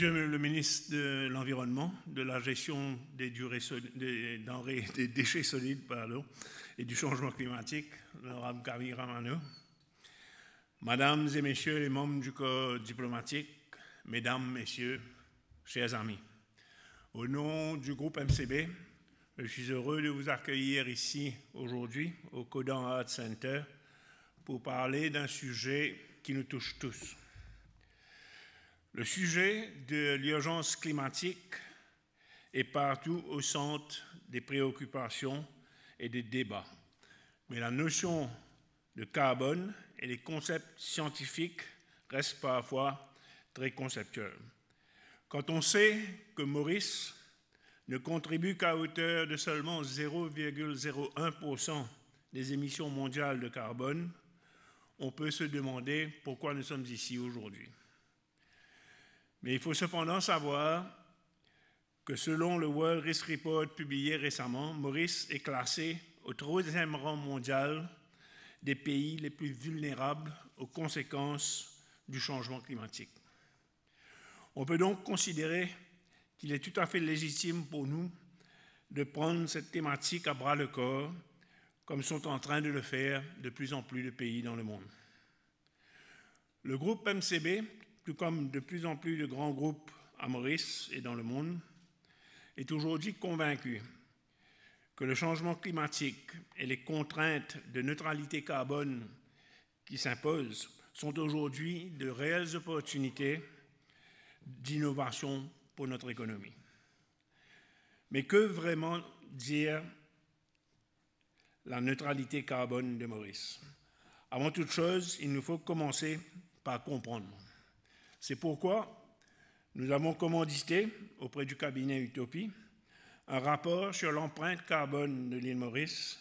Monsieur le ministre de l'Environnement, de la gestion des, durées des, déchets solides et du changement climatique, l'honorable Ramano. Mesdames et Messieurs les membres du corps diplomatique, Mesdames, Messieurs, chers amis, au nom du groupe MCB, je suis heureux de vous accueillir ici aujourd'hui au Codan Art Center pour parler d'un sujet qui nous touche tous le sujet de l'urgence climatique est partout au centre des préoccupations et des débats. Mais la notion de carbone et les concepts scientifiques restent parfois très conceptuels. Quand on sait que Maurice ne contribue qu'à hauteur de seulement 0,01% des émissions mondiales de carbone, on peut se demander pourquoi nous sommes ici aujourd'hui. Mais il faut cependant savoir que selon le World Risk Report publié récemment, Maurice est classé au troisième rang mondial des pays les plus vulnérables aux conséquences du changement climatique. On peut donc considérer qu'il est tout à fait légitime pour nous de prendre cette thématique à bras le corps, comme sont en train de le faire de plus en plus de pays dans le monde. Le groupe MCB tout comme de plus en plus de grands groupes à Maurice et dans le monde, est aujourd'hui convaincu que le changement climatique et les contraintes de neutralité carbone qui s'imposent sont aujourd'hui de réelles opportunités d'innovation pour notre économie. Mais que vraiment dire la neutralité carbone de Maurice Avant toute chose, il nous faut commencer par comprendre. C'est pourquoi nous avons commandité auprès du cabinet Utopie un rapport sur l'empreinte carbone de l'île Maurice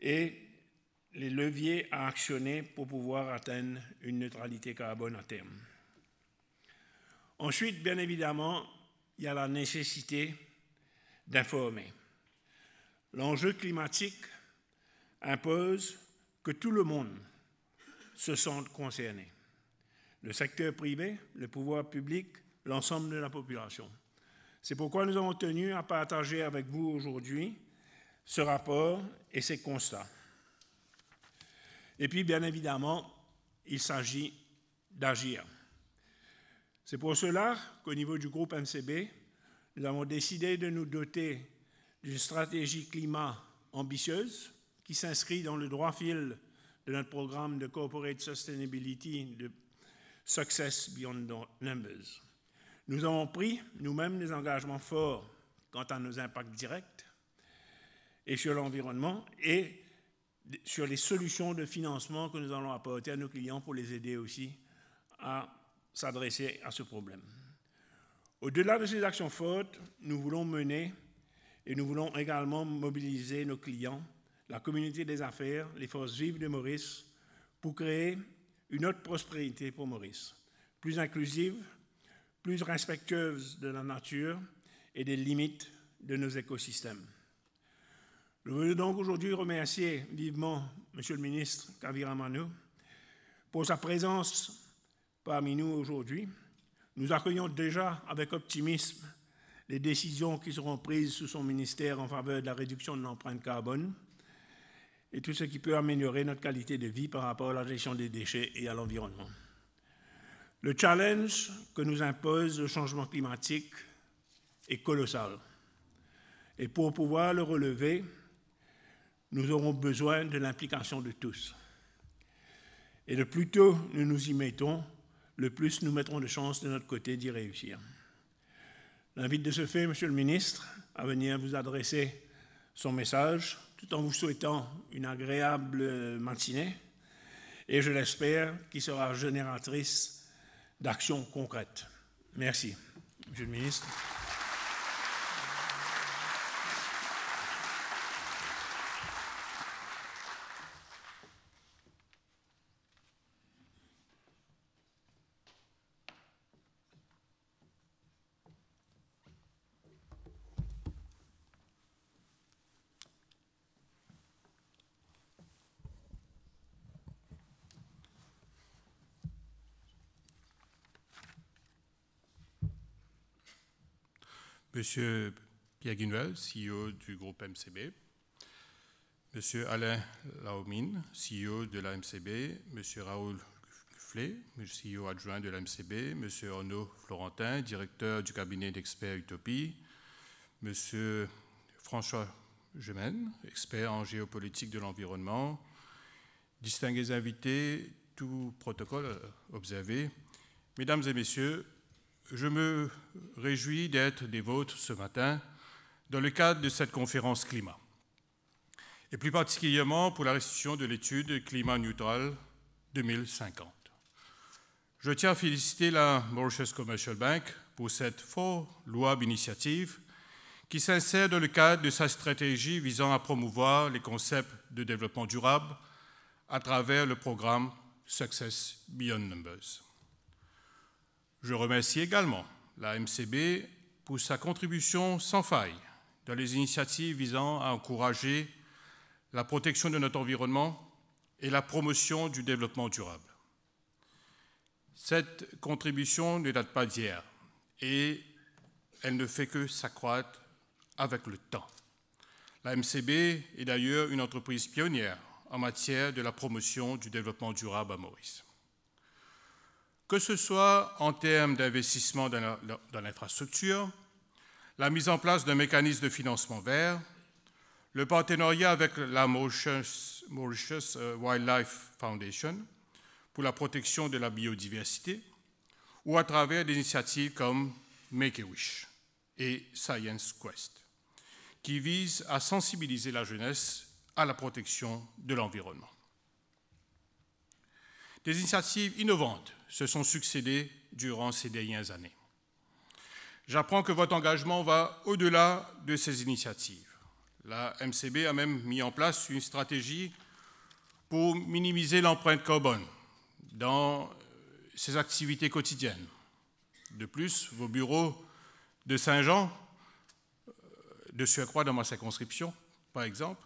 et les leviers à actionner pour pouvoir atteindre une neutralité carbone à terme. Ensuite, bien évidemment, il y a la nécessité d'informer. L'enjeu climatique impose que tout le monde se sente concerné le secteur privé, le pouvoir public, l'ensemble de la population. C'est pourquoi nous avons tenu à partager avec vous aujourd'hui ce rapport et ces constats. Et puis, bien évidemment, il s'agit d'agir. C'est pour cela qu'au niveau du groupe MCB, nous avons décidé de nous doter d'une stratégie climat ambitieuse qui s'inscrit dans le droit fil de notre programme de Corporate Sustainability de Success Beyond Numbers. Nous avons pris nous-mêmes des engagements forts quant à nos impacts directs et sur l'environnement et sur les solutions de financement que nous allons apporter à nos clients pour les aider aussi à s'adresser à ce problème. Au-delà de ces actions fortes, nous voulons mener et nous voulons également mobiliser nos clients, la communauté des affaires, les forces vives de Maurice, pour créer une autre prospérité pour Maurice, plus inclusive, plus respectueuse de la nature et des limites de nos écosystèmes. Je veux donc aujourd'hui remercier vivement M. le ministre Kaviramanu pour sa présence parmi nous aujourd'hui. Nous accueillons déjà avec optimisme les décisions qui seront prises sous son ministère en faveur de la réduction de l'empreinte carbone, et tout ce qui peut améliorer notre qualité de vie par rapport à la gestion des déchets et à l'environnement. Le challenge que nous impose le changement climatique est colossal. Et pour pouvoir le relever, nous aurons besoin de l'implication de tous. Et le plus tôt nous nous y mettons, le plus nous mettrons de chances de notre côté d'y réussir. J'invite de ce fait, Monsieur le Ministre, à venir vous adresser son message tout en vous souhaitant une agréable matinée et je l'espère qui sera génératrice d'actions concrètes. Merci, Monsieur le ministre. Monsieur Pierre Guinuel, CEO du groupe MCB, Monsieur Alain Laomine, CEO de la MCB, Monsieur Raoul Flet, CEO adjoint de la MCB, M. Arnaud Florentin, directeur du cabinet d'experts Utopie, M. François Gemène, expert en géopolitique de l'environnement, distingués invités, tout protocole observé. Mesdames et messieurs, je me réjouis d'être des vôtres ce matin dans le cadre de cette conférence climat, et plus particulièrement pour la restitution de l'étude Climat neutral 2050. Je tiens à féliciter la Mauritius Commercial Bank pour cette fort louable initiative qui s'insère dans le cadre de sa stratégie visant à promouvoir les concepts de développement durable à travers le programme Success Beyond Numbers. Je remercie également la MCB pour sa contribution sans faille dans les initiatives visant à encourager la protection de notre environnement et la promotion du développement durable. Cette contribution ne date pas d'hier et elle ne fait que s'accroître avec le temps. La MCB est d'ailleurs une entreprise pionnière en matière de la promotion du développement durable à Maurice que ce soit en termes d'investissement dans l'infrastructure, la mise en place d'un mécanisme de financement vert, le partenariat avec la Mauritius, euh, Wildlife Foundation pour la protection de la biodiversité ou à travers des initiatives comme Make-A-Wish et Science Quest, qui visent à sensibiliser la jeunesse à la protection de l'environnement. Des initiatives innovantes se sont succédés durant ces dernières années. J'apprends que votre engagement va au-delà de ces initiatives. La MCB a même mis en place une stratégie pour minimiser l'empreinte carbone dans ses activités quotidiennes. De plus, vos bureaux de Saint-Jean, euh, de Sué-Croix dans ma circonscription, par exemple,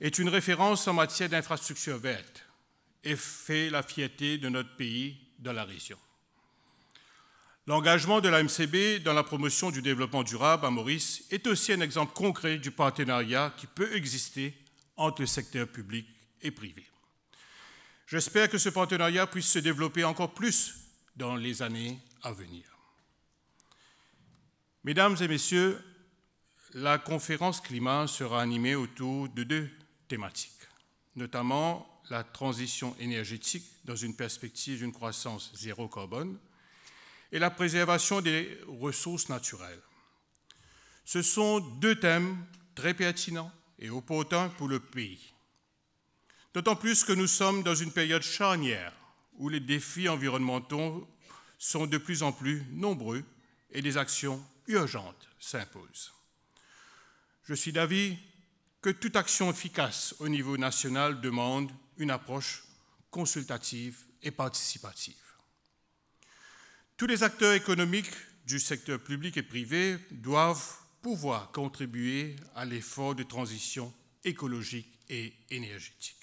est une référence en matière d'infrastructures vertes et fait la fierté de notre pays dans la région. L'engagement de la MCB dans la promotion du développement durable à Maurice est aussi un exemple concret du partenariat qui peut exister entre le secteur public et privé. J'espère que ce partenariat puisse se développer encore plus dans les années à venir. Mesdames et Messieurs, la conférence climat sera animée autour de deux thématiques, notamment la transition énergétique dans une perspective d'une croissance zéro carbone et la préservation des ressources naturelles. Ce sont deux thèmes très pertinents et opportuns pour le pays. D'autant plus que nous sommes dans une période charnière où les défis environnementaux sont de plus en plus nombreux et des actions urgentes s'imposent. Je suis d'avis que toute action efficace au niveau national demande une approche consultative et participative. Tous les acteurs économiques du secteur public et privé doivent pouvoir contribuer à l'effort de transition écologique et énergétique.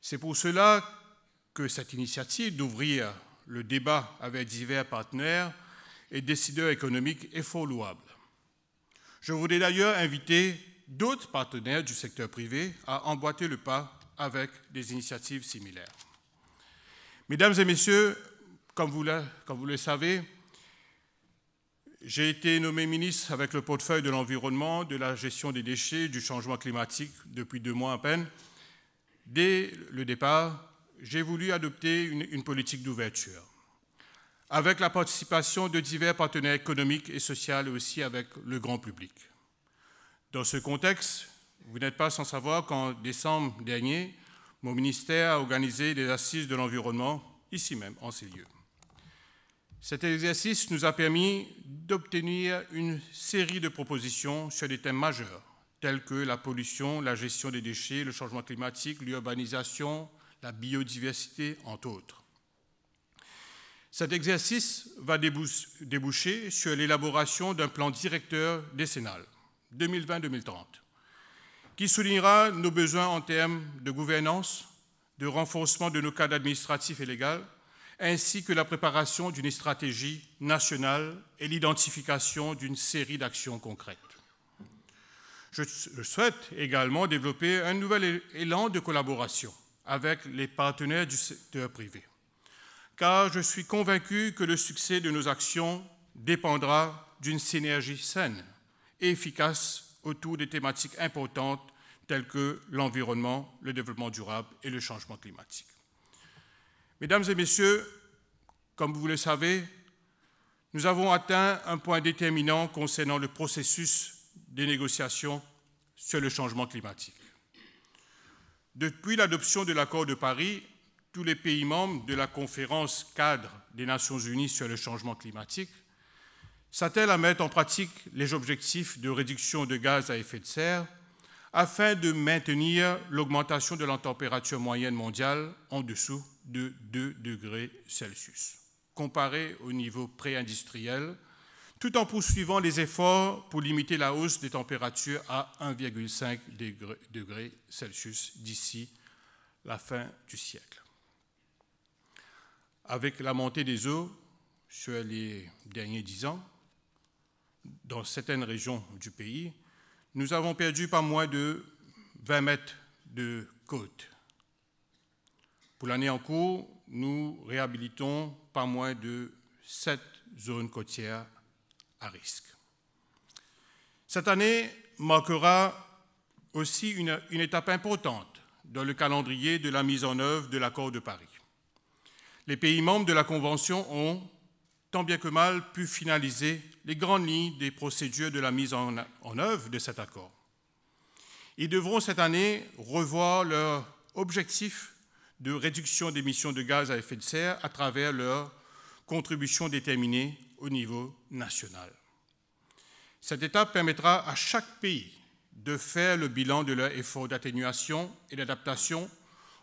C'est pour cela que cette initiative d'ouvrir le débat avec divers partenaires et décideurs économiques est fort louable. Je voudrais d'ailleurs inviter d'autres partenaires du secteur privé à emboîter le pas avec des initiatives similaires. Mesdames et messieurs, comme vous le, comme vous le savez, j'ai été nommé ministre avec le portefeuille de l'environnement, de la gestion des déchets, du changement climatique depuis deux mois à peine. Dès le départ, j'ai voulu adopter une, une politique d'ouverture, avec la participation de divers partenaires économiques et sociaux et aussi avec le grand public. Dans ce contexte, vous n'êtes pas sans savoir qu'en décembre dernier, mon ministère a organisé des assises de l'environnement, ici même, en ces lieux. Cet exercice nous a permis d'obtenir une série de propositions sur des thèmes majeurs, tels que la pollution, la gestion des déchets, le changement climatique, l'urbanisation, la biodiversité, entre autres. Cet exercice va déboucher sur l'élaboration d'un plan directeur décennal 2020-2030 qui soulignera nos besoins en termes de gouvernance, de renforcement de nos cadres administratifs et légaux, ainsi que la préparation d'une stratégie nationale et l'identification d'une série d'actions concrètes. Je souhaite également développer un nouvel élan de collaboration avec les partenaires du secteur privé, car je suis convaincu que le succès de nos actions dépendra d'une synergie saine et efficace autour des thématiques importantes telles que l'environnement, le développement durable et le changement climatique. Mesdames et messieurs, comme vous le savez, nous avons atteint un point déterminant concernant le processus des négociations sur le changement climatique. Depuis l'adoption de l'accord de Paris, tous les pays membres de la conférence cadre des Nations Unies sur le changement climatique s'attelle à mettre en pratique les objectifs de réduction de gaz à effet de serre afin de maintenir l'augmentation de la température moyenne mondiale en dessous de 2 degrés Celsius, comparé au niveau pré-industriel, tout en poursuivant les efforts pour limiter la hausse des températures à 1,5 degrés Celsius d'ici la fin du siècle. Avec la montée des eaux sur les derniers dix ans, dans certaines régions du pays, nous avons perdu pas moins de 20 mètres de côte. Pour l'année en cours, nous réhabilitons pas moins de 7 zones côtières à risque. Cette année marquera aussi une, une étape importante dans le calendrier de la mise en œuvre de l'accord de Paris. Les pays membres de la Convention ont tant bien que mal, pu finaliser les grandes lignes des procédures de la mise en, œuvre de cet accord. Ils devront cette année revoir leur objectif de réduction d'émissions de gaz à effet de serre à travers leur contribution déterminée au niveau national. Cette étape permettra à chaque pays de faire le bilan de leurs efforts d'atténuation et d'adaptation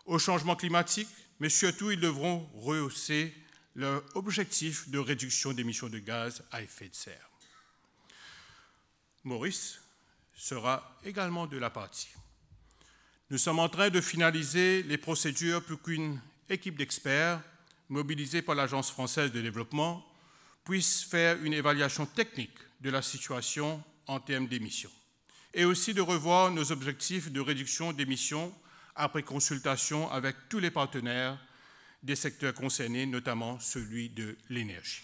au changement climatique, mais surtout ils devront rehausser leur objectif de réduction d'émissions de gaz à effet de serre. Maurice sera également de la partie. Nous sommes en train de finaliser les procédures pour qu'une équipe d'experts mobilisée par l'Agence française de développement puisse faire une évaluation technique de la situation en termes d'émissions et aussi de revoir nos objectifs de réduction d'émissions après consultation avec tous les partenaires des secteurs concernés, notamment celui de l'énergie.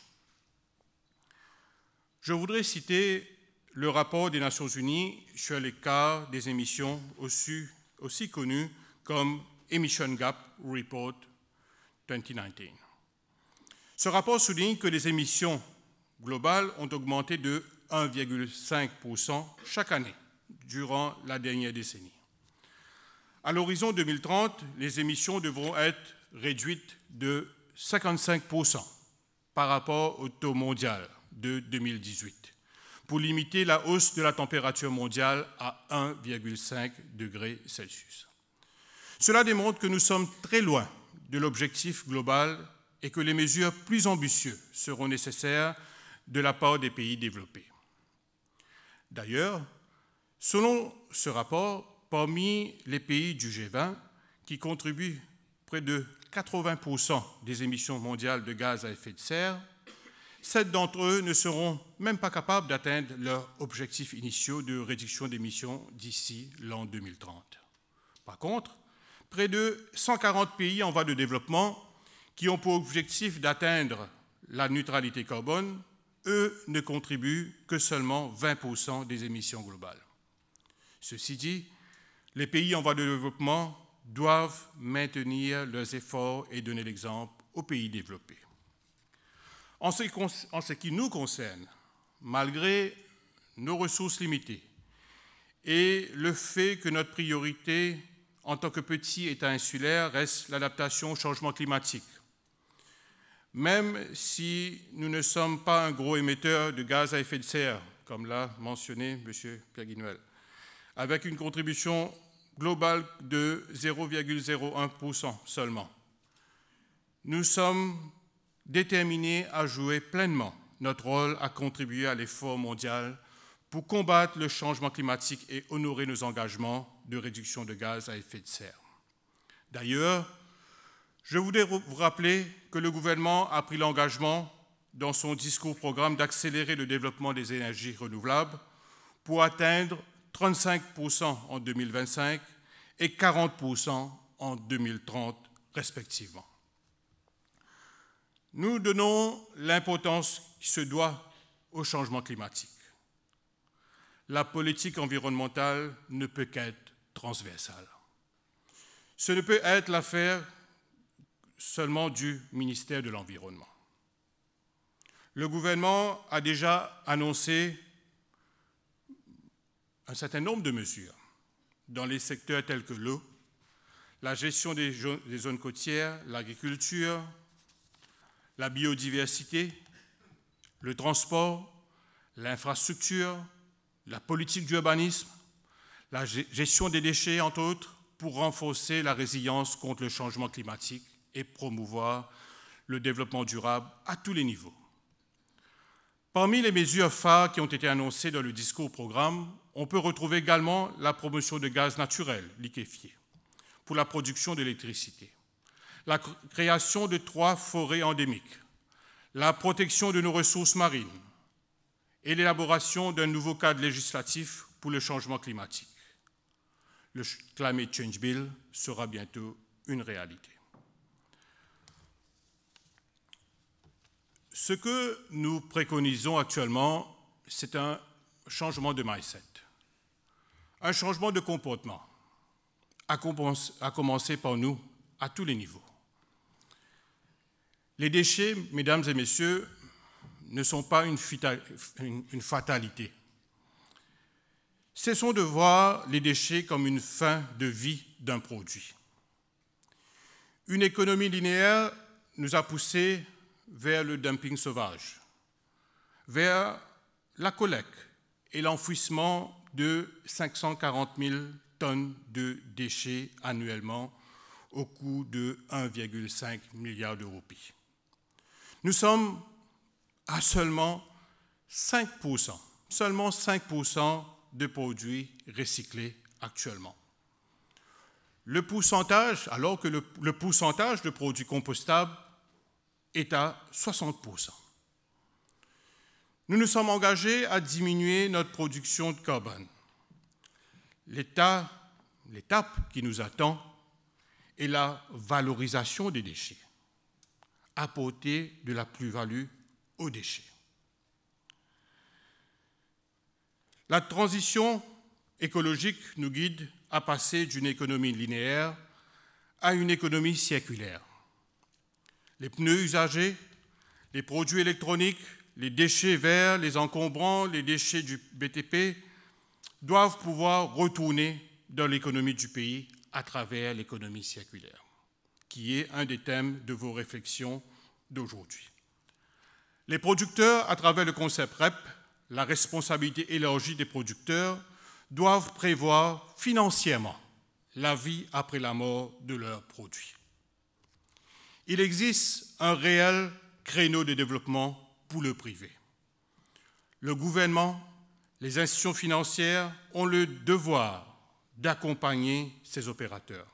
Je voudrais citer le rapport des Nations Unies sur l'écart des émissions, aussi, aussi connu comme Emission Gap Report 2019. Ce rapport souligne que les émissions globales ont augmenté de 1,5% chaque année durant la dernière décennie. À l'horizon 2030, les émissions devront être réduite de 55 par rapport au taux mondial de 2018 pour limiter la hausse de la température mondiale à 1,5 degré Celsius. Cela démontre que nous sommes très loin de l'objectif global et que les mesures plus ambitieuses seront nécessaires de la part des pays développés. D'ailleurs, selon ce rapport, parmi les pays du G20, qui contribuent près de 80% des émissions mondiales de gaz à effet de serre, sept d'entre eux ne seront même pas capables d'atteindre leurs objectifs initiaux de réduction d'émissions d'ici l'an 2030. Par contre, près de 140 pays en voie de développement qui ont pour objectif d'atteindre la neutralité carbone, eux ne contribuent que seulement 20% des émissions globales. Ceci dit, les pays en voie de développement doivent maintenir leurs efforts et donner l'exemple aux pays développés. En ce, qui nous concerne, malgré nos ressources limitées et le fait que notre priorité en tant que petit État insulaire reste l'adaptation au changement climatique, même si nous ne sommes pas un gros émetteur de gaz à effet de serre, comme l'a mentionné M. Pierre avec une contribution Global de 0,01% seulement. Nous sommes déterminés à jouer pleinement notre rôle à contribuer à l'effort mondial pour combattre le changement climatique et honorer nos engagements de réduction de gaz à effet de serre. D'ailleurs, je voudrais vous rappeler que le gouvernement a pris l'engagement dans son discours programme d'accélérer le développement des énergies renouvelables pour atteindre 35% en 2025 et 40% en 2030 respectivement. Nous donnons l'importance qui se doit au changement climatique. La politique environnementale ne peut qu'être transversale. Ce ne peut être l'affaire seulement du ministère de l'Environnement. Le gouvernement a déjà annoncé un certain nombre de mesures dans les secteurs tels que l'eau, la gestion des, zones côtières, l'agriculture, la biodiversité, le transport, l'infrastructure, la politique d'urbanisme, la gestion des déchets, entre autres, pour renforcer la résilience contre le changement climatique et promouvoir le développement durable à tous les niveaux. Parmi les mesures phares qui ont été annoncées dans le discours programme, on peut retrouver également la promotion de gaz naturel liquéfié pour la production d'électricité, la création de trois forêts endémiques, la protection de nos ressources marines et l'élaboration d'un nouveau cadre législatif pour le changement climatique. Le Climate Change Bill sera bientôt une réalité. Ce que nous préconisons actuellement, c'est un changement de mindset, un changement de comportement, à commencer par nous, à tous les niveaux. Les déchets, mesdames et messieurs, ne sont pas une, fatalité. Cessons de voir les déchets comme une fin de vie d'un produit. Une économie linéaire nous a poussés vers le dumping sauvage, vers la collecte et l'enfouissement de 540 000 tonnes de déchets annuellement au coût de 1,5 milliard d'euros. Nous sommes à seulement 5%, seulement 5% de produits recyclés actuellement. Le pourcentage, alors que le pourcentage de produits compostables est à 60%. Nous nous sommes engagés à diminuer notre production de carbone. L'étape qui nous attend est la valorisation des déchets, apporter de la plus-value aux déchets. La transition écologique nous guide à passer d'une économie linéaire à une économie circulaire les pneus usagés, les produits électroniques, les déchets verts, les encombrants, les déchets du BTP doivent pouvoir retourner dans l'économie du pays à travers l'économie circulaire, qui est un des thèmes de vos réflexions d'aujourd'hui. Les producteurs, à travers le concept REP, la responsabilité élargie des producteurs, doivent prévoir financièrement la vie après la mort de leurs produits il existe un réel créneau de développement pour le privé. Le gouvernement, les institutions financières ont le devoir d'accompagner ces opérateurs.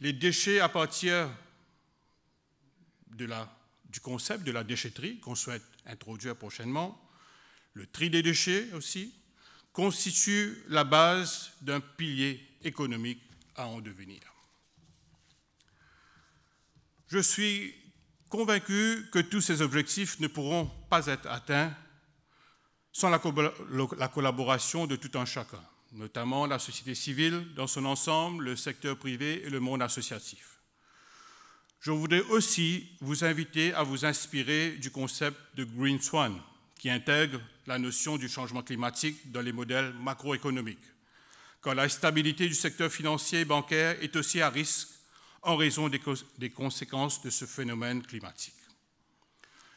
Les déchets à partir du concept de la déchetterie qu'on souhaite introduire prochainement, le tri des déchets aussi, constituent la base d'un pilier économique à en devenir. Je suis convaincu que tous ces objectifs ne pourront pas être atteints sans la, collaboration de tout un chacun, notamment la société civile dans son ensemble, le secteur privé et le monde associatif. Je voudrais aussi vous inviter à vous inspirer du concept de Green Swan, qui intègre la notion du changement climatique dans les modèles macroéconomiques, quand la stabilité du secteur financier et bancaire est aussi à risque en raison des, conséquences de ce phénomène climatique.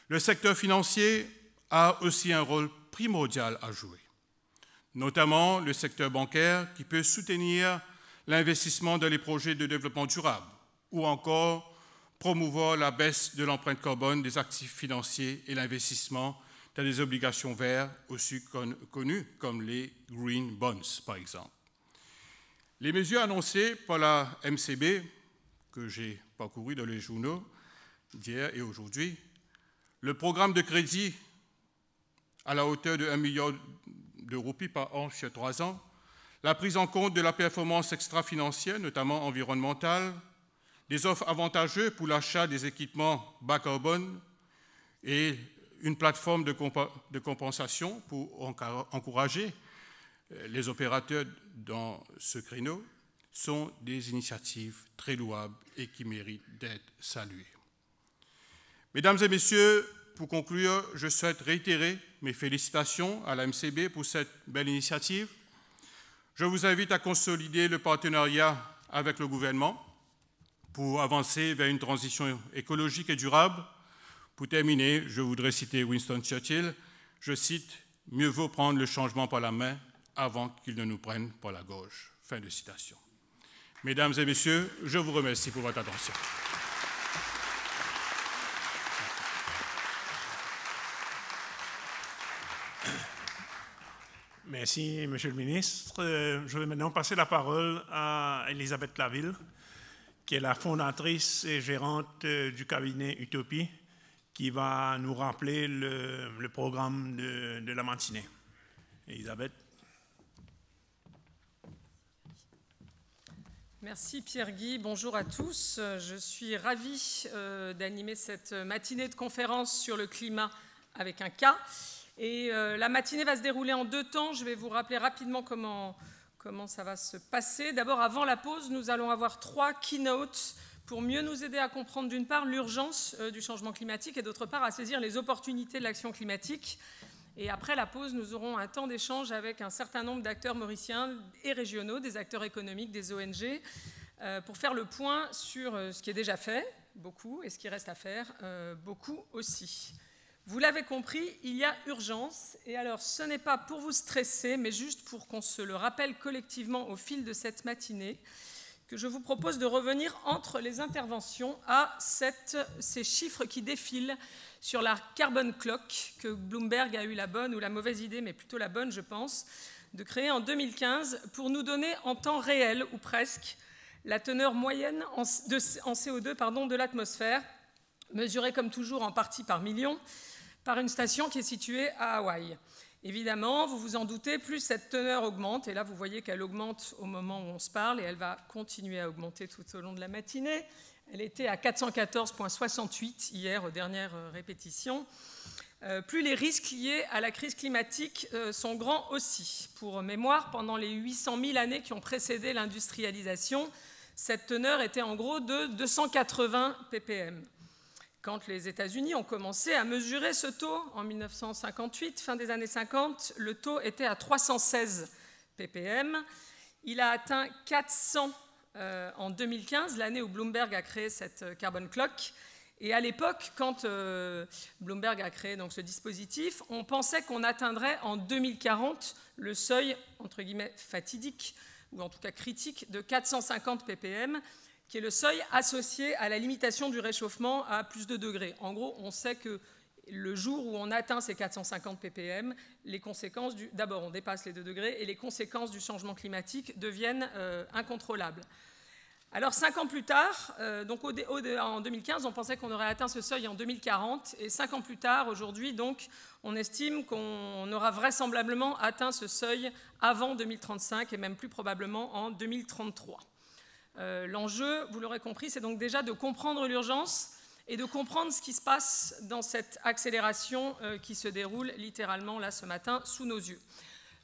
Le secteur financier a aussi un rôle primordial à jouer, notamment le secteur bancaire qui peut soutenir l'investissement dans les projets de développement durable ou encore promouvoir la baisse de l'empreinte carbone des actifs financiers et l'investissement dans des obligations vertes aussi connues comme les green bonds par exemple. Les mesures annoncées par la MCB que j'ai parcouru dans les journaux d'hier et aujourd'hui, le programme de crédit à la hauteur de 1 milliard de roupies par an sur trois ans, la prise en compte de la performance extra-financière, notamment environnementale, des offres avantageuses pour l'achat des équipements bas carbone et une plateforme de, compensation pour encourager euh, les opérateurs dans ce créneau, sont des initiatives très louables et qui méritent d'être saluées. Mesdames et messieurs, pour conclure, je souhaite réitérer mes félicitations à la MCB pour cette belle initiative. Je vous invite à consolider le partenariat avec le gouvernement pour avancer vers une transition écologique et durable. Pour terminer, je voudrais citer Winston Churchill. Je cite Mieux vaut prendre le changement par la main avant qu'il ne nous prenne par la gorge. Fin de citation. Mesdames et messieurs, je vous remercie pour votre attention. Merci, Monsieur le ministre. Euh, je vais maintenant passer la parole à Elisabeth Laville, qui est la fondatrice et gérante euh, du cabinet Utopie, qui va nous rappeler le, programme de la matinée. Elisabeth. Merci Pierre-Guy, bonjour à tous. Je suis ravie euh, d'animer cette matinée de conférence sur le climat avec un cas. Et euh, la matinée va se dérouler en deux temps. Je vais vous rappeler rapidement comment, comment ça va se passer. D'abord, avant la pause, nous allons avoir trois keynotes pour mieux nous aider à comprendre d'une part l'urgence euh, du changement climatique et d'autre part à saisir les opportunités de l'action climatique. Et après la pause, nous aurons un temps d'échange avec un certain nombre d'acteurs mauriciens et régionaux, des acteurs économiques, des ONG, euh, pour faire le point sur euh, ce qui est déjà fait, beaucoup, et ce qui reste à faire, euh, beaucoup aussi. Vous l'avez compris, il y a urgence. Et alors, ce n'est pas pour vous stresser, mais juste pour qu'on se le rappelle collectivement au fil de cette matinée que je vous propose de revenir entre les interventions à ces chiffres qui défilent sur la carbon clock que Bloomberg a eu la bonne ou la mauvaise idée, mais plutôt la bonne, je pense, de créer en 2015 pour nous donner en temps réel ou presque la teneur moyenne en, CO2 de l'atmosphère, mesurée comme toujours en partie par million, par une station qui est située à Hawaï. Évidemment, vous vous en doutez, plus cette teneur augmente, et là vous voyez qu'elle augmente au moment où on se parle, et elle va continuer à augmenter tout au long de la matinée. Elle était à 414,68 hier, aux dernières euh, répétitions, euh, plus les risques liés à la crise climatique euh, sont grands aussi. Pour mémoire, pendant les 800 000 années qui ont précédé l'industrialisation, cette teneur était en gros de 280 ppm. Quand les États-Unis ont commencé à mesurer ce taux en 1958, fin des années 50, le taux était à 316 ppm. Il a atteint 400 euh, en 2015, l'année où Bloomberg a créé cette euh, carbon clock. Et à l'époque, quand euh, Bloomberg a créé donc, ce dispositif, on pensait qu'on atteindrait en 2040 le seuil, entre guillemets, fatidique, ou en tout cas critique, de 450 ppm qui est le seuil associé à la limitation du réchauffement à plus de degrés. En gros, on sait que le jour où on atteint ces 450 ppm, les conséquences du... D'abord, on dépasse les 2 degrés et les conséquences du changement climatique deviennent euh, incontrôlables. Alors, cinq ans plus tard, euh, donc en 2015, on pensait qu'on aurait atteint ce seuil en 2040. Et cinq ans plus tard, aujourd'hui, donc, on estime qu'on aura vraisemblablement atteint ce seuil avant 2035 et même plus probablement en 2033. Euh, l'enjeu, vous l'aurez compris, c'est donc déjà de comprendre l'urgence et de comprendre ce qui se passe dans cette accélération euh, qui se déroule littéralement là ce matin sous nos yeux.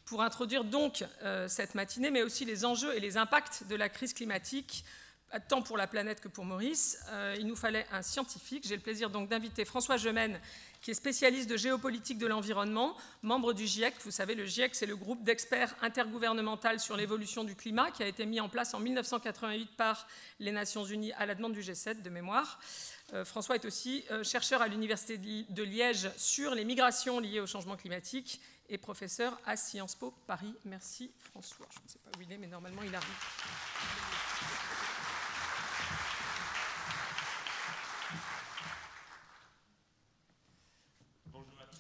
Pour introduire donc euh, cette matinée, mais aussi les enjeux et les impacts de la crise climatique, tant pour la planète que pour Maurice, il nous fallait un scientifique. J'ai le plaisir donc d'inviter François Gemène, qui est spécialiste de géopolitique de l'environnement, membre du GIEC. Vous savez, le GIEC, c'est le groupe d'experts intergouvernemental sur l'évolution du climat qui a été mis en place en 1988 par les Nations Unies à la demande du G7 de mémoire. Euh, François est aussi euh, chercheur à l'Université de Liège sur les migrations liées au changement climatique et professeur à Sciences Po Paris. Merci François. Je ne sais pas où il est, mais normalement il arrive.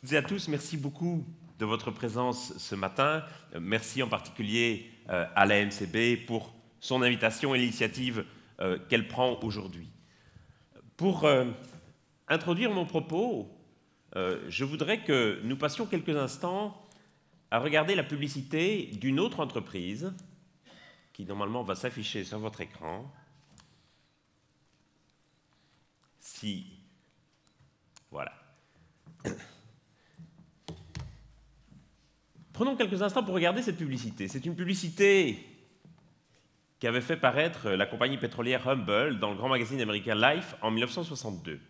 Merci à tous, merci beaucoup de votre présence ce matin. Merci en particulier euh, à la MCB pour son invitation et l'initiative euh, qu'elle prend aujourd'hui. Pour euh, introduire mon propos, je voudrais que nous passions quelques instants à regarder la publicité d'une autre entreprise qui normalement va s'afficher sur votre écran. Si. Voilà. Prenons quelques instants pour regarder cette publicité. C'est une publicité qui avait fait paraître la compagnie pétrolière Humble dans le grand magazine américain Life en 1962.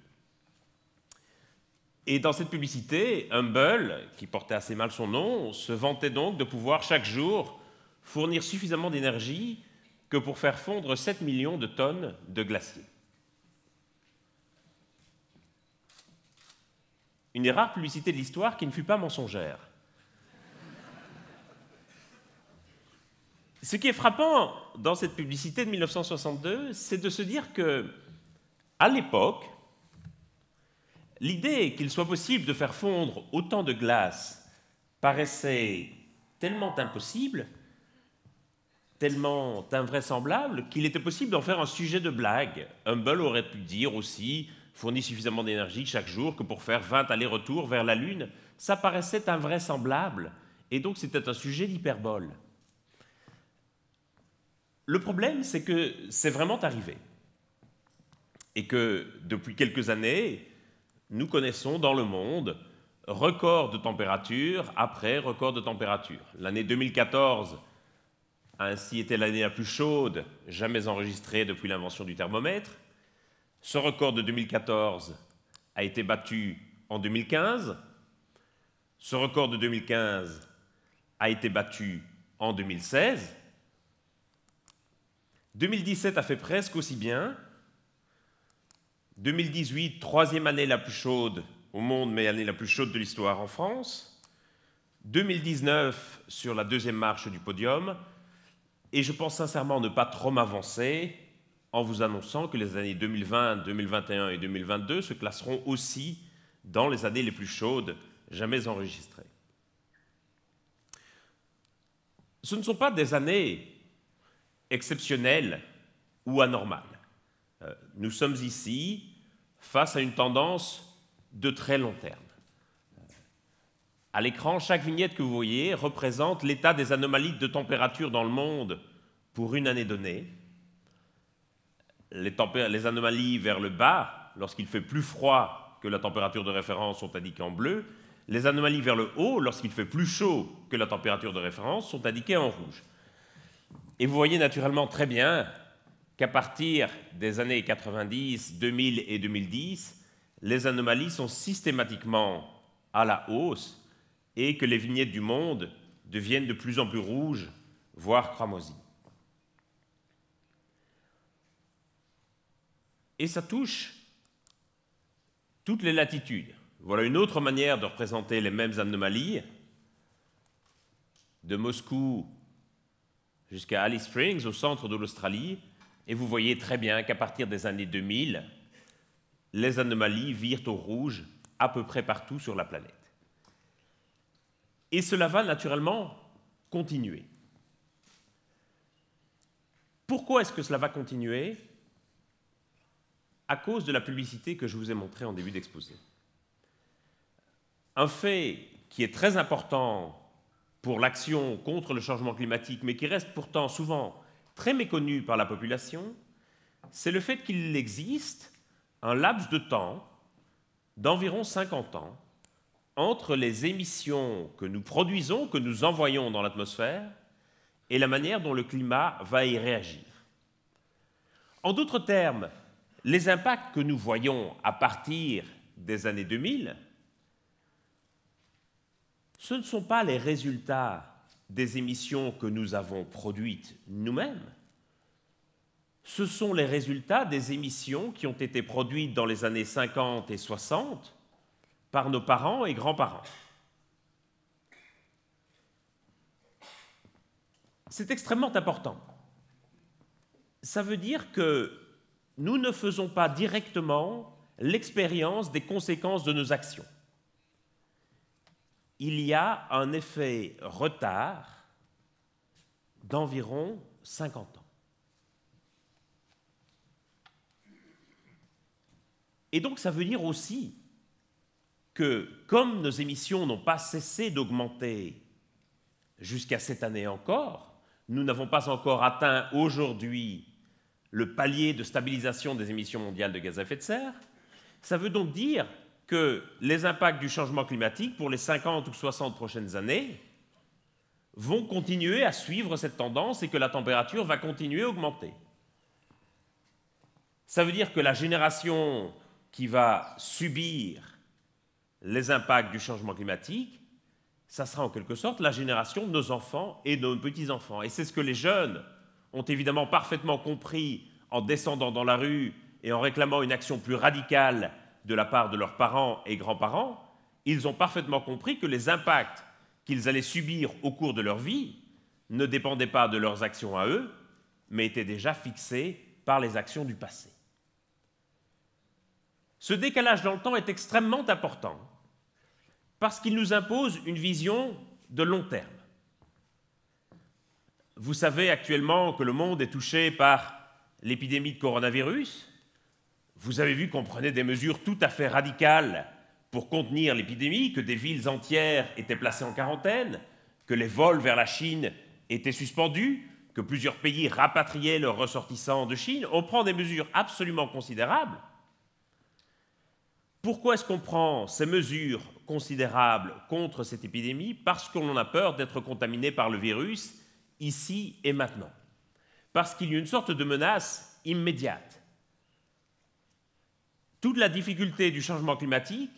Et dans cette publicité, Humble, qui portait assez mal son nom, se vantait donc de pouvoir chaque jour fournir suffisamment d'énergie que pour faire fondre 7 millions de tonnes de glaciers. Une des rares publicités de l'histoire qui ne fut pas mensongère. Ce qui est frappant dans cette publicité de 1962, c'est de se dire que, à l'époque, l'idée qu'il soit possible de faire fondre autant de glace paraissait tellement impossible, tellement invraisemblable, qu'il était possible d'en faire un sujet de blague. Humble aurait pu dire aussi fournit suffisamment d'énergie chaque jour que pour faire 20 allers-retours vers la Lune. Ça paraissait invraisemblable, et donc c'était un sujet d'hyperbole. Le problème, c'est que c'est vraiment arrivé. Et que depuis quelques années, nous connaissons dans le monde record de température après record de température. L'année 2014 a ainsi été l'année la plus chaude jamais enregistrée depuis l'invention du thermomètre. Ce record de 2014 a été battu en 2015. Ce record de 2015 a été battu en 2016. 2017 a fait presque aussi bien. 2018, troisième année la plus chaude au monde, mais année la plus chaude de l'histoire en France. 2019, sur la deuxième marche du podium. Et je pense sincèrement ne pas trop m'avancer en vous annonçant que les années 2020, 2021 et 2022 se classeront aussi dans les années les plus chaudes jamais enregistrées. Ce ne sont pas des années exceptionnelle ou anormale. Euh, nous sommes ici face à une tendance de très long terme. À l'écran, chaque vignette que vous voyez représente l'état des anomalies de température dans le monde pour une année donnée. Les, les anomalies vers le bas, lorsqu'il fait plus froid que la température de référence, sont indiquées en bleu. Les anomalies vers le haut, lorsqu'il fait plus chaud que la température de référence, sont indiquées en rouge. Et vous voyez naturellement très bien qu'à partir des années 90, 2000 et 2010, les anomalies sont systématiquement à la hausse et que les vignettes du monde deviennent de plus en plus rouges, voire cramoisies. Et ça touche toutes les latitudes. Voilà une autre manière de représenter les mêmes anomalies. De Moscou jusqu'à Alice Springs, au centre de l'Australie, et vous voyez très bien qu'à partir des années 2000, les anomalies virent au rouge à peu près partout sur la planète. Et cela va naturellement continuer. Pourquoi est-ce que cela va continuer À cause de la publicité que je vous ai montrée en début d'exposé. Un fait qui est très important pour l'action contre le changement climatique, mais qui reste pourtant souvent très méconnu par la population, c'est le fait qu'il existe un laps de temps d'environ 50 ans entre les émissions que nous produisons, que nous envoyons dans l'atmosphère, et la manière dont le climat va y réagir. En d'autres termes, les impacts que nous voyons à partir des années 2000 ce ne sont pas les résultats des émissions que nous avons produites nous-mêmes, ce sont les résultats des émissions qui ont été produites dans les années 50 et 60 par nos parents et grands-parents. C'est extrêmement important. Ça veut dire que nous ne faisons pas directement l'expérience des conséquences de nos actions il y a un effet retard d'environ 50 ans. Et donc ça veut dire aussi que comme nos émissions n'ont pas cessé d'augmenter jusqu'à cette année encore, nous n'avons pas encore atteint aujourd'hui le palier de stabilisation des émissions mondiales de gaz à effet de serre, ça veut donc dire que les impacts du changement climatique pour les 50 ou 60 prochaines années vont continuer à suivre cette tendance et que la température va continuer à augmenter. Ça veut dire que la génération qui va subir les impacts du changement climatique, ça sera en quelque sorte la génération de nos enfants et de nos petits-enfants. Et c'est ce que les jeunes ont évidemment parfaitement compris en descendant dans la rue et en réclamant une action plus radicale de la part de leurs parents et grands-parents, ils ont parfaitement compris que les impacts qu'ils allaient subir au cours de leur vie ne dépendaient pas de leurs actions à eux, mais étaient déjà fixés par les actions du passé. Ce décalage dans le temps est extrêmement important parce qu'il nous impose une vision de long terme. Vous savez actuellement que le monde est touché par l'épidémie de coronavirus, vous avez vu qu'on prenait des mesures tout à fait radicales pour contenir l'épidémie, que des villes entières étaient placées en quarantaine, que les vols vers la Chine étaient suspendus, que plusieurs pays rapatriaient leurs ressortissants de Chine. On prend des mesures absolument considérables. Pourquoi est-ce qu'on prend ces mesures considérables contre cette épidémie Parce qu'on a peur d'être contaminé par le virus ici et maintenant. Parce qu'il y a une sorte de menace immédiate. Toute la difficulté du changement climatique,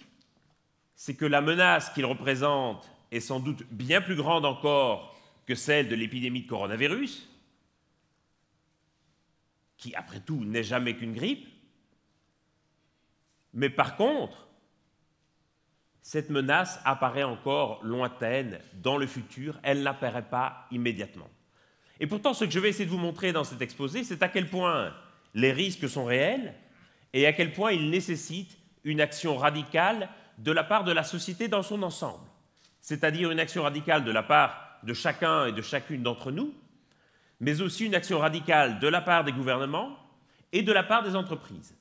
c'est que la menace qu'il représente est sans doute bien plus grande encore que celle de l'épidémie de coronavirus, qui après tout n'est jamais qu'une grippe. Mais par contre, cette menace apparaît encore lointaine dans le futur, elle n'apparaît pas immédiatement. Et pourtant, ce que je vais essayer de vous montrer dans cet exposé, c'est à quel point les risques sont réels, et à quel point il nécessite une action radicale de la part de la société dans son ensemble, c'est-à-dire une action radicale de la part de chacun et de chacune d'entre nous, mais aussi une action radicale de la part des gouvernements et de la part des entreprises.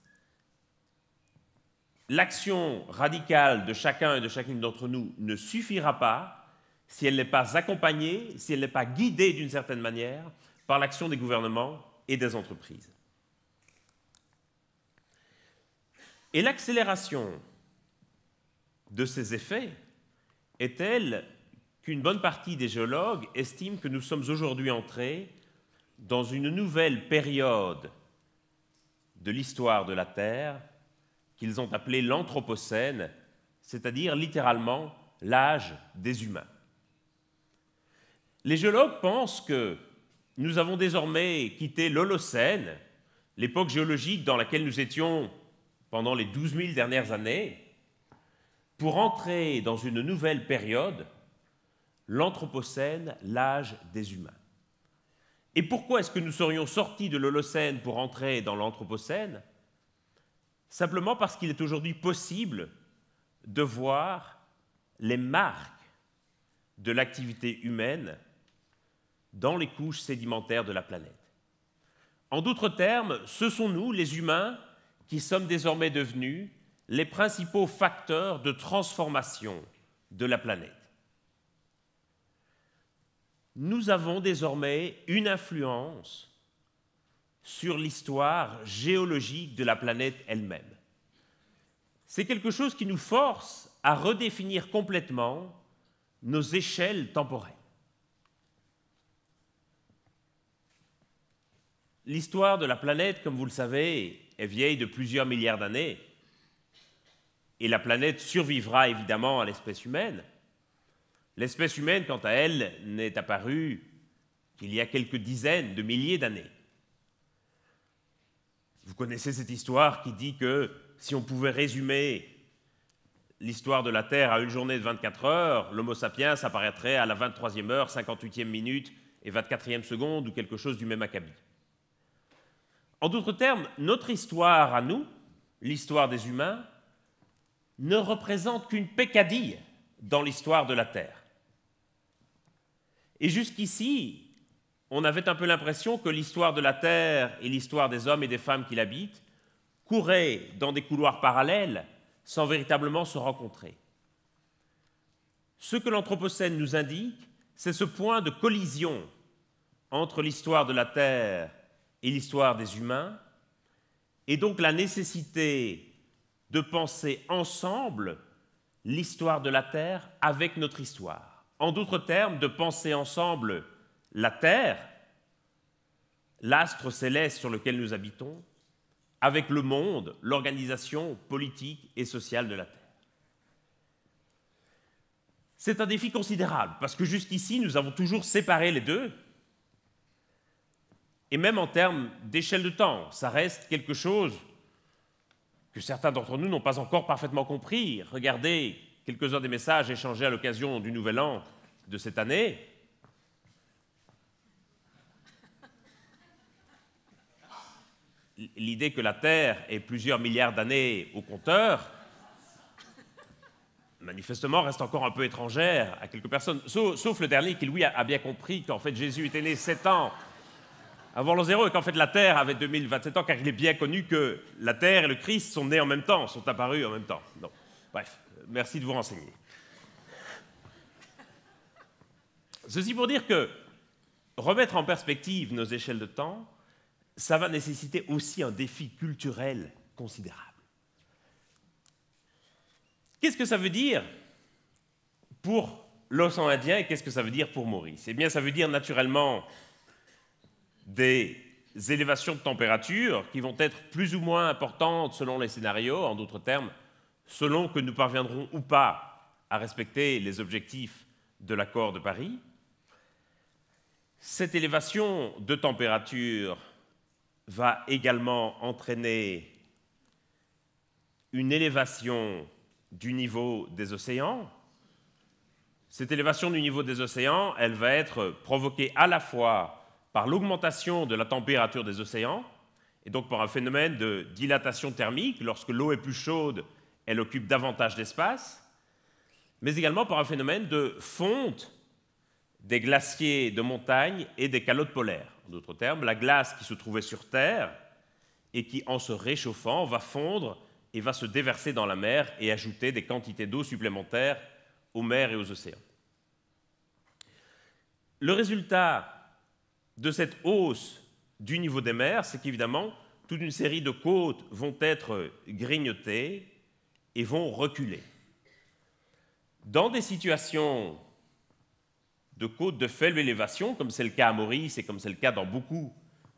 L'action radicale de chacun et de chacune d'entre nous ne suffira pas si elle n'est pas accompagnée, si elle n'est pas guidée d'une certaine manière par l'action des gouvernements et des entreprises. Et l'accélération de ces effets est telle qu'une bonne partie des géologues estiment que nous sommes aujourd'hui entrés dans une nouvelle période de l'histoire de la Terre qu'ils ont appelée l'Anthropocène, c'est-à-dire littéralement l'âge des humains. Les géologues pensent que nous avons désormais quitté l'Holocène, l'époque géologique dans laquelle nous étions pendant les 12 000 dernières années, pour entrer dans une nouvelle période, l'Anthropocène, l'âge des humains. Et pourquoi est-ce que nous serions sortis de l'Holocène pour entrer dans l'Anthropocène Simplement parce qu'il est aujourd'hui possible de voir les marques de l'activité humaine dans les couches sédimentaires de la planète. En d'autres termes, ce sont nous, les humains, qui sommes désormais devenus les principaux facteurs de transformation de la planète. Nous avons désormais une influence sur l'histoire géologique de la planète elle-même. C'est quelque chose qui nous force à redéfinir complètement nos échelles temporelles. L'histoire de la planète, comme vous le savez, est vieille de plusieurs milliards d'années, et la planète survivra évidemment à l'espèce humaine. L'espèce humaine, quant à elle, n'est apparue qu'il y a quelques dizaines de milliers d'années. Vous connaissez cette histoire qui dit que si on pouvait résumer l'histoire de la Terre à une journée de 24 heures, l'Homo sapiens apparaîtrait à la 23e heure, 58e minute et 24e seconde ou quelque chose du même acabit. En d'autres termes, notre histoire à nous, l'histoire des humains, ne représente qu'une peccadille dans l'histoire de la Terre. Et jusqu'ici, on avait un peu l'impression que l'histoire de la Terre et l'histoire des hommes et des femmes qui l'habitent couraient dans des couloirs parallèles sans véritablement se rencontrer. Ce que l'Anthropocène nous indique, c'est ce point de collision entre l'histoire de la Terre et l'histoire des humains, et donc la nécessité de penser ensemble l'histoire de la Terre avec notre histoire. En d'autres termes, de penser ensemble la Terre, l'astre céleste sur lequel nous habitons, avec le monde, l'organisation politique et sociale de la Terre. C'est un défi considérable, parce que jusqu'ici, nous avons toujours séparé les deux, et même en termes d'échelle de temps, ça reste quelque chose que certains d'entre nous n'ont pas encore parfaitement compris. Regardez quelques-uns des messages échangés à l'occasion du Nouvel An de cette année. L'idée que la Terre ait plusieurs milliards d'années au compteur, manifestement, reste encore un peu étrangère à quelques personnes, sauf, le dernier qui, lui, a bien compris qu'en fait Jésus était né sept ans avant l'an zéro et qu'en fait la Terre avait 2027 ans, car il est bien connu que la Terre et le Christ sont nés en même temps, sont apparus en même temps. Bref, merci de vous renseigner. Ceci pour dire que remettre en perspective nos échelles de temps, ça va nécessiter aussi un défi culturel considérable. Qu'est-ce que ça veut dire pour l'océan Indien et qu'est-ce que ça veut dire pour Maurice Eh bien, ça veut dire naturellement des élévations de température qui vont être plus ou moins importantes selon les scénarios, en d'autres termes, selon que nous parviendrons ou pas à respecter les objectifs de l'accord de Paris. Cette élévation de température va également entraîner une élévation du niveau des océans. Cette élévation du niveau des océans, elle va être provoquée à la fois par l'augmentation de la température des océans, et donc par un phénomène de dilatation thermique, lorsque l'eau est plus chaude, elle occupe davantage d'espace, mais également par un phénomène de fonte des glaciers de montagne et des calottes polaires. En d'autres termes, la glace qui se trouvait sur Terre et qui, en se réchauffant, va fondre et va se déverser dans la mer et ajouter des quantités d'eau supplémentaires aux mers et aux océans. Le résultat de cette hausse du niveau des mers, c'est qu'évidemment, toute une série de côtes vont être grignotées et vont reculer. Dans des situations de côtes de faible élévation, comme c'est le cas à Maurice et comme c'est le cas dans beaucoup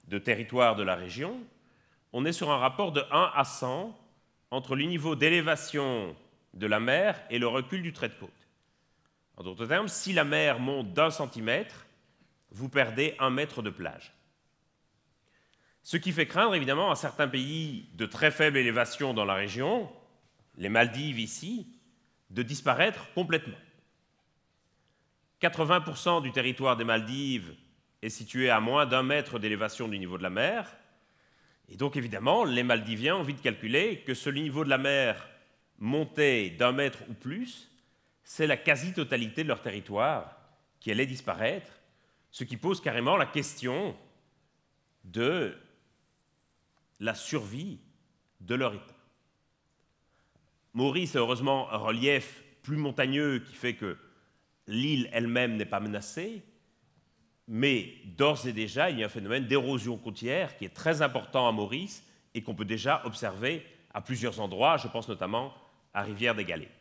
de territoires de la région, on est sur un rapport de 1 à 100 entre le niveau d'élévation de la mer et le recul du trait de côte. En d'autres termes, si la mer monte d'un centimètre, vous perdez un mètre de plage. Ce qui fait craindre évidemment à certains pays de très faible élévation dans la région, les Maldives ici, de disparaître complètement. 80% du territoire des Maldives est situé à moins d'un mètre d'élévation du niveau de la mer. Et donc évidemment, les Maldiviens ont vite calculé que ce niveau de la mer montait d'un mètre ou plus, c'est la quasi-totalité de leur territoire qui allait disparaître ce qui pose carrément la question de la survie de leur État. Maurice a heureusement un relief plus montagneux qui fait que l'île elle-même n'est pas menacée, mais d'ores et déjà, il y a un phénomène d'érosion côtière qui est très important à Maurice et qu'on peut déjà observer à plusieurs endroits, je pense notamment à Rivière des Galets.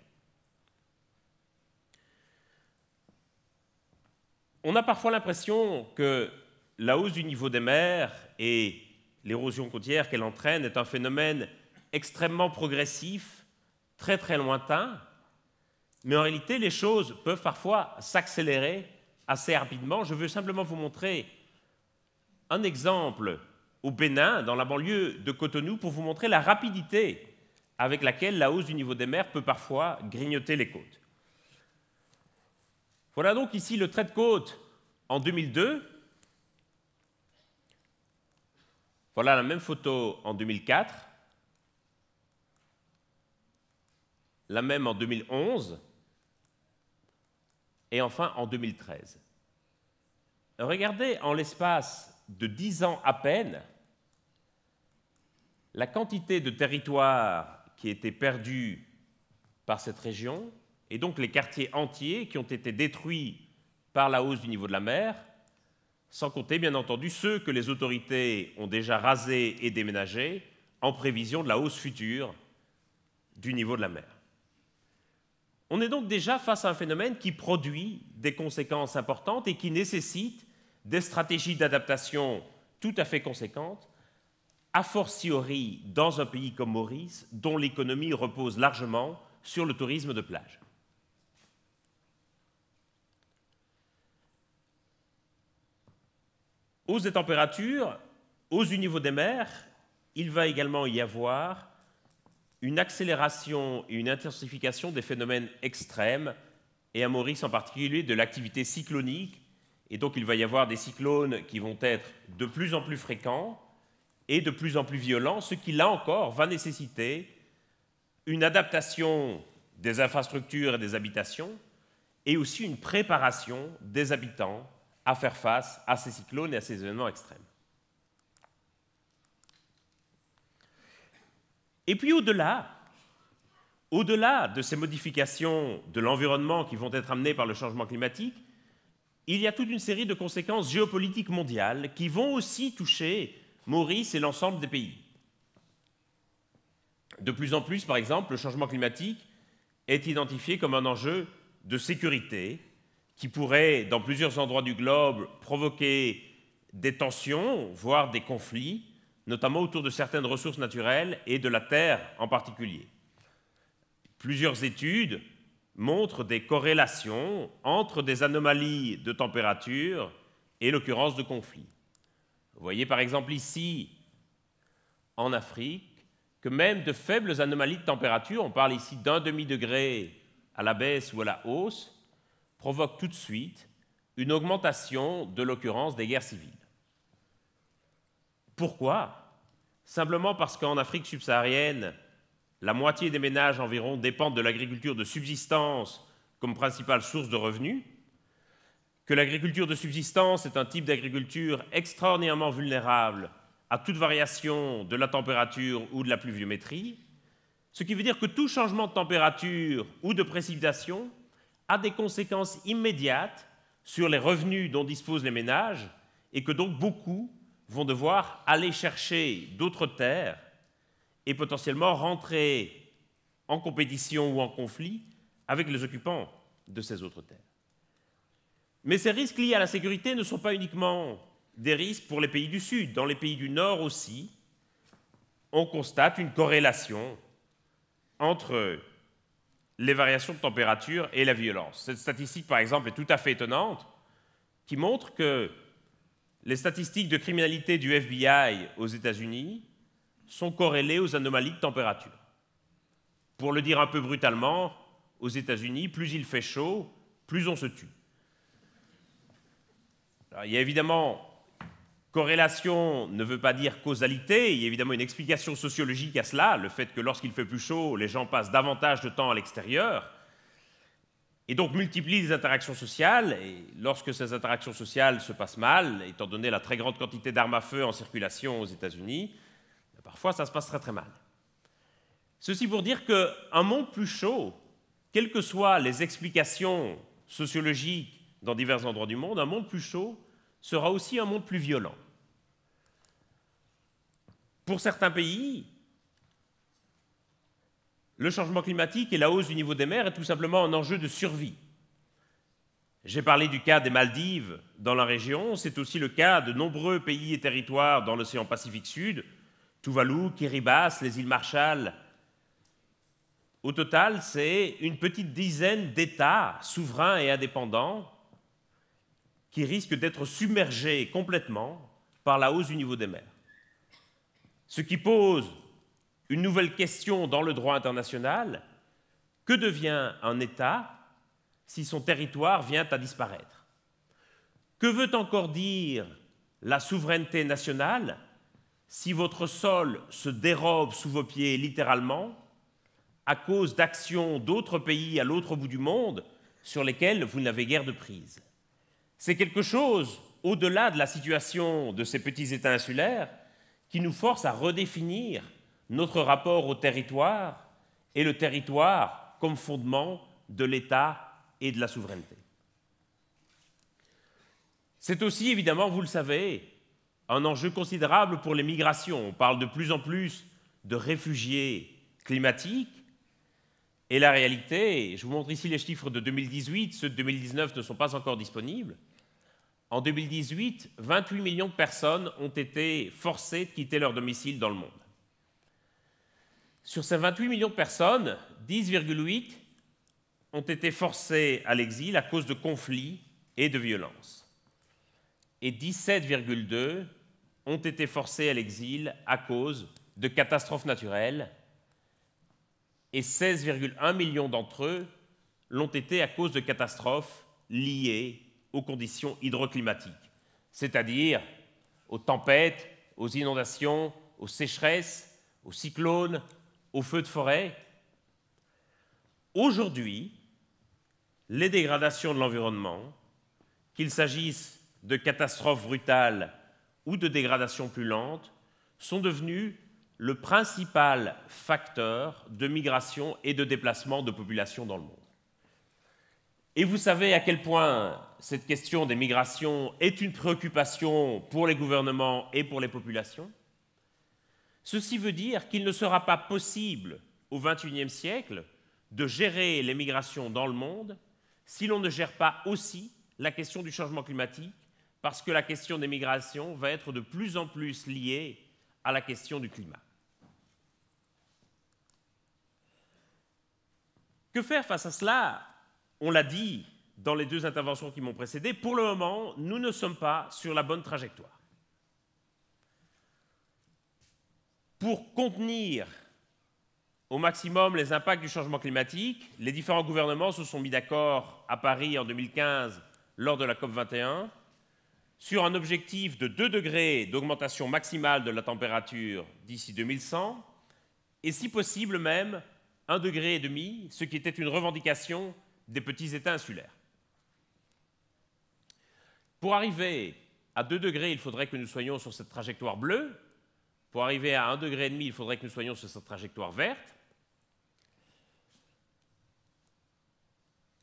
on a parfois l'impression que la hausse du niveau des mers et l'érosion côtière qu'elle entraîne est un phénomène extrêmement progressif, très très lointain, mais en réalité les choses peuvent parfois s'accélérer assez rapidement. Je veux simplement vous montrer un exemple au Bénin, dans la banlieue de Cotonou, pour vous montrer la rapidité avec laquelle la hausse du niveau des mers peut parfois grignoter les côtes. Voilà donc ici le trait de côte en 2002. Voilà la même photo en 2004. La même en 2011. Et enfin en 2013. Regardez en l'espace de 10 ans à peine la quantité de territoire qui était perdu par cette région et donc les quartiers entiers qui ont été détruits par la hausse du niveau de la mer, sans compter bien entendu ceux que les autorités ont déjà rasés et déménagés en prévision de la hausse future du niveau de la mer. On est donc déjà face à un phénomène qui produit des conséquences importantes et qui nécessite des stratégies d'adaptation tout à fait conséquentes, a fortiori dans un pays comme Maurice, dont l'économie repose largement sur le tourisme de plage. hausse des températures, aux du niveau des mers, il va également y avoir une accélération et une intensification des phénomènes extrêmes, et à Maurice en particulier de l'activité cyclonique. Et donc il va y avoir des cyclones qui vont être de plus en plus fréquents et de plus en plus violents, ce qui là encore va nécessiter une adaptation des infrastructures et des habitations, et aussi une préparation des habitants à faire face à ces cyclones et à ces événements extrêmes. Et puis au-delà, au-delà de ces modifications de l'environnement qui vont être amenées par le changement climatique, il y a toute une série de conséquences géopolitiques mondiales qui vont aussi toucher Maurice et l'ensemble des pays. De plus en plus, par exemple, le changement climatique est identifié comme un enjeu de sécurité qui pourraient, dans plusieurs endroits du globe, provoquer des tensions, voire des conflits, notamment autour de certaines ressources naturelles et de la terre en particulier. Plusieurs études montrent des corrélations entre des anomalies de température et l'occurrence de conflits. Vous voyez par exemple ici, en Afrique, que même de faibles anomalies de température, on parle ici d'un demi-degré à la baisse ou à la hausse, provoque tout de suite une augmentation de l'occurrence des guerres civiles. Pourquoi Simplement parce qu'en Afrique subsaharienne, la moitié des ménages environ dépendent de l'agriculture de subsistance comme principale source de revenus, que l'agriculture de subsistance est un type d'agriculture extraordinairement vulnérable à toute variation de la température ou de la pluviométrie, ce qui veut dire que tout changement de température ou de précipitation a des conséquences immédiates sur les revenus dont disposent les ménages et que donc beaucoup vont devoir aller chercher d'autres terres et potentiellement rentrer en compétition ou en conflit avec les occupants de ces autres terres. Mais ces risques liés à la sécurité ne sont pas uniquement des risques pour les pays du Sud. Dans les pays du Nord aussi, on constate une corrélation entre les variations de température et la violence. Cette statistique, par exemple, est tout à fait étonnante, qui montre que les statistiques de criminalité du FBI aux États-Unis sont corrélées aux anomalies de température. Pour le dire un peu brutalement, aux États-Unis, plus il fait chaud, plus on se tue. il y a évidemment Corrélation ne veut pas dire causalité, il y a évidemment une explication sociologique à cela, le fait que lorsqu'il fait plus chaud, les gens passent davantage de temps à l'extérieur, et donc multiplient les interactions sociales, et lorsque ces interactions sociales se passent mal, étant donné la très grande quantité d'armes à feu en circulation aux États-Unis, parfois ça se passe très très mal. Ceci pour dire qu'un monde plus chaud, quelles que soient les explications sociologiques dans divers endroits du monde, un monde plus chaud sera aussi un monde plus violent. Pour certains pays, le changement climatique et la hausse du niveau des mers est tout simplement un enjeu de survie. J'ai parlé du cas des Maldives dans la région, c'est aussi le cas de nombreux pays et territoires dans l'océan Pacifique Sud, Tuvalu, Kiribati, les îles Marshall. Au total, c'est une petite dizaine d'États souverains et indépendants qui risque d'être submergé complètement par la hausse du niveau des mers. Ce qui pose une nouvelle question dans le droit international, que devient un État si son territoire vient à disparaître Que veut encore dire la souveraineté nationale si votre sol se dérobe sous vos pieds littéralement à cause d'actions d'autres pays à l'autre bout du monde sur lesquels vous n'avez guère de prise c'est quelque chose, au-delà de la situation de ces petits États insulaires, qui nous force à redéfinir notre rapport au territoire et le territoire comme fondement de l'État et de la souveraineté. C'est aussi, évidemment, vous le savez, un enjeu considérable pour les migrations. On parle de plus en plus de réfugiés climatiques. Et la réalité, je vous montre ici les chiffres de 2018, ceux de 2019 ne sont pas encore disponibles, en 2018, 28 millions de personnes ont été forcées de quitter leur domicile dans le monde. Sur ces 28 millions de personnes, 10,8 ont été forcées à l'exil à cause de conflits et de violences. Et 17,2 ont été forcées à l'exil à cause de catastrophes naturelles. Et 16,1 millions d'entre eux l'ont été à cause de catastrophes liées aux conditions hydroclimatiques, c'est-à-dire aux tempêtes, aux inondations, aux sécheresses, aux cyclones, aux feux de forêt. Aujourd'hui, les dégradations de l'environnement, qu'il s'agisse de catastrophes brutales ou de dégradations plus lentes, sont devenues le principal facteur de migration et de déplacement de populations dans le monde. Et vous savez à quel point cette question des migrations est une préoccupation pour les gouvernements et pour les populations. Ceci veut dire qu'il ne sera pas possible au XXIe siècle de gérer les migrations dans le monde si l'on ne gère pas aussi la question du changement climatique, parce que la question des migrations va être de plus en plus liée à la question du climat. Que faire face à cela On l'a dit, dans les deux interventions qui m'ont précédé, pour le moment, nous ne sommes pas sur la bonne trajectoire. Pour contenir au maximum les impacts du changement climatique, les différents gouvernements se sont mis d'accord à Paris en 2015 lors de la COP21 sur un objectif de 2 degrés d'augmentation maximale de la température d'ici 2100 et si possible même 1 degré, et demi, ce qui était une revendication des petits États insulaires. Pour arriver à 2 degrés, il faudrait que nous soyons sur cette trajectoire bleue. Pour arriver à 1,5 degré, il faudrait que nous soyons sur cette trajectoire verte.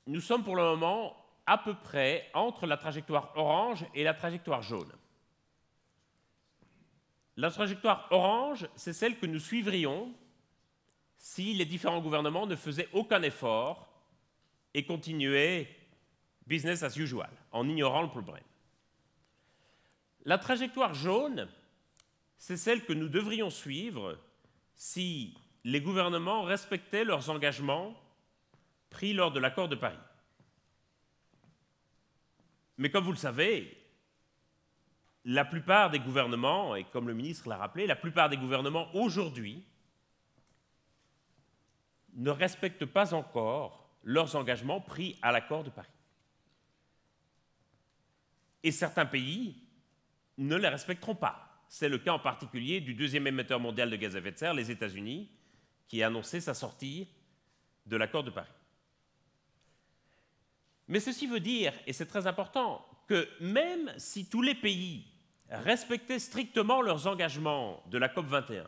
Nous sommes pour le moment à peu près entre la trajectoire orange et la trajectoire jaune. La trajectoire orange, c'est celle que nous suivrions si les différents gouvernements ne faisaient aucun effort et continuaient business as usual, en ignorant le problème. La trajectoire jaune, c'est celle que nous devrions suivre si les gouvernements respectaient leurs engagements pris lors de l'accord de Paris. Mais comme vous le savez, la plupart des gouvernements, et comme le ministre l'a rappelé, la plupart des gouvernements aujourd'hui ne respectent pas encore leurs engagements pris à l'accord de Paris et certains pays ne les respecteront pas. C'est le cas en particulier du deuxième émetteur mondial de gaz à effet de serre, les États-Unis, qui a annoncé sa sortie de l'accord de Paris. Mais ceci veut dire, et c'est très important, que même si tous les pays respectaient strictement leurs engagements de la COP21,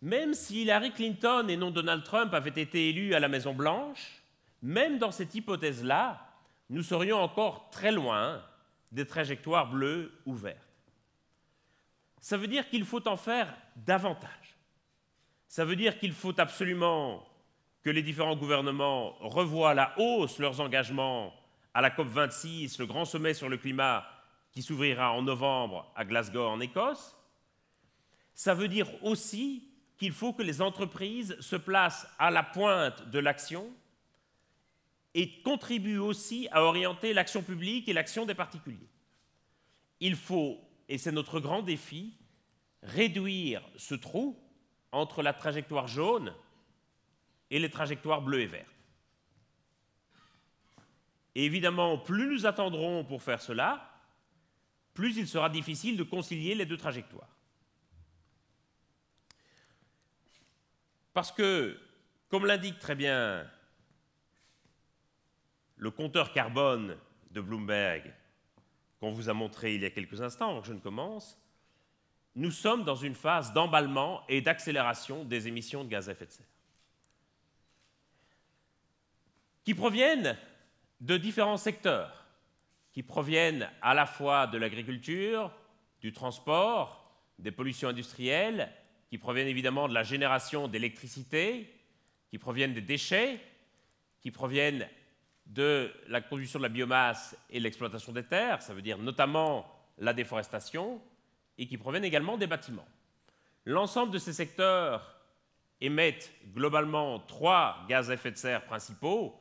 même si Hillary Clinton et non Donald Trump avaient été élus à la Maison-Blanche, même dans cette hypothèse-là, nous serions encore très loin des trajectoires bleues ou vertes. Ça veut dire qu'il faut en faire davantage. Ça veut dire qu'il faut absolument que les différents gouvernements revoient à la hausse leurs engagements à la COP26, le grand sommet sur le climat qui s'ouvrira en novembre à Glasgow en Écosse. Ça veut dire aussi qu'il faut que les entreprises se placent à la pointe de l'action et contribue aussi à orienter l'action publique et l'action des particuliers. Il faut, et c'est notre grand défi, réduire ce trou entre la trajectoire jaune et les trajectoires bleues et vertes. Et évidemment, plus nous attendrons pour faire cela, plus il sera difficile de concilier les deux trajectoires. Parce que, comme l'indique très bien le compteur carbone de Bloomberg qu'on vous a montré il y a quelques instants, avant je ne commence, nous sommes dans une phase d'emballement et d'accélération des émissions de gaz à effet de serre, qui proviennent de différents secteurs, qui proviennent à la fois de l'agriculture, du transport, des pollutions industrielles, qui proviennent évidemment de la génération d'électricité, qui proviennent des déchets, qui proviennent de la production de la biomasse et l'exploitation des terres, ça veut dire notamment la déforestation, et qui proviennent également des bâtiments. L'ensemble de ces secteurs émettent globalement trois gaz à effet de serre principaux,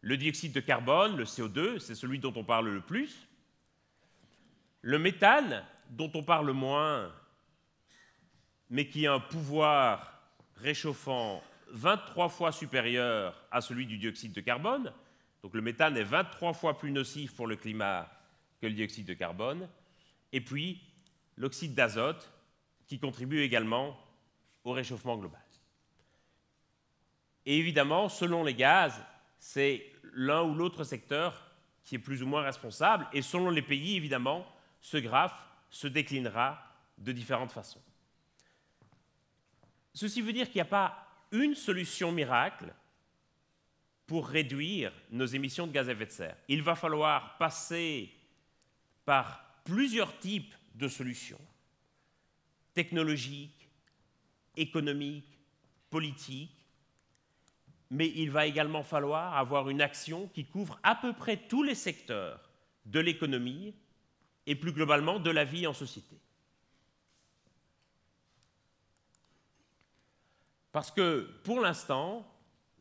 le dioxyde de carbone, le CO2, c'est celui dont on parle le plus, le méthane, dont on parle moins, mais qui a un pouvoir réchauffant 23 fois supérieur à celui du dioxyde de carbone, donc le méthane est 23 fois plus nocif pour le climat que le dioxyde de carbone. Et puis l'oxyde d'azote, qui contribue également au réchauffement global. Et évidemment, selon les gaz, c'est l'un ou l'autre secteur qui est plus ou moins responsable. Et selon les pays, évidemment, ce graphe se déclinera de différentes façons. Ceci veut dire qu'il n'y a pas une solution miracle pour réduire nos émissions de gaz à effet de serre. Il va falloir passer par plusieurs types de solutions, technologiques, économiques, politiques, mais il va également falloir avoir une action qui couvre à peu près tous les secteurs de l'économie et plus globalement de la vie en société. Parce que pour l'instant,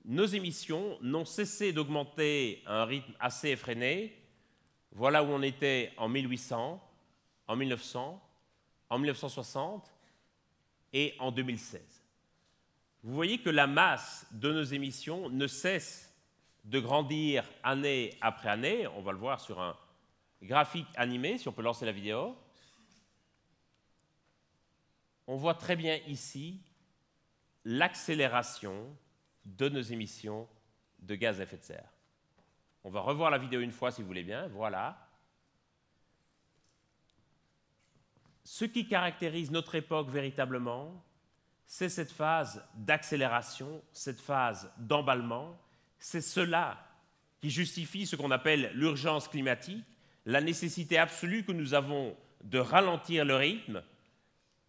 nos émissions n'ont cessé d'augmenter à un rythme assez effréné. Voilà où on était en 1800, en 1900, en 1960 et en 2016. Vous voyez que la masse de nos émissions ne cesse de grandir année après année. On va le voir sur un graphique animé, si on peut lancer la vidéo. On voit très bien ici l'accélération de nos émissions de gaz à effet de serre. On va revoir la vidéo une fois si vous voulez bien. Voilà. Ce qui caractérise notre époque véritablement, c'est cette phase d'accélération, cette phase d'emballement. C'est cela qui justifie ce qu'on appelle l'urgence climatique, la nécessité absolue que nous avons de ralentir le rythme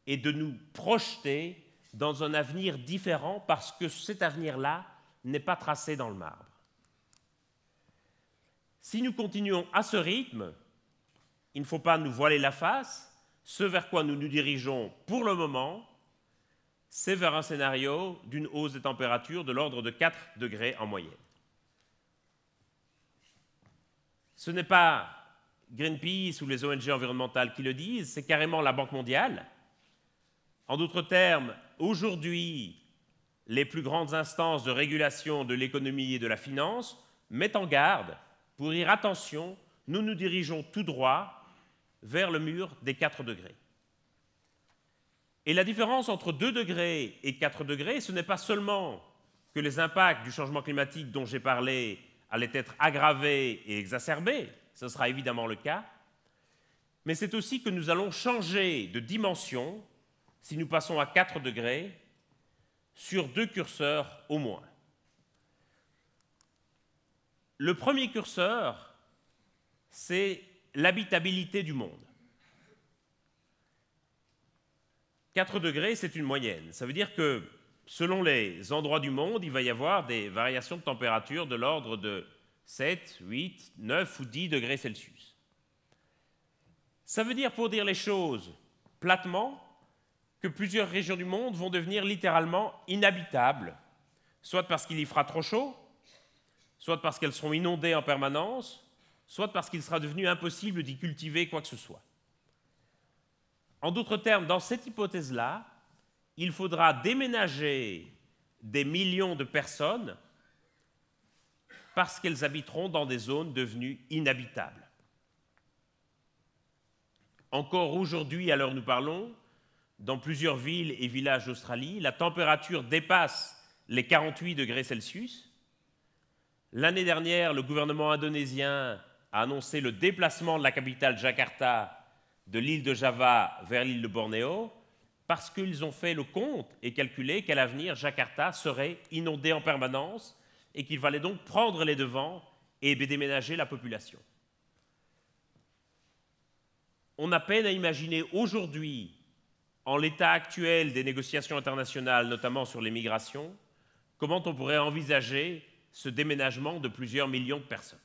et de nous projeter dans un avenir différent parce que cet avenir-là n'est pas tracé dans le marbre. Si nous continuons à ce rythme, il ne faut pas nous voiler la face, ce vers quoi nous nous dirigeons pour le moment, c'est vers un scénario d'une hausse des températures de l'ordre de 4 degrés en moyenne. Ce n'est pas Greenpeace ou les ONG environnementales qui le disent, c'est carrément la Banque mondiale. En d'autres termes, aujourd'hui, les plus grandes instances de régulation de l'économie et de la finance mettent en garde pour dire attention, nous nous dirigeons tout droit vers le mur des 4 degrés. Et la différence entre 2 degrés et 4 degrés, ce n'est pas seulement que les impacts du changement climatique dont j'ai parlé allaient être aggravés et exacerbés, ce sera évidemment le cas, mais c'est aussi que nous allons changer de dimension si nous passons à 4 degrés sur deux curseurs au moins. Le premier curseur, c'est l'habitabilité du monde. 4 degrés, c'est une moyenne. Ça veut dire que selon les endroits du monde, il va y avoir des variations de température de l'ordre de 7, 8, 9 ou 10 degrés Celsius. Ça veut dire, pour dire les choses platement, que plusieurs régions du monde vont devenir littéralement inhabitables, soit parce qu'il y fera trop chaud, soit parce qu'elles seront inondées en permanence, soit parce qu'il sera devenu impossible d'y cultiver quoi que ce soit. En d'autres termes, dans cette hypothèse-là, il faudra déménager des millions de personnes parce qu'elles habiteront dans des zones devenues inhabitables. Encore aujourd'hui, alors, nous parlons, dans plusieurs villes et villages d'Australie, la température dépasse les 48 degrés Celsius. L'année dernière, le gouvernement indonésien a annoncé le déplacement de la capitale Jakarta de l'île de Java vers l'île de Bornéo parce qu'ils ont fait le compte et calculé qu'à l'avenir, Jakarta serait inondée en permanence et qu'il fallait donc prendre les devants et déménager la population. On a peine à imaginer aujourd'hui en l'état actuel des négociations internationales, notamment sur les migrations, comment on pourrait envisager ce déménagement de plusieurs millions de personnes.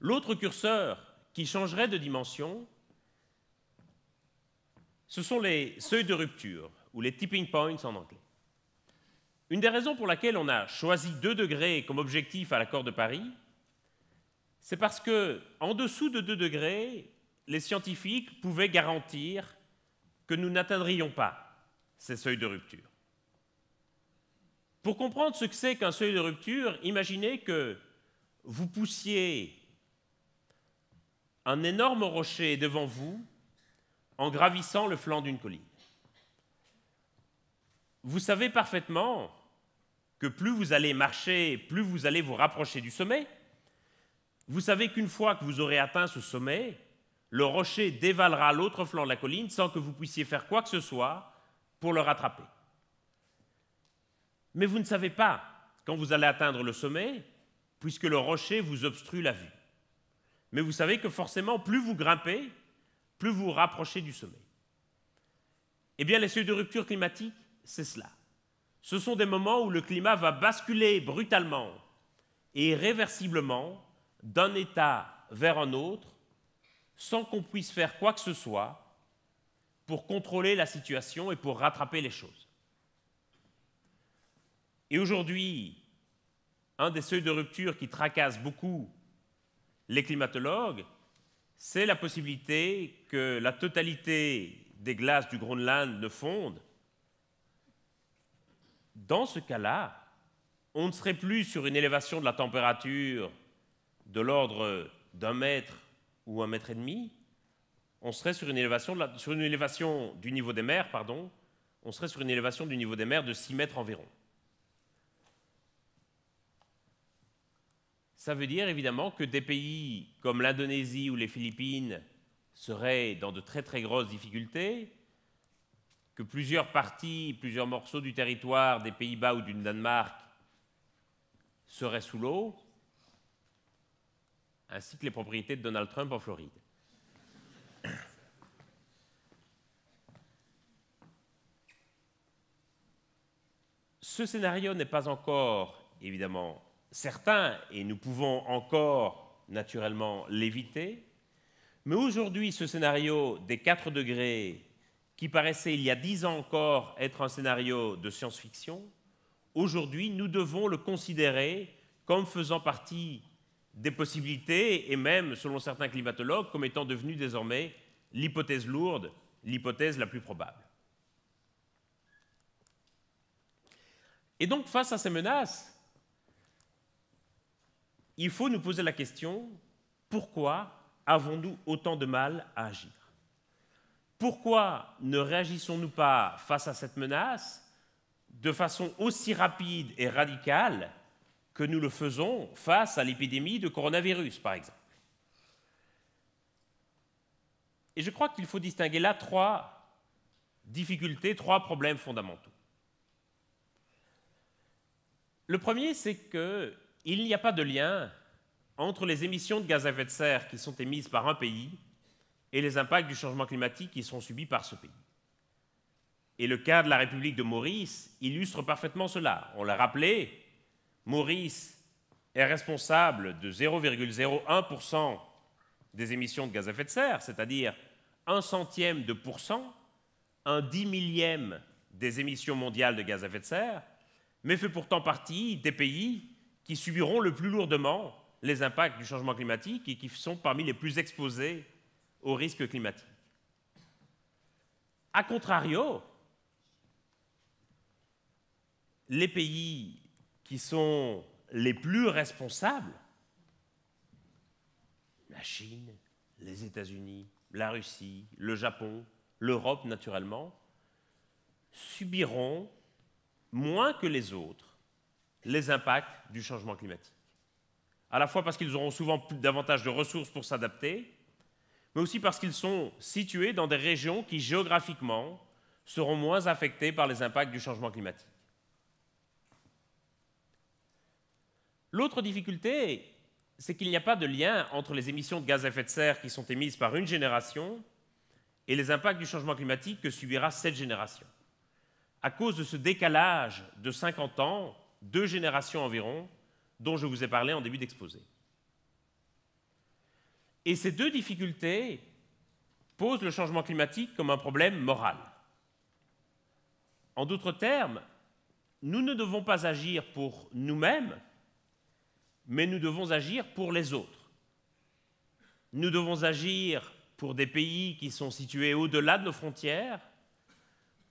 L'autre curseur qui changerait de dimension, ce sont les seuils de rupture, ou les tipping points en anglais. Une des raisons pour laquelle on a choisi 2 degrés comme objectif à l'accord de Paris, c'est parce que en dessous de 2 degrés, les scientifiques pouvaient garantir que nous n'atteindrions pas ces seuils de rupture. Pour comprendre ce que c'est qu'un seuil de rupture, imaginez que vous poussiez un énorme rocher devant vous en gravissant le flanc d'une colline. Vous savez parfaitement que plus vous allez marcher, plus vous allez vous rapprocher du sommet. Vous savez qu'une fois que vous aurez atteint ce sommet, le rocher dévalera l'autre flanc de la colline sans que vous puissiez faire quoi que ce soit pour le rattraper. Mais vous ne savez pas quand vous allez atteindre le sommet, puisque le rocher vous obstrue la vue. Mais vous savez que forcément, plus vous grimpez, plus vous rapprochez du sommet. Eh bien, les seuils de rupture climatique, c'est cela. Ce sont des moments où le climat va basculer brutalement et irréversiblement d'un état vers un autre sans qu'on puisse faire quoi que ce soit pour contrôler la situation et pour rattraper les choses. Et aujourd'hui, un des seuils de rupture qui tracasse beaucoup les climatologues, c'est la possibilité que la totalité des glaces du Groenland ne fonde. Dans ce cas-là, on ne serait plus sur une élévation de la température de l'ordre d'un mètre ou un mètre et demi, on serait sur une élévation, du niveau des mers, pardon, on serait sur une élévation du niveau des mers de 6 mètres environ. Ça veut dire évidemment que des pays comme l'Indonésie ou les Philippines seraient dans de très très grosses difficultés, que plusieurs parties, plusieurs morceaux du territoire des Pays-Bas ou du Danemark seraient sous l'eau, ainsi que les propriétés de Donald Trump en Floride. Ce scénario n'est pas encore, évidemment, certain, et nous pouvons encore, naturellement, l'éviter. Mais aujourd'hui, ce scénario des 4 degrés, qui paraissait il y a 10 ans encore être un scénario de science-fiction, aujourd'hui, nous devons le considérer comme faisant partie des possibilités, et même, selon certains climatologues, comme étant devenue désormais l'hypothèse lourde, l'hypothèse la plus probable. Et donc, face à ces menaces, il faut nous poser la question, pourquoi avons-nous autant de mal à agir Pourquoi ne réagissons-nous pas face à cette menace de façon aussi rapide et radicale que nous le faisons face à l'épidémie de coronavirus, par exemple. Et je crois qu'il faut distinguer là trois difficultés, trois problèmes fondamentaux. Le premier, c'est qu'il n'y a pas de lien entre les émissions de gaz à effet de serre qui sont émises par un pays et les impacts du changement climatique qui sont subis par ce pays. Et le cas de la République de Maurice illustre parfaitement cela. On l'a rappelé, Maurice est responsable de 0,01% des émissions de gaz à effet de serre, c'est-à-dire un centième de pourcent, un dix millième des émissions mondiales de gaz à effet de serre, mais fait pourtant partie des pays qui subiront le plus lourdement les impacts du changement climatique et qui sont parmi les plus exposés aux risques climatiques. A contrario, les pays sont les plus responsables, la Chine, les États-Unis, la Russie, le Japon, l'Europe naturellement, subiront moins que les autres les impacts du changement climatique. À la fois parce qu'ils auront souvent davantage de ressources pour s'adapter, mais aussi parce qu'ils sont situés dans des régions qui géographiquement seront moins affectées par les impacts du changement climatique. L'autre difficulté, c'est qu'il n'y a pas de lien entre les émissions de gaz à effet de serre qui sont émises par une génération et les impacts du changement climatique que subira cette génération. À cause de ce décalage de 50 ans, deux générations environ, dont je vous ai parlé en début d'exposé. Et ces deux difficultés posent le changement climatique comme un problème moral. En d'autres termes, nous ne devons pas agir pour nous-mêmes mais nous devons agir pour les autres. Nous devons agir pour des pays qui sont situés au-delà de nos frontières.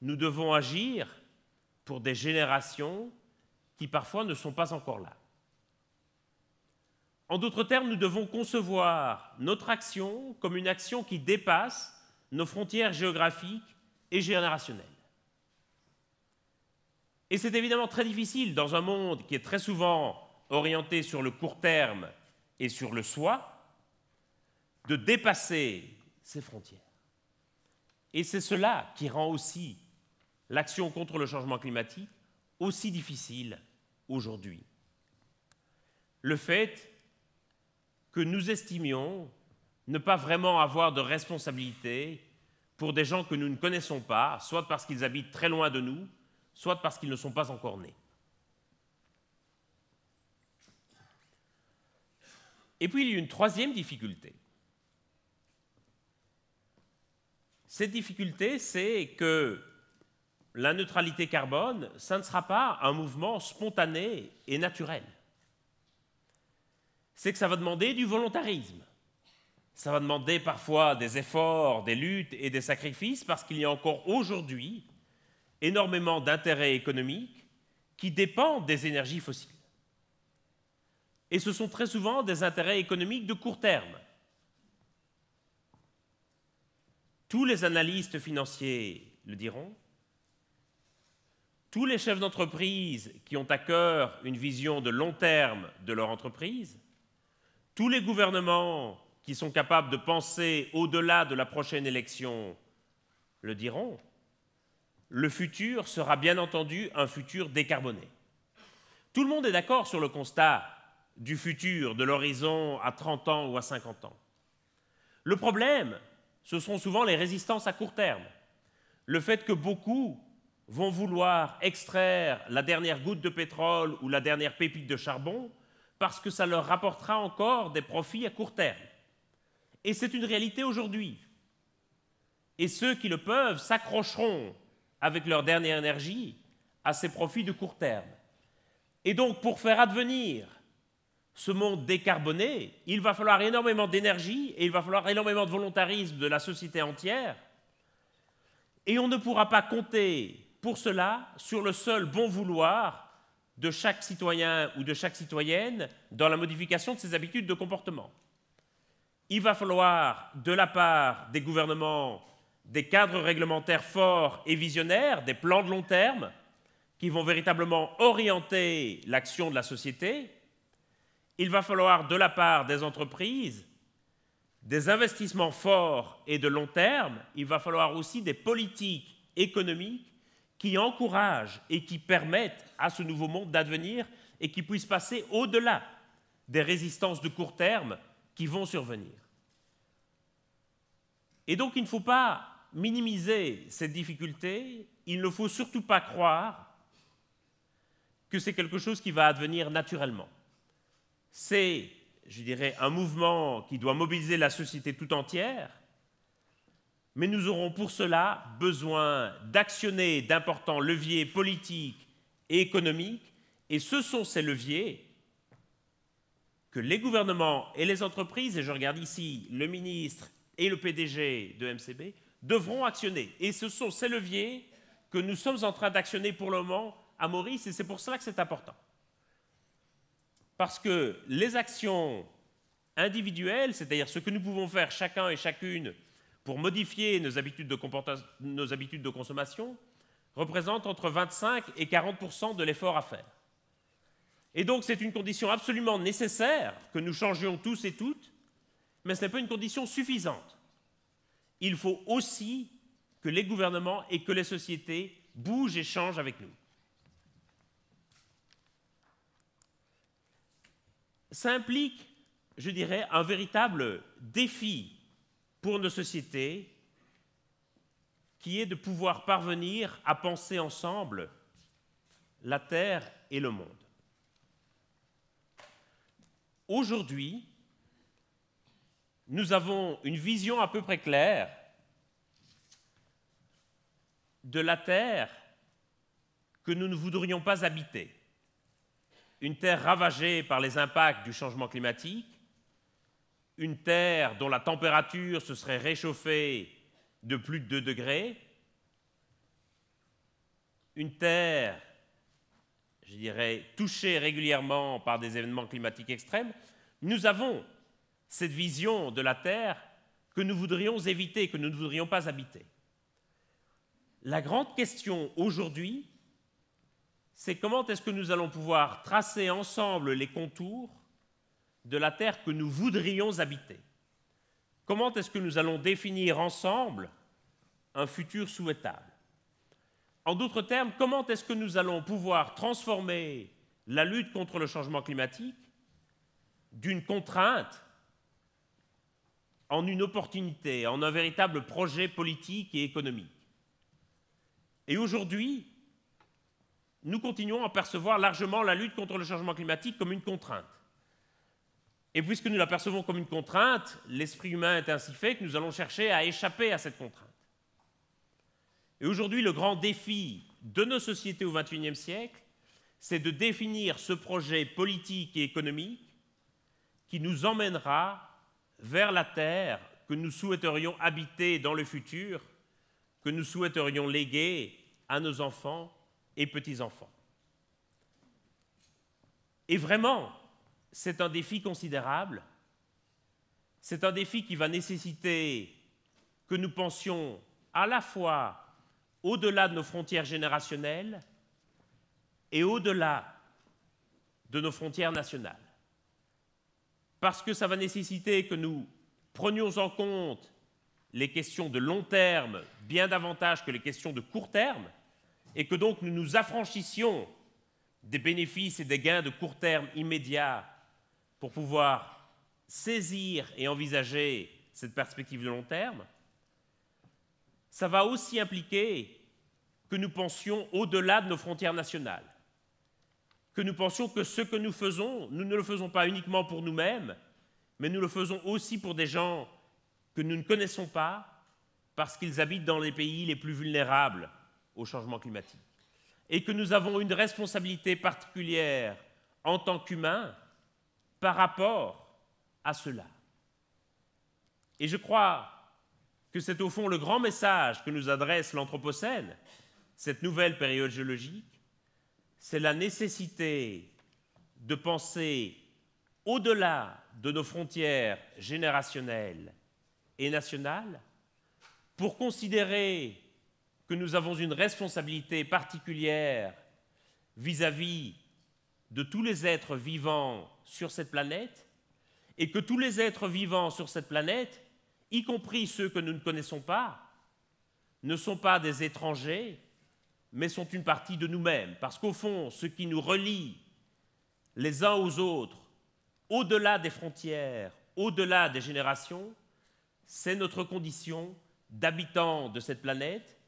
Nous devons agir pour des générations qui parfois ne sont pas encore là. En d'autres termes, nous devons concevoir notre action comme une action qui dépasse nos frontières géographiques et générationnelles. Et c'est évidemment très difficile dans un monde qui est très souvent orientés sur le court terme et sur le soi, de dépasser ses frontières. Et c'est cela qui rend aussi l'action contre le changement climatique aussi difficile aujourd'hui. Le fait que nous estimions ne pas vraiment avoir de responsabilité pour des gens que nous ne connaissons pas, soit parce qu'ils habitent très loin de nous, soit parce qu'ils ne sont pas encore nés. Et puis il y a une troisième difficulté. Cette difficulté, c'est que la neutralité carbone, ça ne sera pas un mouvement spontané et naturel. C'est que ça va demander du volontarisme. Ça va demander parfois des efforts, des luttes et des sacrifices parce qu'il y a encore aujourd'hui énormément d'intérêts économiques qui dépendent des énergies fossiles et ce sont très souvent des intérêts économiques de court terme. Tous les analystes financiers le diront, tous les chefs d'entreprise qui ont à cœur une vision de long terme de leur entreprise, tous les gouvernements qui sont capables de penser au-delà de la prochaine élection le diront, le futur sera bien entendu un futur décarboné. Tout le monde est d'accord sur le constat du futur, de l'horizon à 30 ans ou à 50 ans. Le problème, ce sont souvent les résistances à court terme. Le fait que beaucoup vont vouloir extraire la dernière goutte de pétrole ou la dernière pépite de charbon parce que ça leur rapportera encore des profits à court terme. Et c'est une réalité aujourd'hui. Et ceux qui le peuvent s'accrocheront avec leur dernière énergie à ces profits de court terme. Et donc pour faire advenir ce monde décarboné, il va falloir énormément d'énergie et il va falloir énormément de volontarisme de la société entière. Et on ne pourra pas compter pour cela sur le seul bon vouloir de chaque citoyen ou de chaque citoyenne dans la modification de ses habitudes de comportement. Il va falloir, de la part des gouvernements, des cadres réglementaires forts et visionnaires, des plans de long terme, qui vont véritablement orienter l'action de la société, il va falloir de la part des entreprises des investissements forts et de long terme, il va falloir aussi des politiques économiques qui encouragent et qui permettent à ce nouveau monde d'advenir et qui puissent passer au-delà des résistances de court terme qui vont survenir. Et donc il ne faut pas minimiser cette difficulté, il ne faut surtout pas croire que c'est quelque chose qui va advenir naturellement c'est, je dirais, un mouvement qui doit mobiliser la société tout entière, mais nous aurons pour cela besoin d'actionner d'importants leviers politiques et économiques, et ce sont ces leviers que les gouvernements et les entreprises, et je regarde ici le ministre et le PDG de MCB, devront actionner. Et ce sont ces leviers que nous sommes en train d'actionner pour le moment à Maurice, et c'est pour cela que c'est important. Parce que les actions individuelles, c'est-à-dire ce que nous pouvons faire chacun et chacune pour modifier nos habitudes de, nos habitudes de consommation, représentent entre 25 et 40 de l'effort à faire. Et donc c'est une condition absolument nécessaire que nous changions tous et toutes, mais ce n'est pas une condition suffisante. Il faut aussi que les gouvernements et que les sociétés bougent et changent avec nous. implique, je dirais, un véritable défi pour nos sociétés qui est de pouvoir parvenir à penser ensemble la Terre et le monde. Aujourd'hui, nous avons une vision à peu près claire de la Terre que nous ne voudrions pas habiter une terre ravagée par les impacts du changement climatique, une terre dont la température se serait réchauffée de plus de 2 degrés, une terre, je dirais, touchée régulièrement par des événements climatiques extrêmes, nous avons cette vision de la Terre que nous voudrions éviter, que nous ne voudrions pas habiter. La grande question aujourd'hui, c'est comment est-ce que nous allons pouvoir tracer ensemble les contours de la Terre que nous voudrions habiter. Comment est-ce que nous allons définir ensemble un futur souhaitable En d'autres termes, comment est-ce que nous allons pouvoir transformer la lutte contre le changement climatique d'une contrainte en une opportunité, en un véritable projet politique et économique Et aujourd'hui, nous continuons à percevoir largement la lutte contre le changement climatique comme une contrainte. Et puisque nous la percevons comme une contrainte, l'esprit humain est ainsi fait que nous allons chercher à échapper à cette contrainte. Et aujourd'hui, le grand défi de nos sociétés au XXIe siècle, c'est de définir ce projet politique et économique qui nous emmènera vers la Terre que nous souhaiterions habiter dans le futur, que nous souhaiterions léguer à nos enfants et petits-enfants. Et vraiment, c'est un défi considérable. C'est un défi qui va nécessiter que nous pensions à la fois au-delà de nos frontières générationnelles et au-delà de nos frontières nationales. Parce que ça va nécessiter que nous prenions en compte les questions de long terme bien davantage que les questions de court terme, et que donc nous nous affranchissions des bénéfices et des gains de court terme immédiats pour pouvoir saisir et envisager cette perspective de long terme, ça va aussi impliquer que nous pensions au-delà de nos frontières nationales, que nous pensions que ce que nous faisons, nous ne le faisons pas uniquement pour nous-mêmes, mais nous le faisons aussi pour des gens que nous ne connaissons pas parce qu'ils habitent dans les pays les plus vulnérables au changement climatique. Et que nous avons une responsabilité particulière en tant qu'humains par rapport à cela. Et je crois que c'est au fond le grand message que nous adresse l'Anthropocène, cette nouvelle période géologique, c'est la nécessité de penser au-delà de nos frontières générationnelles et nationales pour considérer nous avons une responsabilité particulière vis-à-vis de tous les êtres vivants sur cette planète, et que tous les êtres vivants sur cette planète, y compris ceux que nous ne connaissons pas, ne sont pas des étrangers, mais sont une partie de nous-mêmes. Parce qu'au fond, ce qui nous relie les uns aux autres, au-delà des frontières, au-delà des générations, c'est notre condition d'habitants de cette planète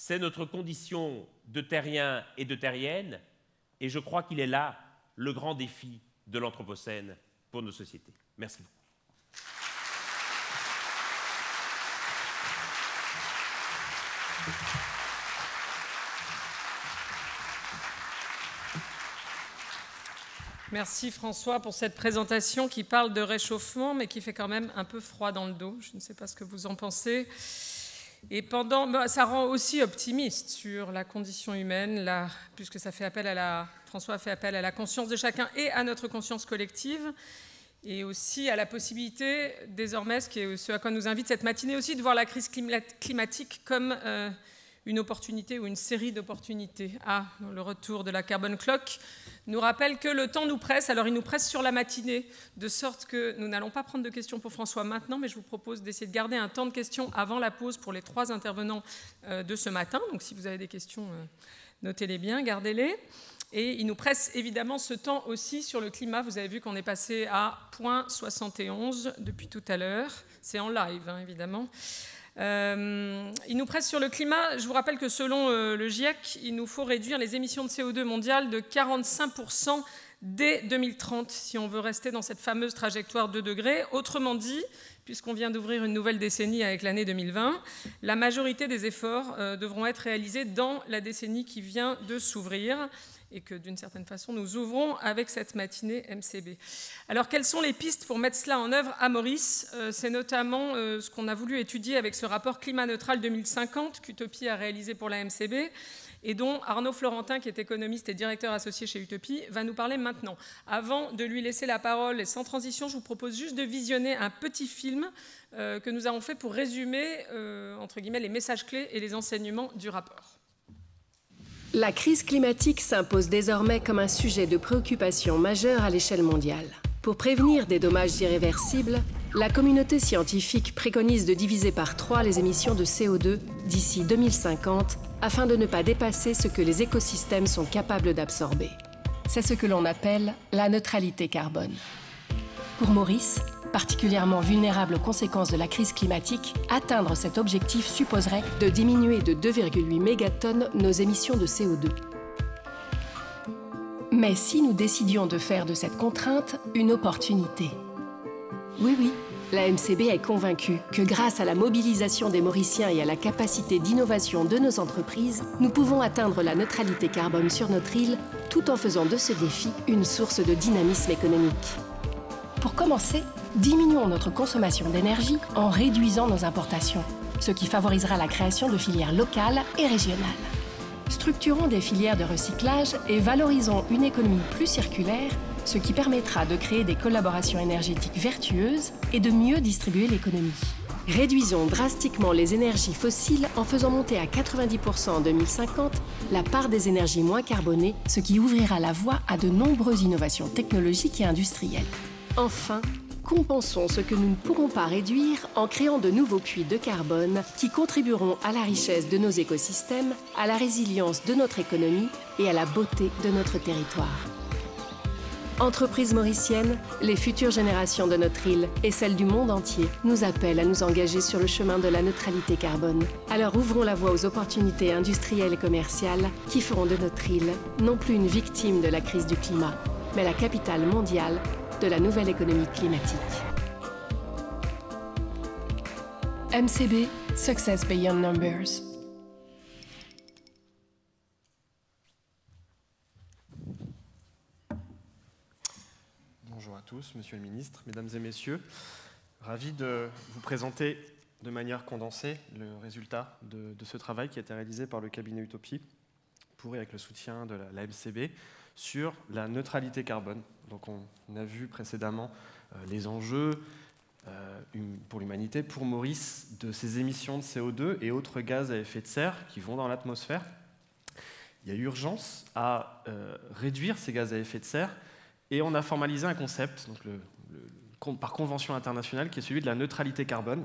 c'est notre condition de terrien et de terrienne, et je crois qu'il est là le grand défi de l'Anthropocène pour nos sociétés. Merci beaucoup. Merci François pour cette présentation qui parle de réchauffement mais qui fait quand même un peu froid dans le dos. Je ne sais pas ce que vous en pensez. Et pendant, bah, ça rend aussi optimiste sur la condition humaine, puisque ça fait appel à la, François fait appel à la conscience de chacun et à notre conscience collective, et aussi à la possibilité, désormais, ce, à quoi nous invite cette matinée aussi, de voir la crise climatique comme euh, une opportunité ou une série d'opportunités. Ah, le retour de la carbon clock nous rappelle que le temps nous presse, alors il nous presse sur la matinée, de sorte que nous n'allons pas prendre de questions pour François maintenant, mais je vous propose d'essayer de garder un temps de questions avant la pause pour les trois intervenants euh, de ce matin. Donc si vous avez des questions, euh, notez-les bien, gardez-les. Et il nous presse évidemment ce temps aussi sur le climat. Vous avez vu qu'on est passé à point 71 depuis tout à l'heure. C'est en live, hein, évidemment. Euh, il nous presse sur le climat. Je vous rappelle que selon euh, le GIEC, il nous faut réduire les émissions de CO2 mondiales de 45% dès 2030 si on veut rester dans cette fameuse trajectoire 2 degrés. Autrement dit, puisqu'on vient d'ouvrir une nouvelle décennie avec l'année 2020, la majorité des efforts euh, devront être réalisés dans la décennie qui vient de s'ouvrir et que d'une certaine façon nous ouvrons avec cette matinée MCB. Alors quelles sont les pistes pour mettre cela en œuvre à Maurice euh, C'est notamment euh, ce qu'on a voulu étudier avec ce rapport Climat Neutral 2050 qu'Utopie a réalisé pour la MCB et dont Arnaud Florentin, qui est économiste et directeur associé chez Utopie, va nous parler maintenant. Avant de lui laisser la parole et sans transition, je vous propose juste de visionner un petit film euh, que nous avons fait pour résumer entre guillemets les messages clés et les enseignements du rapport. La crise climatique s'impose désormais comme un sujet de préoccupation majeure à l'échelle mondiale. Pour prévenir des dommages irréversibles, la communauté scientifique préconise de diviser par trois les émissions de CO2 d'ici 2050 afin de ne pas dépasser ce que les écosystèmes sont capables d'absorber. C'est ce que l'on appelle la neutralité carbone. Pour Maurice, particulièrement vulnérable aux conséquences de la crise climatique, atteindre cet objectif supposerait de diminuer de 2,8 mégatonnes nos émissions de CO2. Mais si nous décidions de faire de cette contrainte une opportunité Oui, oui, la MCB est convaincue que grâce à la mobilisation des Mauriciens et à la capacité d'innovation de nos entreprises, nous pouvons atteindre la neutralité carbone sur notre île tout en faisant de ce défi une source de dynamisme économique. Pour commencer, diminuons notre consommation d'énergie en réduisant nos importations, ce qui favorisera la création de filières locales et régionales. Structurons des filières de recyclage et valorisons une économie plus circulaire, ce qui permettra de créer des collaborations énergétiques vertueuses et de mieux distribuer l'économie. Réduisons drastiquement les énergies fossiles en faisant monter à 90% en 2050 la part des énergies moins carbonées, ce qui ouvrira la voie à de nombreuses innovations technologiques et industrielles. Enfin, compensons ce que nous ne pourrons pas réduire en créant de nouveaux puits de carbone qui contribueront à la richesse de nos écosystèmes, à la résilience de notre économie et à la beauté de notre territoire. Entreprises mauriciennes, les futures générations de notre île et celles du monde entier nous appellent à nous engager sur le chemin de la neutralité carbone. Alors ouvrons la voie aux opportunités industrielles et commerciales qui feront de notre île non plus une victime de la crise du climat, mais la capitale mondiale de la nouvelle économie climatique. MCB, Success Beyond Numbers. Bonjour à tous, Monsieur le Ministre, Mesdames et Messieurs. Ravi de vous présenter de manière condensée le résultat de, ce travail qui a été réalisé par le cabinet Utopie, pour et avec le soutien de la MCB, sur la neutralité carbone donc on a vu précédemment euh, les enjeux euh, hum, pour l'humanité, pour Maurice, de ces émissions de CO2 et autres gaz à effet de serre qui vont dans l'atmosphère. Il y a urgence à euh, réduire ces gaz à effet de serre et on a formalisé un concept donc par convention internationale qui est celui de la neutralité carbone.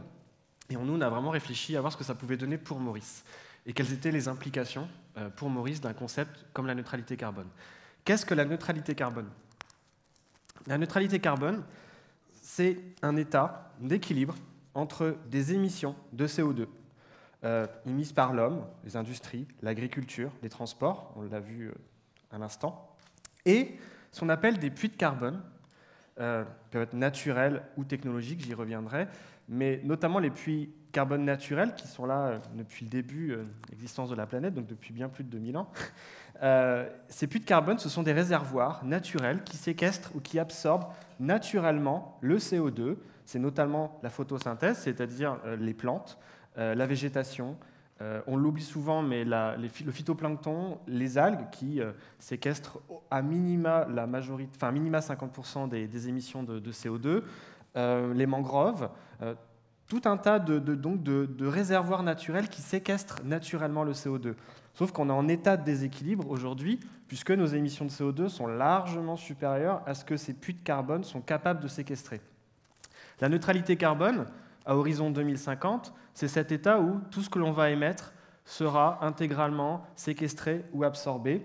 Et on, nous, on a vraiment réfléchi à voir ce que ça pouvait donner pour Maurice et quelles étaient les implications pour Maurice d'un concept comme la neutralité carbone. Qu'est-ce que la neutralité carbone la neutralité carbone, c'est un état d'équilibre entre des émissions de CO2 euh, émises par l'homme, les industries, l'agriculture, les transports, on l'a vu euh, à l'instant, et ce qu'on appelle des puits de carbone, qui euh, peuvent être naturels ou technologiques, j'y reviendrai, mais notamment les puits carbone naturels qui sont là euh, depuis le début de euh, l'existence de la planète, donc depuis bien plus de 2000 ans. Euh, ces puits de carbone, ce sont des réservoirs naturels qui séquestrent ou qui absorbent naturellement le CO2. C'est notamment la photosynthèse, c'est-à-dire les plantes, la végétation. on l'oublie souvent, mais le phytoplancton, les algues qui séquestrent à minima, la majorité, enfin, minima 50% des, émissions de CO2. Euh, les mangroves, euh, tout un tas de, donc de, réservoirs naturels qui séquestrent naturellement le CO2. Sauf qu'on est en état de déséquilibre aujourd'hui, puisque nos émissions de CO2 sont largement supérieures à ce que ces puits de carbone sont capables de séquestrer. La neutralité carbone, à horizon 2050, c'est cet état où tout ce que l'on va émettre sera intégralement séquestré ou absorbé,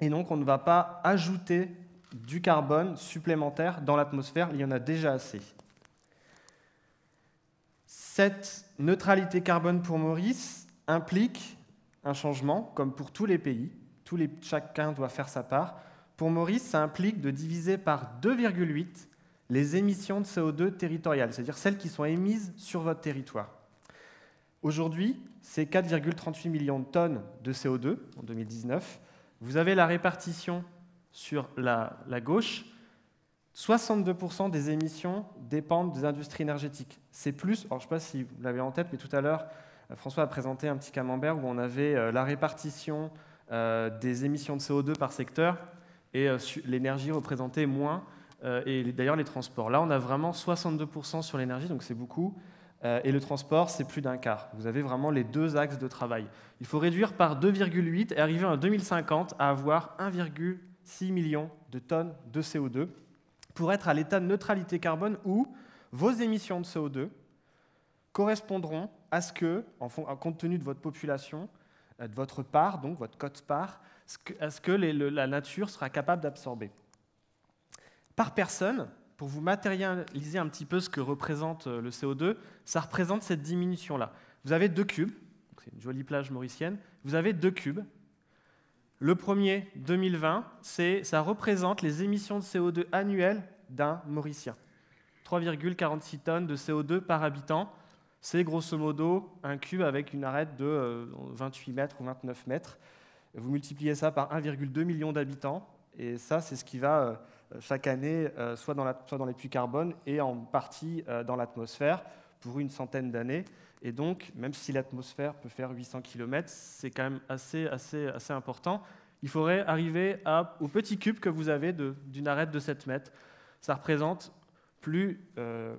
et donc on ne va pas ajouter du carbone supplémentaire dans l'atmosphère, il y en a déjà assez. Cette neutralité carbone pour Maurice implique un changement, comme pour tous les pays. chacun doit faire sa part. Pour Maurice, ça implique de diviser par 2,8 les émissions de CO2 territoriales, c'est-à-dire celles qui sont émises sur votre territoire. Aujourd'hui, c'est 4,38 millions de tonnes de CO2 en 2019. Vous avez la répartition sur la, gauche, 62% des émissions dépendent des industries énergétiques. C'est plus, alors je ne sais pas si vous l'avez en tête, mais tout à l'heure, euh, François a présenté un petit camembert où on avait euh, la répartition euh, des émissions de CO2 par secteur et l'énergie représentait moins, et d'ailleurs les transports. Là, on a vraiment 62% sur l'énergie, donc c'est beaucoup, et le transport, c'est plus d'un quart. Vous avez vraiment les deux axes de travail. Il faut réduire par 2,8 et arriver en 2050 à avoir 1,8 6 millions de tonnes de CO2 pour être à l'état de neutralité carbone où vos émissions de CO2 correspondront à ce que, en compte tenu de votre population, euh, de votre part, donc votre cote part, à ce que la nature sera capable d'absorber. Par personne, pour vous matérialiser un petit peu ce que représente euh, le CO2, ça représente cette diminution-là. Vous avez deux cubes, c'est une jolie plage mauricienne, vous avez deux cubes, le premier, 2020, ça représente les émissions de CO2 annuelles d'un Mauricien. 3,46 tonnes de CO2 par habitant. C'est grosso modo un cube avec une arête de 28 euh, mètres ou 29 mètres. Vous multipliez ça par 1,2 million d'habitants, et ça, c'est ce qui va euh, chaque année euh, soit dans, soit dans les puits carbone et en partie dans l'atmosphère pour une centaine d'années. Et donc, même si l'atmosphère peut faire 800 km, c'est quand même assez, assez, assez important. Il faudrait arriver à, au petit cube que vous avez d'une arête de 7 mètres. Ça représente plus, euh,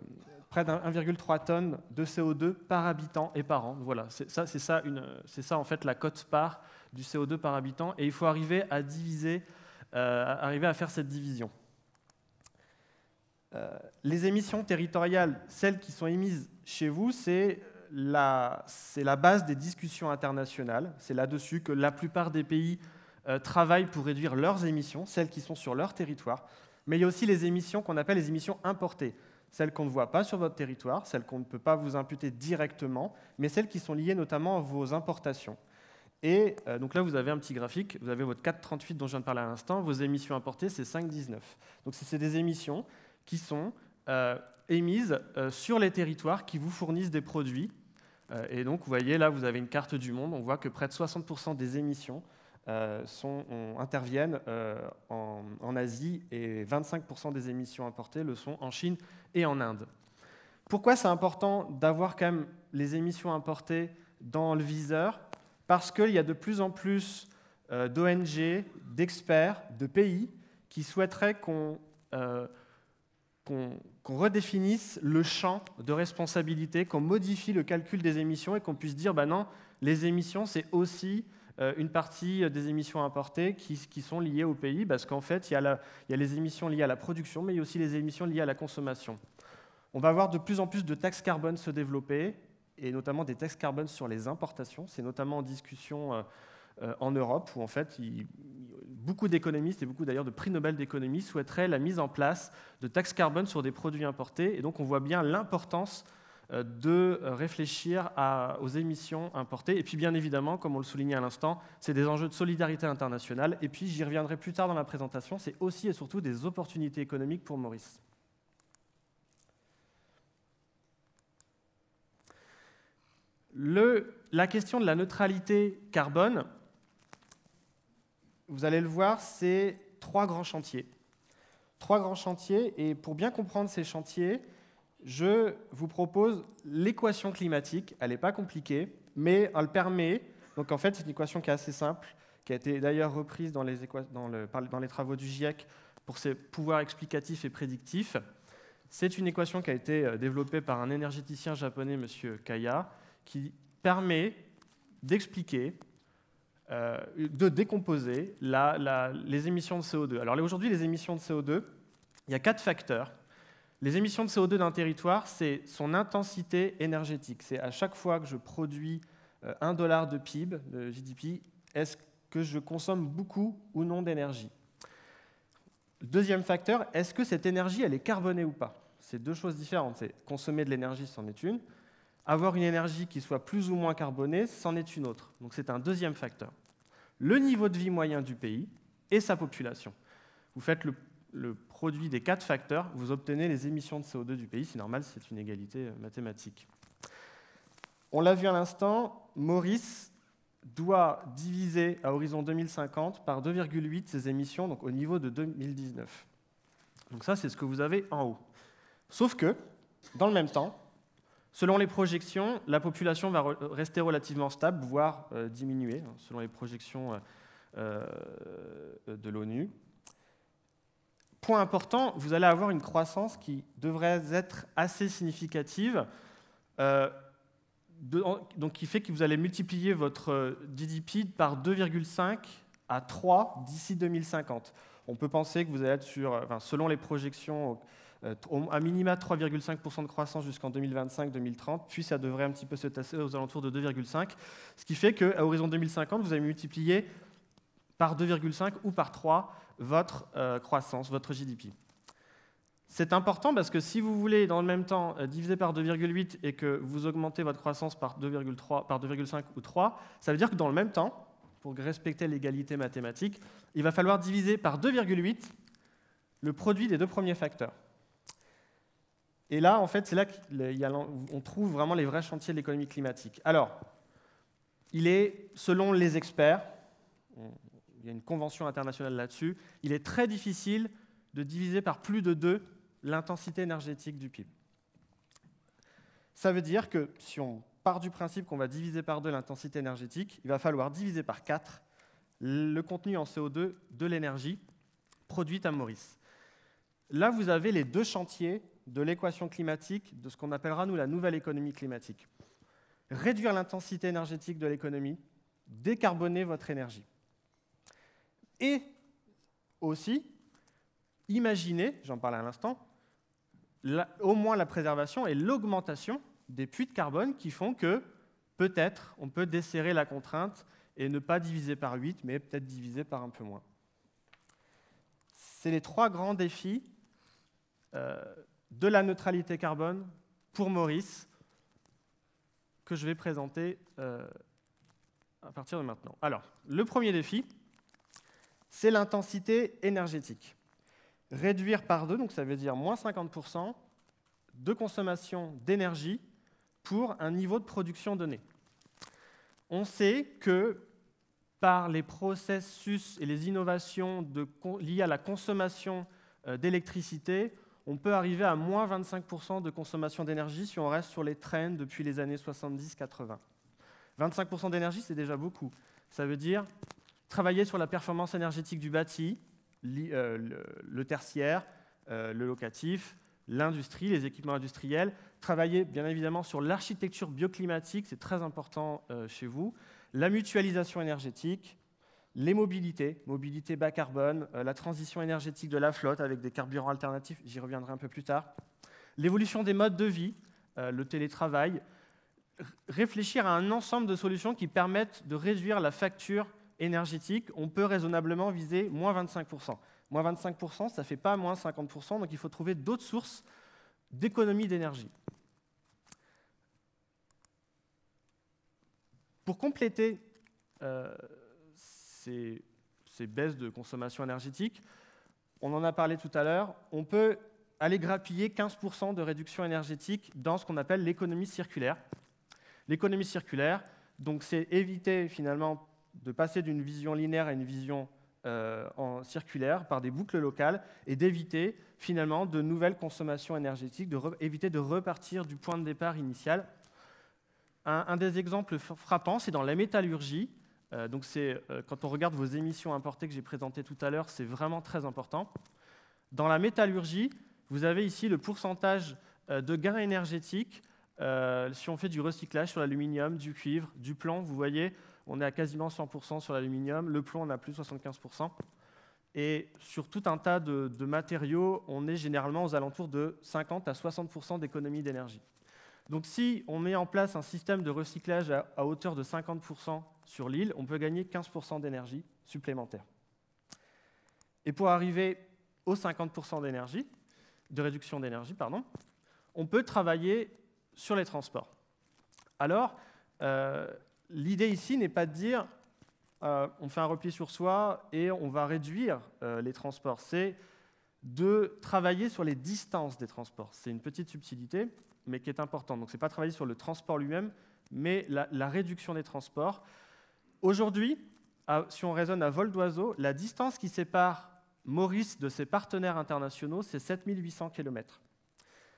près de 1,3 tonnes de CO2 par habitant et par an. Voilà, c'est ça, ça, en fait la cote par du CO2 par habitant. Et il faut arriver à diviser, euh, arriver à faire cette division. Euh, les émissions territoriales, celles qui sont émises chez vous, c'est c'est la base des discussions internationales. C'est là-dessus que la plupart des pays euh, travaillent pour réduire leurs émissions, celles qui sont sur leur territoire. Mais il y a aussi les émissions qu'on appelle les émissions importées, celles qu'on ne voit pas sur votre territoire, celles qu'on ne peut pas vous imputer directement, mais celles qui sont liées notamment à vos importations. Et euh, donc là, vous avez un petit graphique, vous avez votre 4,38 dont je viens de parler à l'instant, vos émissions importées, c'est 5,19. Donc c'est des émissions qui sont euh, émises sur les territoires qui vous fournissent des produits euh, et donc, vous voyez, là, vous avez une carte du monde. On voit que près de 60% des émissions euh, interviennent euh, en, Asie et 25% des émissions importées le sont en Chine et en Inde. Pourquoi c'est important d'avoir quand même les émissions importées dans le viseur Parce qu'il y a de plus en plus d'ONG, d'experts, de pays qui souhaiteraient qu'on qu'on redéfinisse le champ de responsabilité, qu'on modifie le calcul des émissions et qu'on puisse dire, ben non, les émissions, c'est aussi euh, une partie euh, des émissions importées qui, sont liées au pays, parce qu'en fait, il y, a il y, a les émissions liées à la production, mais il y a aussi les émissions liées à la consommation. On va voir de plus en plus de taxes carbone se développer, et notamment des taxes carbone sur les importations. C'est notamment en discussion euh, euh, en Europe, où en fait beaucoup d'économistes et beaucoup d'ailleurs de prix Nobel d'économie souhaiteraient la mise en place de taxes carbone sur des produits importés. Et donc on voit bien l'importance euh, de réfléchir aux émissions importées. Et puis bien évidemment, comme on le soulignait à l'instant, c'est des enjeux de solidarité internationale. Et puis j'y reviendrai plus tard dans la présentation, c'est aussi et surtout des opportunités économiques pour Maurice. la question de la neutralité carbone, vous allez le voir, c'est trois grands chantiers. Trois grands chantiers, et pour bien comprendre ces chantiers, je vous propose l'équation climatique. Elle n'est pas compliquée, mais elle permet. Donc en fait, c'est une équation qui est assez simple, qui a été d'ailleurs reprise dans les, dans les, travaux du GIEC pour ses pouvoirs explicatifs et prédictifs. C'est une équation qui a été euh, développée par un énergéticien japonais, M. Kaya, qui permet d'expliquer euh, de décomposer les émissions de CO2. Alors aujourd'hui, les émissions de CO2, il y a quatre facteurs. Les émissions de CO2 d'un territoire, c'est son intensité énergétique. C'est à chaque fois que je produis euh, un dollar de PIB, de GDP, est-ce que je consomme beaucoup ou non d'énergie Deuxième facteur, est-ce que cette énergie, elle est carbonée ou pas C'est deux choses différentes. C'est consommer de l'énergie, c'en est une avoir une énergie qui soit plus ou moins carbonée, c'en est une autre. Donc c'est un deuxième facteur. Le niveau de vie moyen du pays et sa population. Vous faites le, produit des quatre facteurs, vous obtenez les émissions de CO2 du pays. C'est normal, c'est une égalité euh, mathématique. On l'a vu à l'instant, Maurice doit diviser à horizon 2050 par 2,8 ses émissions, donc au niveau de 2019. Donc ça, c'est ce que vous avez en haut. Sauf que, dans le même temps, Selon les projections, la population va euh, rester relativement stable, voire euh, diminuer, hein, selon les projections euh, de l'ONU. Point important, vous allez avoir une croissance qui devrait être assez significative, donc qui fait que vous allez multiplier votre GDP par 2,5 à 3 d'ici 2050. On peut penser que vous allez être sur, selon les projections euh, à minima 3,5% de croissance jusqu'en 2025-2030, puis ça devrait un petit peu se tasser aux alentours de 2,5%, ce qui fait qu'à horizon 2050, vous allez multiplier par 2,5 ou par 3 votre euh, croissance, votre GDP. C'est important parce que si vous voulez, dans le même temps, euh, diviser par 2,8 et que vous augmentez votre croissance par 2,3, par 2,5 ou 3, ça veut dire que dans le même temps, pour respecter l'égalité mathématique, il va falloir diviser par 2,8 le produit des deux premiers facteurs. Et là, en fait, c'est là qu'on trouve vraiment les vrais chantiers de l'économie climatique. Alors, il est, selon les experts, il y a une convention internationale là-dessus, il est très difficile de diviser par plus de deux l'intensité énergétique du PIB. Ça veut dire que si on part du principe qu'on va diviser par deux l'intensité énergétique, il va falloir diviser par quatre le contenu en CO2 de l'énergie produite à Maurice. Là, vous avez les deux chantiers de l'équation climatique, de ce qu'on appellera, nous, la nouvelle économie climatique. Réduire l'intensité énergétique de l'économie, décarboner votre énergie. Et aussi, imaginer, j'en parlais à l'instant, au moins la préservation et l'augmentation des puits de carbone qui font que peut-être on peut desserrer la contrainte et ne pas diviser par 8, mais peut-être diviser par un peu moins. C'est les trois grands défis euh, de la neutralité carbone pour Maurice, que je vais présenter euh, à partir de maintenant. Alors, le premier défi, c'est l'intensité énergétique. Réduire par deux, donc ça veut dire moins 50% de consommation d'énergie pour un niveau de production donné. On sait que par les processus et les innovations de, liées à la consommation euh, d'électricité, on peut arriver à moins 25% de consommation d'énergie si on reste sur les traînes depuis les années 70-80. 25% d'énergie, c'est déjà beaucoup. Ça veut dire travailler sur la performance énergétique du bâti, euh, le tertiaire, euh, le locatif, l'industrie, les équipements industriels, travailler bien évidemment sur l'architecture bioclimatique, c'est très important euh, chez vous, la mutualisation énergétique, les mobilités, mobilité bas carbone, euh, la transition énergétique de la flotte avec des carburants alternatifs, j'y reviendrai un peu plus tard, l'évolution des modes de vie, euh, le télétravail, réfléchir à un ensemble de solutions qui permettent de réduire la facture énergétique, on peut raisonnablement viser moins 25%. Moins 25%, ça ne fait pas moins 50%, donc il faut trouver d'autres sources d'économie d'énergie. Pour compléter euh, ces, baisses de consommation énergétique, on en a parlé tout à l'heure, on peut aller grappiller 15% de réduction énergétique dans ce qu'on appelle l'économie circulaire. L'économie circulaire, donc c'est éviter finalement de passer d'une vision linéaire à une vision euh, en circulaire par des boucles locales et d'éviter finalement de nouvelles consommations énergétiques, de éviter de repartir du point de départ initial. un des exemples frappants, c'est dans la métallurgie, euh, donc c'est euh, quand on regarde vos émissions importées que j'ai présentées tout à l'heure, c'est vraiment très important. Dans la métallurgie, vous avez ici le pourcentage euh, de gains énergétiques si on fait du recyclage sur l'aluminium, du cuivre, du plomb. Vous voyez, on est à quasiment 100% sur l'aluminium. Le plomb, on a plus 75%. Et sur tout un tas de matériaux, on est généralement aux alentours de 50 à 60% d'économie d'énergie. Donc si on met en place un système de recyclage à, hauteur de 50% sur l'île, on peut gagner 15% d'énergie supplémentaire. Et pour arriver aux 50% d'énergie, de réduction d'énergie, pardon, on peut travailler sur les transports. Alors, euh, l'idée ici n'est pas de dire euh, on fait un repli sur soi et on va réduire euh, les transports. C'est de travailler sur les distances des transports. C'est une petite subtilité mais qui est important, Donc ce n'est pas travailler sur le transport lui-même, mais la, réduction des transports. Aujourd'hui, si on raisonne à vol d'oiseau, la distance qui sépare Maurice de ses partenaires internationaux, c'est 7800 km.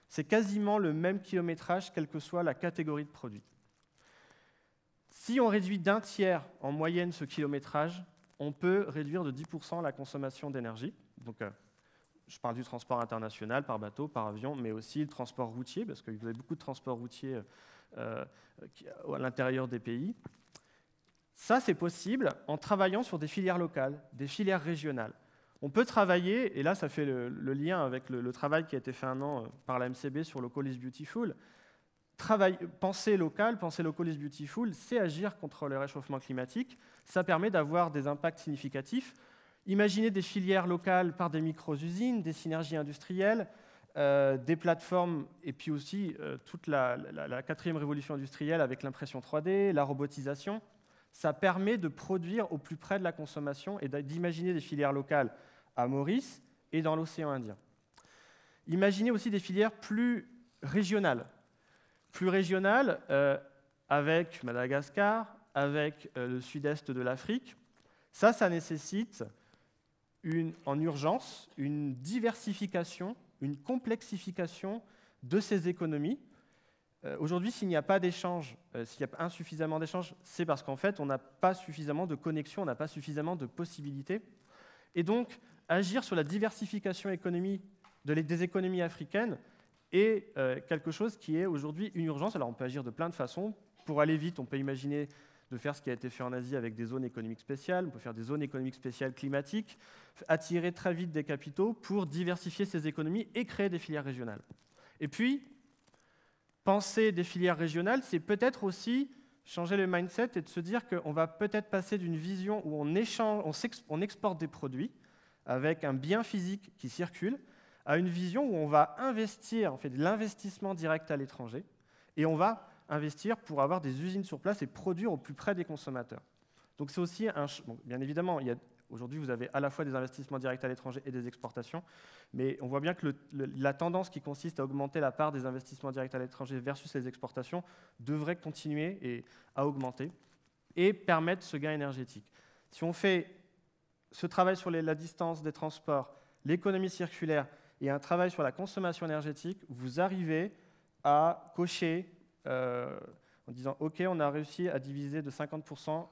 C'est quasiment le même kilométrage, quelle que soit la catégorie de produit. Si on réduit d'un tiers en moyenne ce kilométrage, on peut réduire de 10% la consommation d'énergie. Donc, euh, je parle du transport international par bateau, par avion, mais aussi le transport routier, parce que vous avez beaucoup de transport routier euh, à l'intérieur des pays. Ça, c'est possible en travaillant sur des filières locales, des filières régionales. On peut travailler, et là, ça fait le, lien avec le, travail qui a été fait un an euh, par la MCB sur Local is Beautiful. penser local, penser Local is Beautiful, c'est agir contre le réchauffement climatique. Ça permet d'avoir des impacts significatifs Imaginez des filières locales par des micro-usines, des synergies industrielles, euh, des plateformes, et puis aussi euh, toute la, quatrième révolution industrielle avec l'impression 3D, la robotisation. Ça permet de produire au plus près de la consommation et d'imaginer des filières locales à Maurice et dans l'océan Indien. Imaginez aussi des filières plus régionales. Plus régionales euh, avec Madagascar, avec le sud-est de l'Afrique. Ça, ça nécessite en urgence une diversification, une complexification de ces économies. Euh, aujourd'hui, s'il n'y a pas d'échanges, euh, s'il y a insuffisamment d'échanges, c'est parce qu'en fait, on n'a pas suffisamment de connexions, on n'a pas suffisamment de possibilités. Et donc, agir sur la diversification économique de des économies africaines est euh, quelque chose qui est aujourd'hui une urgence. Alors on peut agir de plein de façons. Pour aller vite, on peut imaginer de faire ce qui a été fait en Asie avec des zones économiques spéciales, on peut faire des zones économiques spéciales climatiques, attirer très vite des capitaux pour diversifier ces économies et créer des filières régionales. Et puis, penser des filières régionales, c'est peut-être aussi changer le mindset et de se dire qu'on va peut-être passer d'une vision où on, échange, on, on exporte des produits avec un bien physique qui circule, à une vision où on va investir, on fait de l'investissement direct à l'étranger, et on va investir pour avoir des usines sur place et produire au plus près des consommateurs. Donc c'est aussi un... bien évidemment, aujourd'hui vous avez à la fois des investissements directs à l'étranger et des exportations, mais on voit bien que la tendance qui consiste à augmenter la part des investissements directs à l'étranger versus les exportations devrait continuer et à augmenter et permettre ce gain énergétique. Si on fait ce travail sur la distance des transports, l'économie circulaire et un travail sur la consommation énergétique, vous arrivez à cocher euh, en disant OK, on a réussi à diviser de 50%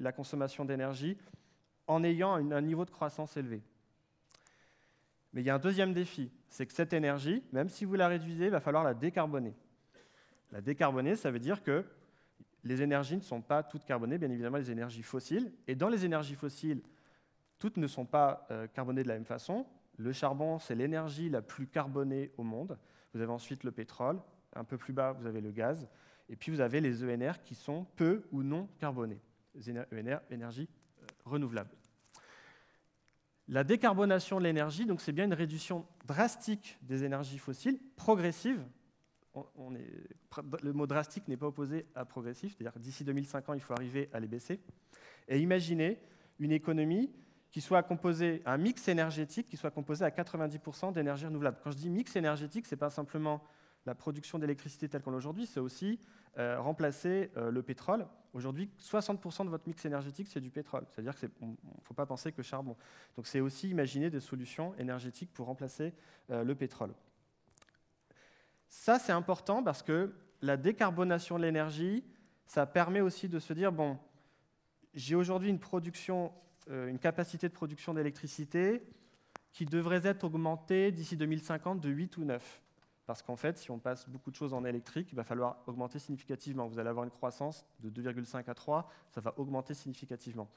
la consommation d'énergie en ayant un niveau de croissance élevé. Mais il y a un deuxième défi, c'est que cette énergie, même si vous la réduisez, il va falloir la décarboner. La décarboner, ça veut dire que les énergies ne sont pas toutes carbonées, bien évidemment les énergies fossiles. Et dans les énergies fossiles, toutes ne sont pas euh, carbonées de la même façon. Le charbon, c'est l'énergie la plus carbonée au monde. Vous avez ensuite le pétrole, un peu plus bas, vous avez le gaz, et puis vous avez les ENR qui sont peu ou non carbonés, ENR, e énergie euh, renouvelable. La décarbonation de l'énergie, donc c'est bien une réduction drastique des énergies fossiles, progressive. le mot drastique n'est pas opposé à progressif, c'est-à-dire d'ici 2050, il faut arriver à les baisser. Et imaginez une économie qui soit composée, un mix énergétique qui soit composé à 90% d'énergie renouvelable. Quand je dis mix énergétique, ce n'est pas simplement la production d'électricité telle qu'on l'a aujourd'hui, c'est aussi euh, remplacer euh, le pétrole. Aujourd'hui, 60% de votre mix énergétique, c'est du pétrole. C'est-à-dire qu'il ne faut pas penser que charbon. Donc c'est aussi imaginer des solutions énergétiques pour remplacer euh, le pétrole. Ça, c'est important parce que la décarbonation de l'énergie, ça permet aussi de se dire, bon, j'ai aujourd'hui une production, une capacité de production d'électricité qui devrait être augmentée d'ici 2050 de 8 ou 9. Parce qu'en fait, si on passe beaucoup de choses en électrique, il va falloir augmenter significativement. Vous allez avoir une croissance de 2,5 à 3, ça va augmenter significativement.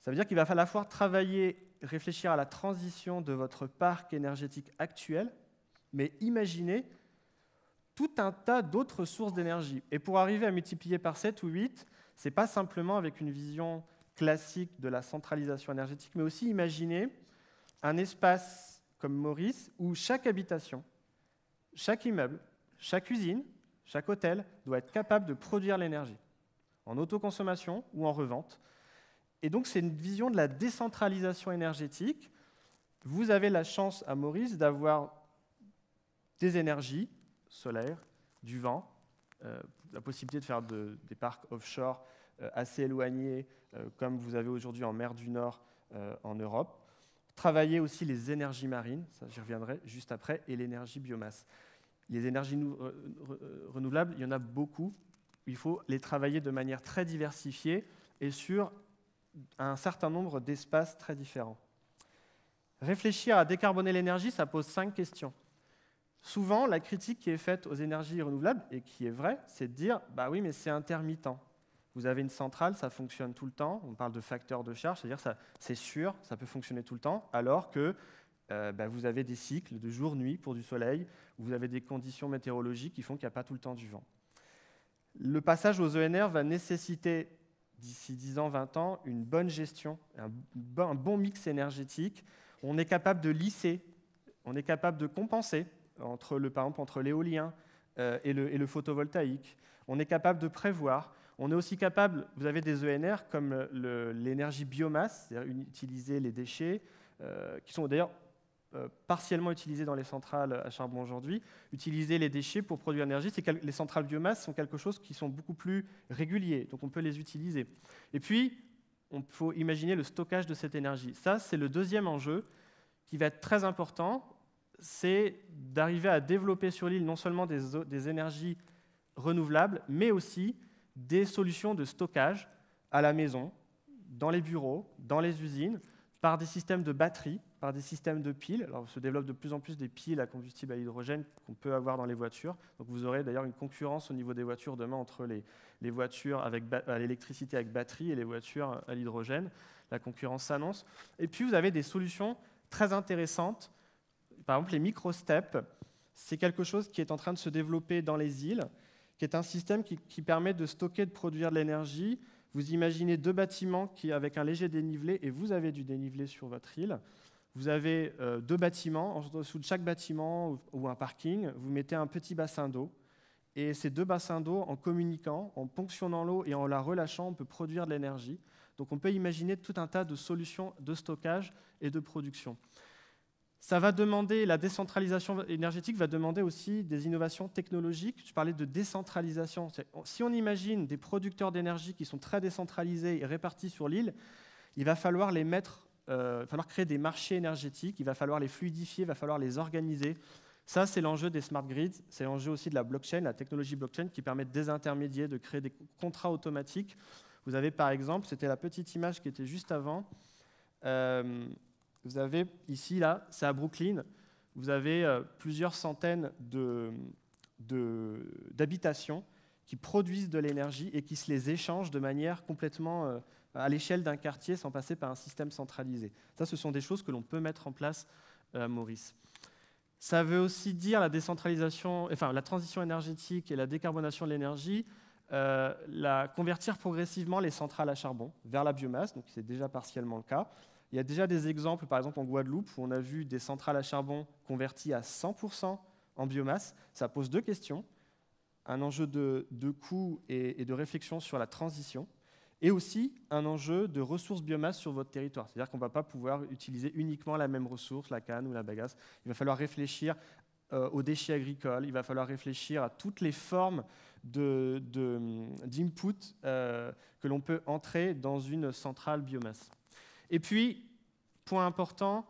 Ça veut dire qu'il va falloir travailler, réfléchir à la transition de votre parc énergétique actuel, mais imaginer tout un tas d'autres sources d'énergie. Et pour arriver à multiplier par 7 ou 8, ce n'est pas simplement avec une vision classique de la centralisation énergétique, mais aussi imaginer un espace comme Maurice où chaque habitation, chaque immeuble, chaque usine, chaque hôtel doit être capable de produire l'énergie, en autoconsommation ou en revente. Et donc c'est une vision de la décentralisation énergétique. Vous avez la chance à Maurice d'avoir des énergies solaires, du vent, euh, la possibilité de faire des parcs offshore euh, assez éloignés, euh, comme vous avez aujourd'hui en mer du Nord en Europe. Travailler aussi les énergies marines, ça j'y reviendrai juste après, et l'énergie biomasse les énergies euh, euh, renouvelables, il y en a beaucoup. Il faut les travailler de manière très diversifiée et sur un certain nombre d'espaces très différents. Réfléchir à décarboner l'énergie, ça pose cinq questions. Souvent, la critique qui est faite aux énergies renouvelables, et qui est vraie, c'est de dire bah oui, mais c'est intermittent. Vous avez une centrale, ça fonctionne tout le temps. On parle de facteur de charge, c'est-à-dire ça, c'est sûr, ça peut fonctionner tout le temps, alors que euh, bah, vous avez des cycles de jour-nuit pour du soleil, où vous avez des conditions météorologiques qui font qu'il n'y a pas tout le temps du vent. Le passage aux ENR va nécessiter, d'ici 10 ans, 20 ans, une bonne gestion, un bon mix énergétique. On est capable de lisser, on est capable de compenser, entre le, par exemple entre l'éolien euh, et le, photovoltaïque. On est capable de prévoir. On est aussi capable, vous avez des ENR comme l'énergie biomasse, c'est-à-dire utiliser les déchets, euh, qui sont d'ailleurs euh, partiellement utilisés dans les centrales à charbon aujourd'hui, utiliser les déchets pour produire l'énergie, c'est que les centrales biomasse sont quelque chose qui sont beaucoup plus réguliers, donc on peut les utiliser. Et puis, on faut imaginer le stockage de cette énergie. Ça, c'est le deuxième enjeu qui va être très important, c'est d'arriver à développer sur l'île non seulement des, des énergies renouvelables, mais aussi des solutions de stockage à la maison, dans les bureaux, dans les usines, par des systèmes de batteries par des systèmes de piles. Alors, se développe de plus en plus des piles à combustible à hydrogène qu'on peut avoir dans les voitures. Donc, vous aurez d'ailleurs une concurrence au niveau des voitures demain entre les, voitures à l'électricité avec batterie et les voitures à l'hydrogène. La concurrence s'annonce. Et puis, vous avez des solutions très intéressantes. Par exemple, les micro-steps. C'est quelque chose qui est en train de se développer dans les îles, qui est un système qui, qui permet de stocker, de produire de l'énergie. Vous imaginez deux bâtiments qui, avec un léger dénivelé, et vous avez du dénivelé sur votre île. Vous avez euh, deux bâtiments, en dessous de chaque bâtiment ou, ou un parking, vous mettez un petit bassin d'eau. Et ces deux bassins d'eau, en communiquant, en ponctionnant l'eau et en la relâchant, on peut produire de l'énergie. Donc on peut imaginer tout un tas de solutions de stockage et de production. Ça va demander, la décentralisation énergétique va demander aussi des innovations technologiques. Je parlais de décentralisation. Si on imagine des producteurs d'énergie qui sont très décentralisés et répartis sur l'île, il va falloir les mettre il euh, va falloir créer des marchés énergétiques, il va falloir les fluidifier, il va falloir les organiser. Ça, c'est l'enjeu des smart grids, c'est l'enjeu aussi de la blockchain, la technologie blockchain qui permet de désintermédier, de créer des contrats automatiques. Vous avez par exemple, c'était la petite image qui était juste avant, euh, vous avez ici, là, c'est à Brooklyn, vous avez euh, plusieurs centaines d'habitations de, qui produisent de l'énergie et qui se les échangent de manière complètement à l'échelle d'un quartier sans passer par un système centralisé. Ça, ce sont des choses que l'on peut mettre en place euh, Maurice. Ça veut aussi dire la décentralisation, enfin la transition énergétique et la décarbonation de l'énergie, euh, la convertir progressivement les centrales à charbon vers la biomasse, donc c'est déjà partiellement le cas. Il y a déjà des exemples, par exemple en Guadeloupe, où on a vu des centrales à charbon converties à 100% en biomasse. Ça pose deux questions, un enjeu de, coûts coût et de réflexion sur la transition, et aussi un enjeu de ressources biomasse sur votre territoire. C'est-à-dire qu'on ne va pas pouvoir utiliser uniquement la même ressource, la canne ou la bagasse. Il va falloir réfléchir euh, aux déchets agricoles, il va falloir réfléchir à toutes les formes d'input euh, que l'on peut entrer dans une centrale biomasse. Et puis, point important,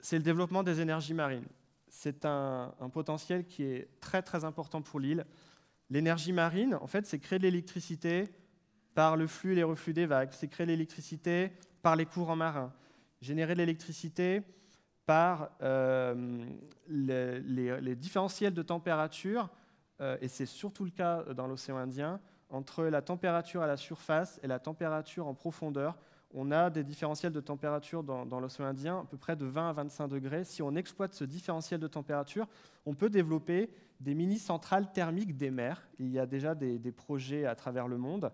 c'est le développement des énergies marines. C'est un, un potentiel qui est très très important pour l'île. L'énergie marine, en fait, c'est créer de l'électricité par le flux et les reflux des vagues, c'est créer l'électricité par les courants marins, générer l'électricité par euh, les, différentiels de température, euh, et c'est surtout le cas dans l'océan Indien, entre la température à la surface et la température en profondeur. On a des différentiels de température dans, l'océan Indien à peu près de 20 à 25 degrés. Si on exploite ce différentiel de température, on peut développer des mini-centrales thermiques des mers. Il y a déjà des projets à travers le monde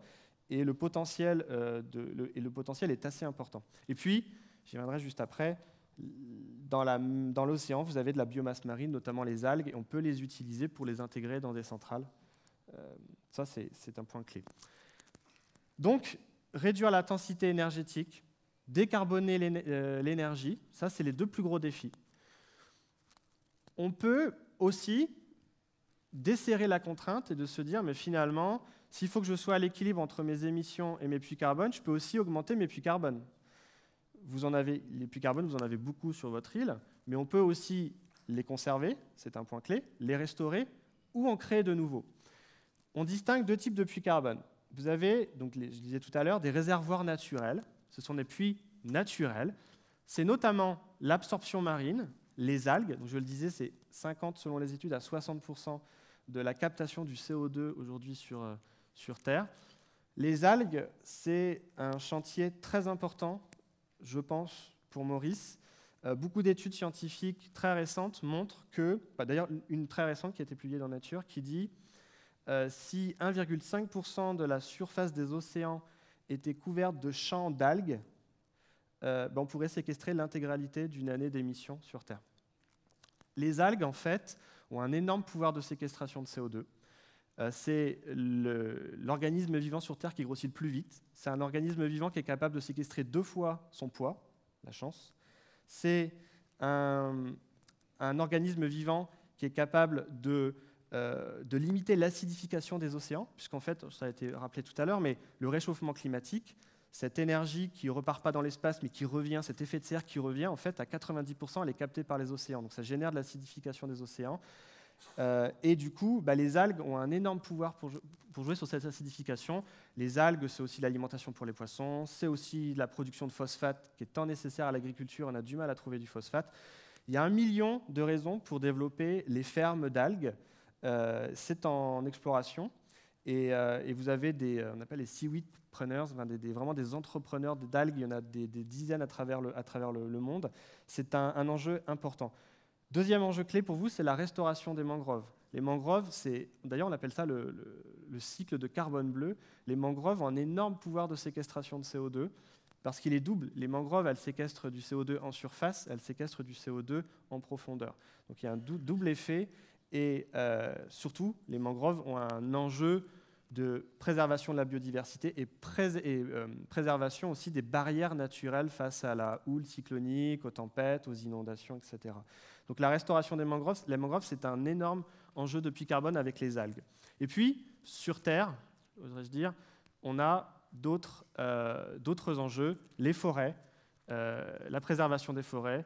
et le potentiel, euh, de, et le potentiel est assez important. Et puis, j'y viendrai juste après, dans l'océan, vous avez de la biomasse marine, notamment les algues, et on peut les utiliser pour les intégrer dans des centrales. Euh, ça, c'est un point clé. Donc, réduire l'intensité énergétique, décarboner euh, l'énergie, ça, c'est les deux plus gros défis. On peut aussi desserrer la contrainte et de se dire, mais finalement, s'il faut que je sois à l'équilibre entre mes émissions et mes puits carbone, je peux aussi augmenter mes puits carbone. Vous en avez, les puits carbone, vous en avez beaucoup sur votre île, mais on peut aussi les conserver, c'est un point clé, les restaurer ou en créer de nouveaux. On distingue deux types de puits carbone. Vous avez, donc je disais tout à l'heure, des réservoirs naturels. Ce sont des puits naturels. C'est notamment l'absorption marine, les algues. je le disais, c'est 50 selon les études à 60 de la captation du CO2 aujourd'hui sur euh, sur Terre. Les algues, c'est un chantier très important, je pense, pour Maurice. Euh, beaucoup d'études scientifiques très récentes montrent que, bah, d'ailleurs une très récente qui a été publiée dans Nature, qui dit euh, si 1,5% de la surface des océans était couverte de champs d'algues, euh, bah, on pourrait séquestrer l'intégralité d'une année d'émissions sur Terre. Les algues, en fait, ont un énorme pouvoir de séquestration de CO2. Euh, c'est l'organisme vivant sur Terre qui grossit le plus vite. C'est un organisme vivant qui est capable de séquestrer deux fois son poids, la chance. C'est un, organisme vivant qui est capable de, euh, de limiter l'acidification des océans, puisqu'en fait, ça a été rappelé tout à l'heure, mais le réchauffement climatique, cette énergie qui ne repart pas dans l'espace, mais qui revient, cet effet de serre qui revient, en fait, à 90%, elle est captée par les océans. Donc ça génère de l'acidification des océans. Euh, et du coup, bah, les algues ont un énorme pouvoir pour, jouer sur cette acidification. Les algues, c'est aussi l'alimentation pour les poissons, c'est aussi la production de phosphate qui est tant nécessaire à l'agriculture, on a du mal à trouver du phosphate. Il y a un million de raisons pour développer les fermes d'algues. Euh, c'est en exploration. Et, euh, vous avez des, on appelle les seaweed preneurs, des, vraiment des entrepreneurs d'algues, il y en a des, dizaines à travers le, à travers monde. C'est un enjeu important. Deuxième enjeu clé pour vous, c'est la restauration des mangroves. Les mangroves, c'est d'ailleurs on appelle ça le, cycle de carbone bleu. Les mangroves ont un énorme pouvoir de séquestration de CO2 parce qu'il est double. Les mangroves, elles séquestrent du CO2 en surface, elles séquestrent du CO2 en profondeur. Donc il y a un double effet et euh, surtout, les mangroves ont un enjeu de préservation de la biodiversité et, euh, préservation aussi des barrières naturelles face à la houle cyclonique, aux tempêtes, aux inondations, etc. Donc la restauration des mangroves, les mangroves, c'est un énorme enjeu de puits carbone avec les algues. Et puis, sur Terre, je dire, on a d'autres euh, enjeux, les forêts, euh, la préservation des forêts,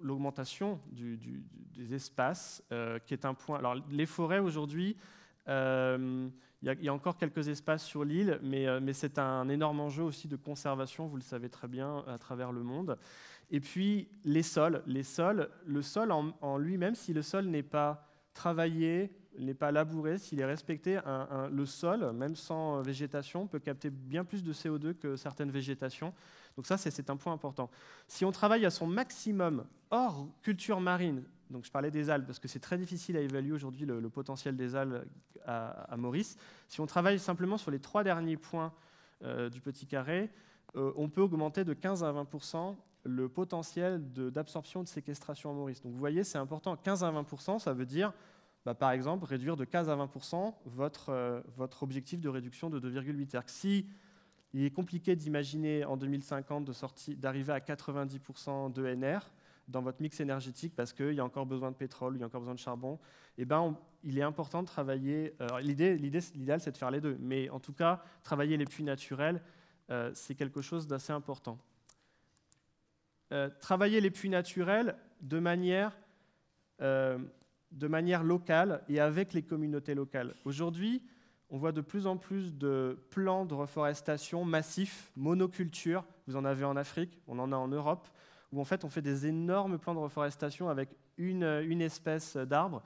l'augmentation des espaces, euh, qui est un point. Alors, les forêts aujourd'hui, il y, a encore quelques espaces sur l'île, mais, mais c'est un énorme enjeu aussi de conservation, vous le savez très bien, à travers le monde. Et puis les sols, les sols, le sol en, lui-même, si le sol n'est pas travaillé, n'est pas labouré, s'il est respecté, le sol, même sans euh, végétation, peut capter bien plus de CO2 que certaines végétations. Donc ça, c'est un point important. Si on travaille à son maximum hors culture marine, donc je parlais des algues, parce que c'est très difficile à évaluer aujourd'hui le, potentiel des algues à, Maurice, si on travaille simplement sur les trois derniers points euh, du petit carré, euh, on peut augmenter de 15 à 20 le potentiel d'absorption de, séquestration en Maurice. Donc vous voyez, c'est important. 15 à 20 ça veut dire, bah, par exemple, réduire de 15 à 20 euh, votre, objectif de réduction de 2,8 Si il est compliqué d'imaginer en 2050 d'arriver à 90 de dans votre mix énergétique parce qu'il y a encore besoin de pétrole, il y a encore besoin de charbon, Et eh ben, il est important de travailler. Euh, l'idée, l'idéal, c'est de faire les deux, mais en tout cas, travailler les puits naturels euh, c'est quelque chose d'assez important. Euh, travailler les puits naturels euh, de manière, locale et avec les communautés locales. Aujourd'hui, on voit de plus en plus de plans de reforestation massifs, monoculture, vous en avez en Afrique, on en a en Europe, où en fait on fait des énormes plans de reforestation avec une, espèce d'arbre.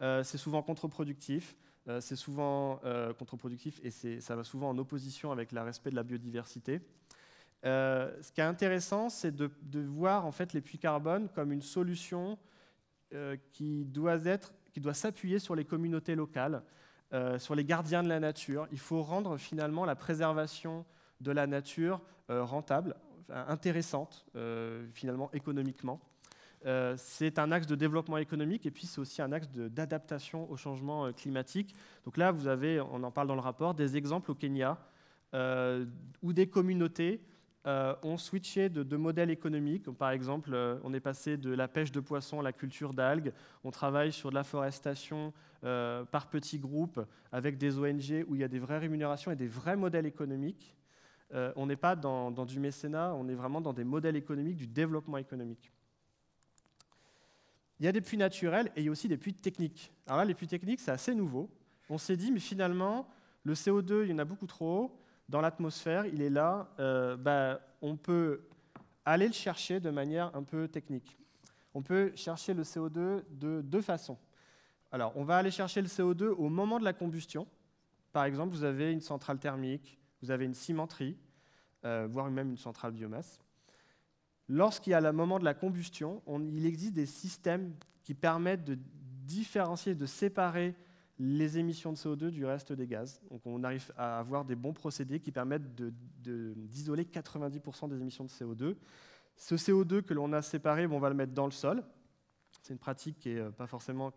c'est souvent contre-productif. Euh, c'est souvent euh, contre-productif et ça va souvent en opposition avec le respect de la biodiversité. Euh, ce qui est intéressant, c'est de, voir en fait les puits carbone comme une solution qui doit qui doit s'appuyer sur les communautés locales, sur les gardiens de la nature. Il faut rendre finalement la préservation de la nature rentable, intéressante finalement économiquement. Euh, c'est un axe de développement économique et puis c'est aussi un axe d'adaptation au changement euh, climatique. Donc là, vous avez, on en parle dans le rapport, des exemples au Kenya euh, où des communautés ont switché de, modèles économiques. par exemple, on est passé de la pêche de poissons à la culture d'algues. On travaille sur de la l'afforestation par petits groupes avec des ONG où il y a des vraies rémunérations et des vrais modèles économiques. on n'est pas dans du mécénat, on est vraiment dans des modèles économiques, du développement économique. Il y a des puits naturels et il y a aussi des puits techniques. Alors là, les puits techniques, c'est assez nouveau. On s'est dit, mais finalement, le CO2, il y en a beaucoup trop dans l'atmosphère, il est là, euh, bah, on peut aller le chercher de manière un peu technique. On peut chercher le CO2 de deux façons. Alors, on va aller chercher le CO2 au moment de la combustion. Par exemple, vous avez une centrale thermique, vous avez une cimenterie, euh, voire même une centrale biomasse lorsqu'il y a le moment de la combustion, il existe des systèmes qui permettent de différencier, de séparer les émissions de CO2 du reste des gaz. Donc on arrive à avoir des bons procédés qui permettent d'isoler 90% des émissions de CO2. Ce CO2 que l'on a séparé, on va le mettre dans le sol. C'est une pratique qui n'est euh, pas forcément,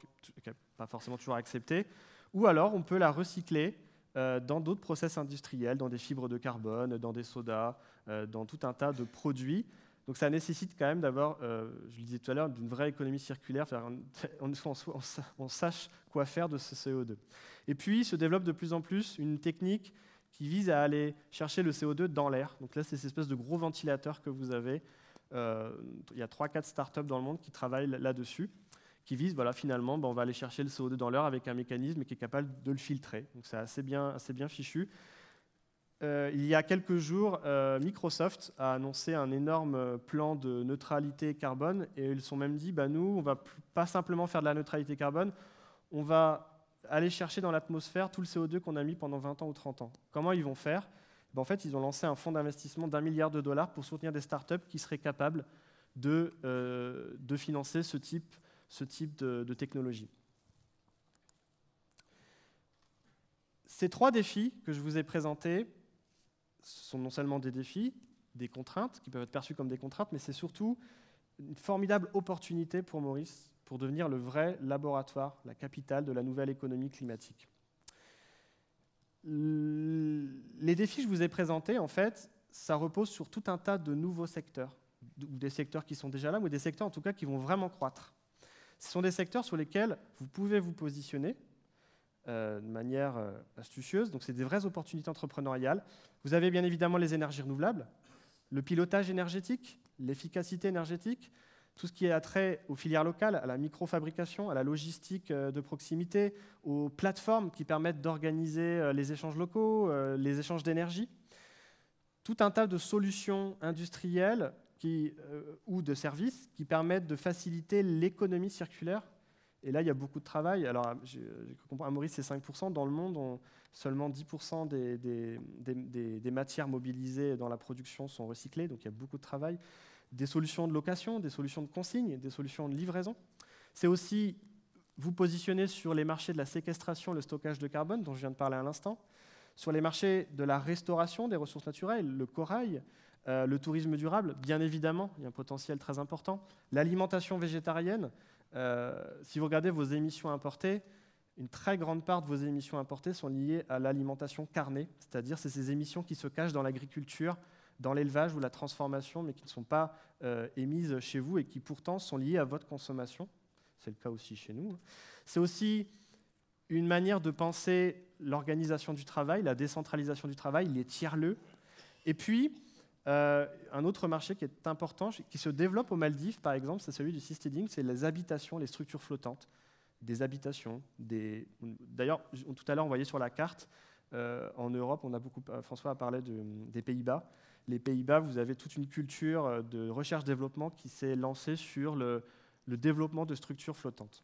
pas forcément toujours acceptée. Ou alors on peut la recycler euh, dans d'autres process industriels, dans des fibres de carbone, dans des sodas, euh, dans tout un tas de produits donc ça nécessite quand même d'avoir, euh, je le disais tout à l'heure, d'une vraie économie circulaire, on, sache quoi faire de ce CO2. Et puis se développe de plus en plus une technique qui vise à aller chercher le CO2 dans l'air. Donc là, c'est cette espèce de gros ventilateur que vous avez. Euh, il y a 3-4 startups dans le monde qui travaillent là-dessus, qui visent, voilà, finalement, ben, on va aller chercher le CO2 dans l'air avec un mécanisme qui est capable de le filtrer. Donc c'est assez bien, assez bien fichu. Euh, il y a quelques jours, euh, Microsoft a annoncé un énorme euh, plan de neutralité carbone et ils se sont même dit, bah, nous, on va pas simplement faire de la neutralité carbone, on va aller chercher dans l'atmosphère tout le CO2 qu'on a mis pendant 20 ans ou 30 ans. Comment ils vont faire ben, En fait, ils ont lancé un fonds d'investissement d'un milliard de dollars pour soutenir des startups qui seraient capables de, financer ce type, de technologie. Ces trois défis que je vous ai présentés, ce sont non seulement des défis, des contraintes, qui peuvent être perçues comme des contraintes, mais c'est surtout une formidable opportunité pour Maurice pour devenir le vrai laboratoire, la capitale de la nouvelle économie climatique. Les défis que je vous ai présentés, en fait, ça repose sur tout un tas de nouveaux secteurs, ou des secteurs qui sont déjà là, ou des secteurs en tout cas qui vont vraiment croître. Ce sont des secteurs sur lesquels vous pouvez vous positionner, euh, de manière euh, astucieuse. Donc, c'est des vraies opportunités entrepreneuriales. Vous avez bien évidemment les énergies renouvelables, le pilotage énergétique, l'efficacité énergétique, tout ce qui est trait aux filières locales, à la microfabrication, à la logistique euh, de proximité, aux plateformes qui permettent d'organiser les échanges locaux, les échanges d'énergie. Tout un tas de solutions industrielles qui, ou de services qui permettent de faciliter l'économie circulaire et là, il y a beaucoup de travail. Alors, je, à Maurice, c'est 5%. Dans le monde, seulement 10% des, matières mobilisées dans la production sont recyclées. Donc, il y a beaucoup de travail. Des solutions de location, des solutions de consigne, des solutions de livraison. C'est aussi vous positionner sur les marchés de la séquestration, le stockage de carbone, dont je viens de parler à l'instant. Sur les marchés de la restauration des ressources naturelles, le corail, euh, le tourisme durable, bien évidemment, il y a un potentiel très important. L'alimentation végétarienne, euh, si vous regardez vos émissions importées, une très grande part de vos émissions importées sont liées à l'alimentation carnée, c'est-à-dire c'est ces émissions qui se cachent dans l'agriculture, dans l'élevage ou la transformation, mais qui ne sont pas euh, émises chez vous et qui pourtant sont liées à votre consommation. C'est le cas aussi chez nous. Hein. C'est aussi une manière de penser l'organisation du travail, la décentralisation du travail, les tiers-lieux. Et puis, euh, un autre marché qui est important, qui se développe aux Maldives, par exemple, c'est celui du seasteading, c'est les habitations, les structures flottantes, des habitations. D'ailleurs, tout à l'heure, on voyait sur la carte, euh, en Europe, on a beaucoup, euh, François a parlé des Pays-Bas. Les Pays-Bas, vous avez toute une culture de recherche-développement qui s'est lancée sur le, développement de structures flottantes.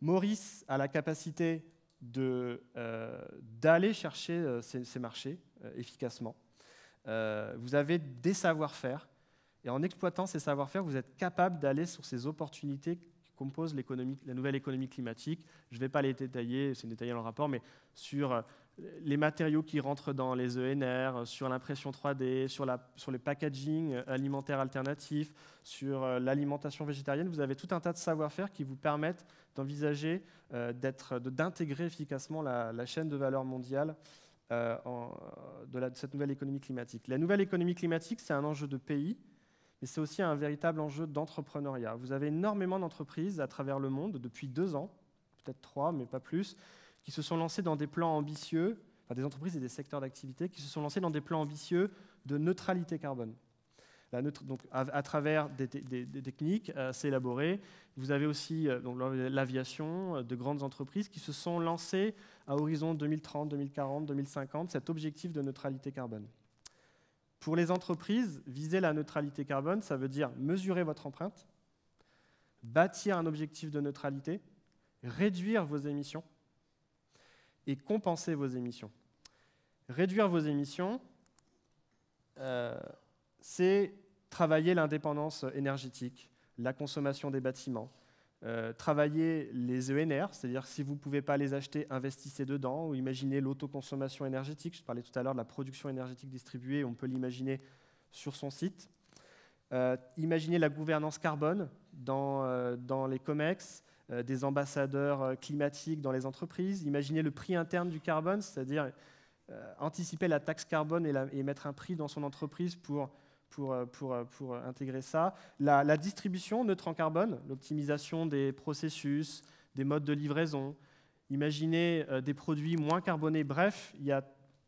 Maurice a la capacité d'aller chercher ces marchés efficacement euh, vous avez des savoir-faire, et en exploitant ces savoir-faire, vous êtes capable d'aller sur ces opportunités qui composent la nouvelle économie climatique. Je ne vais pas les détailler, c'est détaillé dans le rapport, mais sur euh, les matériaux qui rentrent dans les ENR, euh, sur l'impression 3D, sur, la, le packaging alimentaire alternatif, sur l'alimentation végétarienne, vous avez tout un tas de savoir-faire qui vous permettent d'envisager, d'intégrer efficacement la, chaîne de valeur mondiale euh, euh, de, cette nouvelle économie climatique. La nouvelle économie climatique, c'est un enjeu de pays, mais c'est aussi un véritable enjeu d'entrepreneuriat. Vous avez énormément d'entreprises à travers le monde depuis deux ans, peut-être trois, mais pas plus, qui se sont lancées dans des plans ambitieux, enfin des entreprises et des secteurs d'activité qui se sont lancés dans des plans ambitieux de neutralité carbone à, travers des, techniques, assez euh, élaborées. Vous avez aussi euh, l'aviation, euh, de grandes entreprises qui se sont lancées à horizon 2030, 2040, 2050, cet objectif de neutralité carbone. Pour les entreprises, viser la neutralité carbone, ça veut dire mesurer votre empreinte, bâtir un objectif de neutralité, réduire vos émissions et compenser vos émissions. Réduire vos émissions, c'est travailler l'indépendance énergétique, la consommation des bâtiments, euh, travailler les ENR, c'est-à-dire si vous ne pouvez pas les acheter, investissez dedans, ou imaginez l'autoconsommation énergétique, je parlais tout à l'heure de la production énergétique distribuée, on peut l'imaginer sur son site. Euh, imaginez la gouvernance carbone dans, euh, dans les COMEX, des ambassadeurs climatiques dans les entreprises, imaginez le prix interne du carbone, c'est-à-dire anticiper la taxe carbone et, et, mettre un prix dans son entreprise pour pour, euh, euh, euh, intégrer ça. La, distribution neutre en carbone, l'optimisation des processus, des modes de livraison. Imaginez des produits moins carbonés. Bref, il y a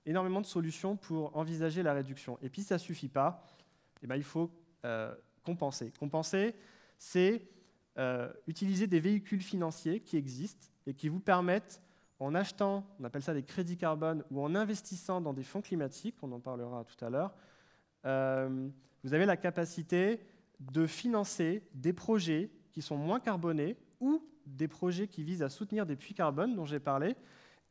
énormément de solutions pour envisager la réduction. Et puis, ça ne suffit pas. Eh ben il faut compenser. Compenser, c'est utiliser des véhicules financiers qui existent et qui vous permettent, en achetant, on appelle ça des crédits carbone, ou en investissant dans des fonds climatiques, on en parlera tout à l'heure, euh, vous avez la capacité de financer des projets qui sont moins carbonés ou des projets qui visent à soutenir des puits carbone dont j'ai parlé.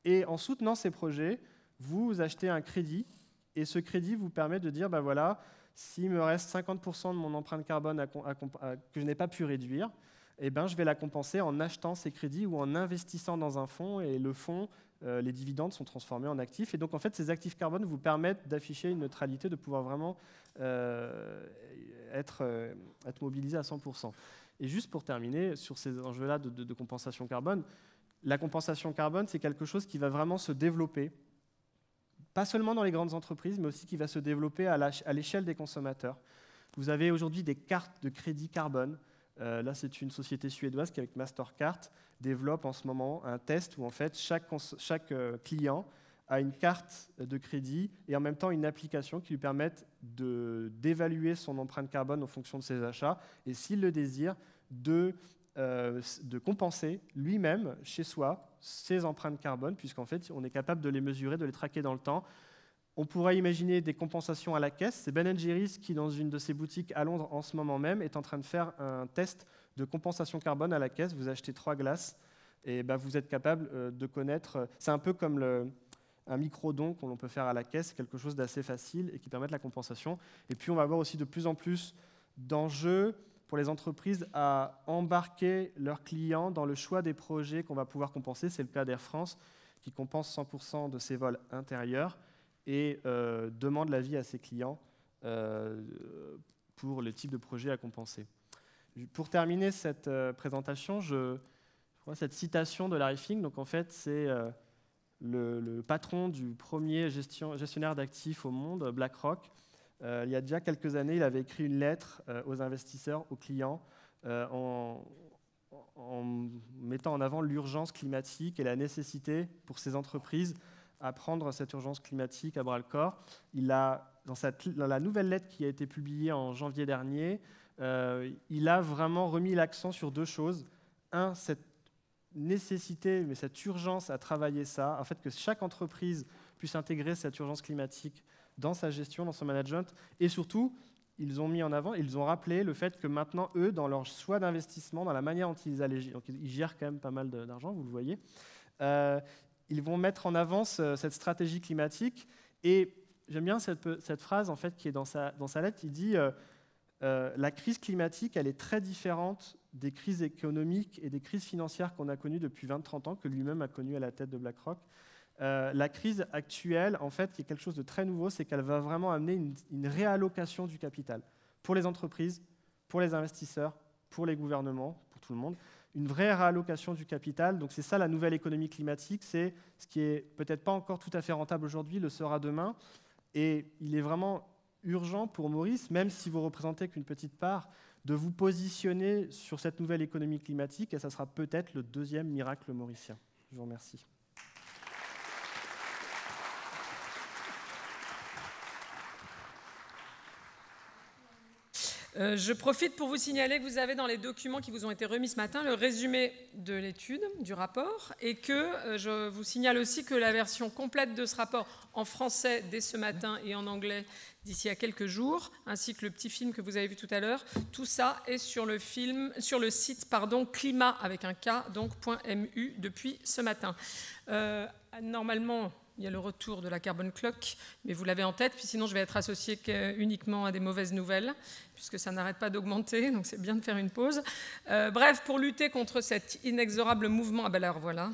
Et en soutenant ces projets, vous achetez un crédit et ce crédit vous permet de dire, ben voilà, s'il me reste 50% de mon empreinte carbone que je n'ai pas pu réduire, eh ben, je vais la compenser en achetant ces crédits ou en investissant dans un fonds et le fonds euh, les dividendes sont transformés en actifs. Et donc, en fait, ces actifs carbone vous permettent d'afficher une neutralité, de pouvoir vraiment euh, euh, être, mobilisé à 100%. Et juste pour terminer, sur ces enjeux-là de, compensation carbone, la compensation carbone, c'est quelque chose qui va vraiment se développer, pas seulement dans les grandes entreprises, mais aussi qui va se développer à l'échelle des consommateurs. Vous avez aujourd'hui des cartes de crédit carbone euh, là, c'est une société suédoise qui, avec Mastercard, développe en ce moment un test où en fait chaque, euh, client a une carte de crédit et en même temps une application qui lui permette d'évaluer son empreinte carbone en fonction de ses achats et s'il le désire, de, euh, de compenser lui-même chez soi ses empreintes carbone, puisqu'en fait, on est capable de les mesurer, de les traquer dans le temps, on pourrait imaginer des compensations à la caisse. C'est Ben Jerry's qui, dans une de ses boutiques à Londres en ce moment même, est en train de faire un test de compensation carbone à la caisse. Vous achetez trois glaces et bah, vous êtes capable euh, de connaître. Euh, c'est un peu comme un micro-don qu'on peut faire à la caisse, quelque chose d'assez facile et qui permet de la compensation. Et puis on va avoir aussi de plus en plus d'enjeux pour les entreprises à embarquer leurs clients dans le choix des projets qu'on va pouvoir compenser. C'est le cas d'Air France qui compense 100% de ses vols intérieurs et euh, demande l'avis à ses clients euh, pour le type de projet à compenser. Pour terminer cette euh, présentation, je, cette citation de Larry Fink, donc en fait, c'est le, patron du premier gestionnaire d'actifs au monde, BlackRock. il y a déjà quelques années, il avait écrit une lettre aux investisseurs, aux clients, en, en, mettant en avant l'urgence climatique et la nécessité pour ces entreprises à prendre cette urgence climatique à bras le corps. Il a, dans, la nouvelle lettre qui a été publiée en janvier dernier, euh, il a vraiment remis l'accent sur deux choses. Un, cette nécessité, mais cette urgence à travailler ça, en fait que chaque entreprise puisse intégrer cette urgence climatique dans sa gestion, dans son management, et surtout, ils ont mis en avant, ils ont rappelé le fait que maintenant, eux, dans leur choix d'investissement, dans la manière dont ils donc ils gèrent quand même pas mal d'argent, vous le voyez, euh, ils vont mettre en avant euh, cette stratégie climatique. Et j'aime bien cette, phrase en fait qui est dans sa, lettre. Il dit euh, euh, la crise climatique, elle est très différente des crises économiques et des crises financières qu'on a connues depuis 20-30 ans, que lui-même a connues à la tête de BlackRock. la crise actuelle, en fait, qui est quelque chose de très nouveau, c'est qu'elle va vraiment amener une réallocation du capital pour les entreprises, pour les investisseurs, pour les gouvernements, pour tout le monde une vraie réallocation du capital. Donc c'est ça la nouvelle économie climatique, c'est ce qui est peut-être pas encore tout à fait rentable aujourd'hui, le sera demain. Et il est vraiment urgent pour Maurice, même si vous représentez qu'une petite part, de vous positionner sur cette nouvelle économie climatique, et ça sera peut-être le deuxième miracle mauricien. Je vous remercie. Euh, je profite pour vous signaler que vous avez dans les documents qui vous ont été remis ce matin le résumé de l'étude, du rapport, et que euh, je vous signale aussi que la version complète de ce rapport en français dès ce matin et en anglais d'ici à quelques jours, ainsi que le petit film que vous avez vu tout à l'heure, tout ça est sur le, film, sur le site pardon, climat avec un K, donc .mu depuis ce matin. Euh, normalement, il y a le retour de la carbone clock, mais vous l'avez en tête, puis sinon je vais être associé uniquement à des mauvaises nouvelles, puisque ça n'arrête pas d'augmenter, donc c'est bien de faire une pause. Euh, bref, pour lutter contre cet inexorable mouvement, à ah ben voilà,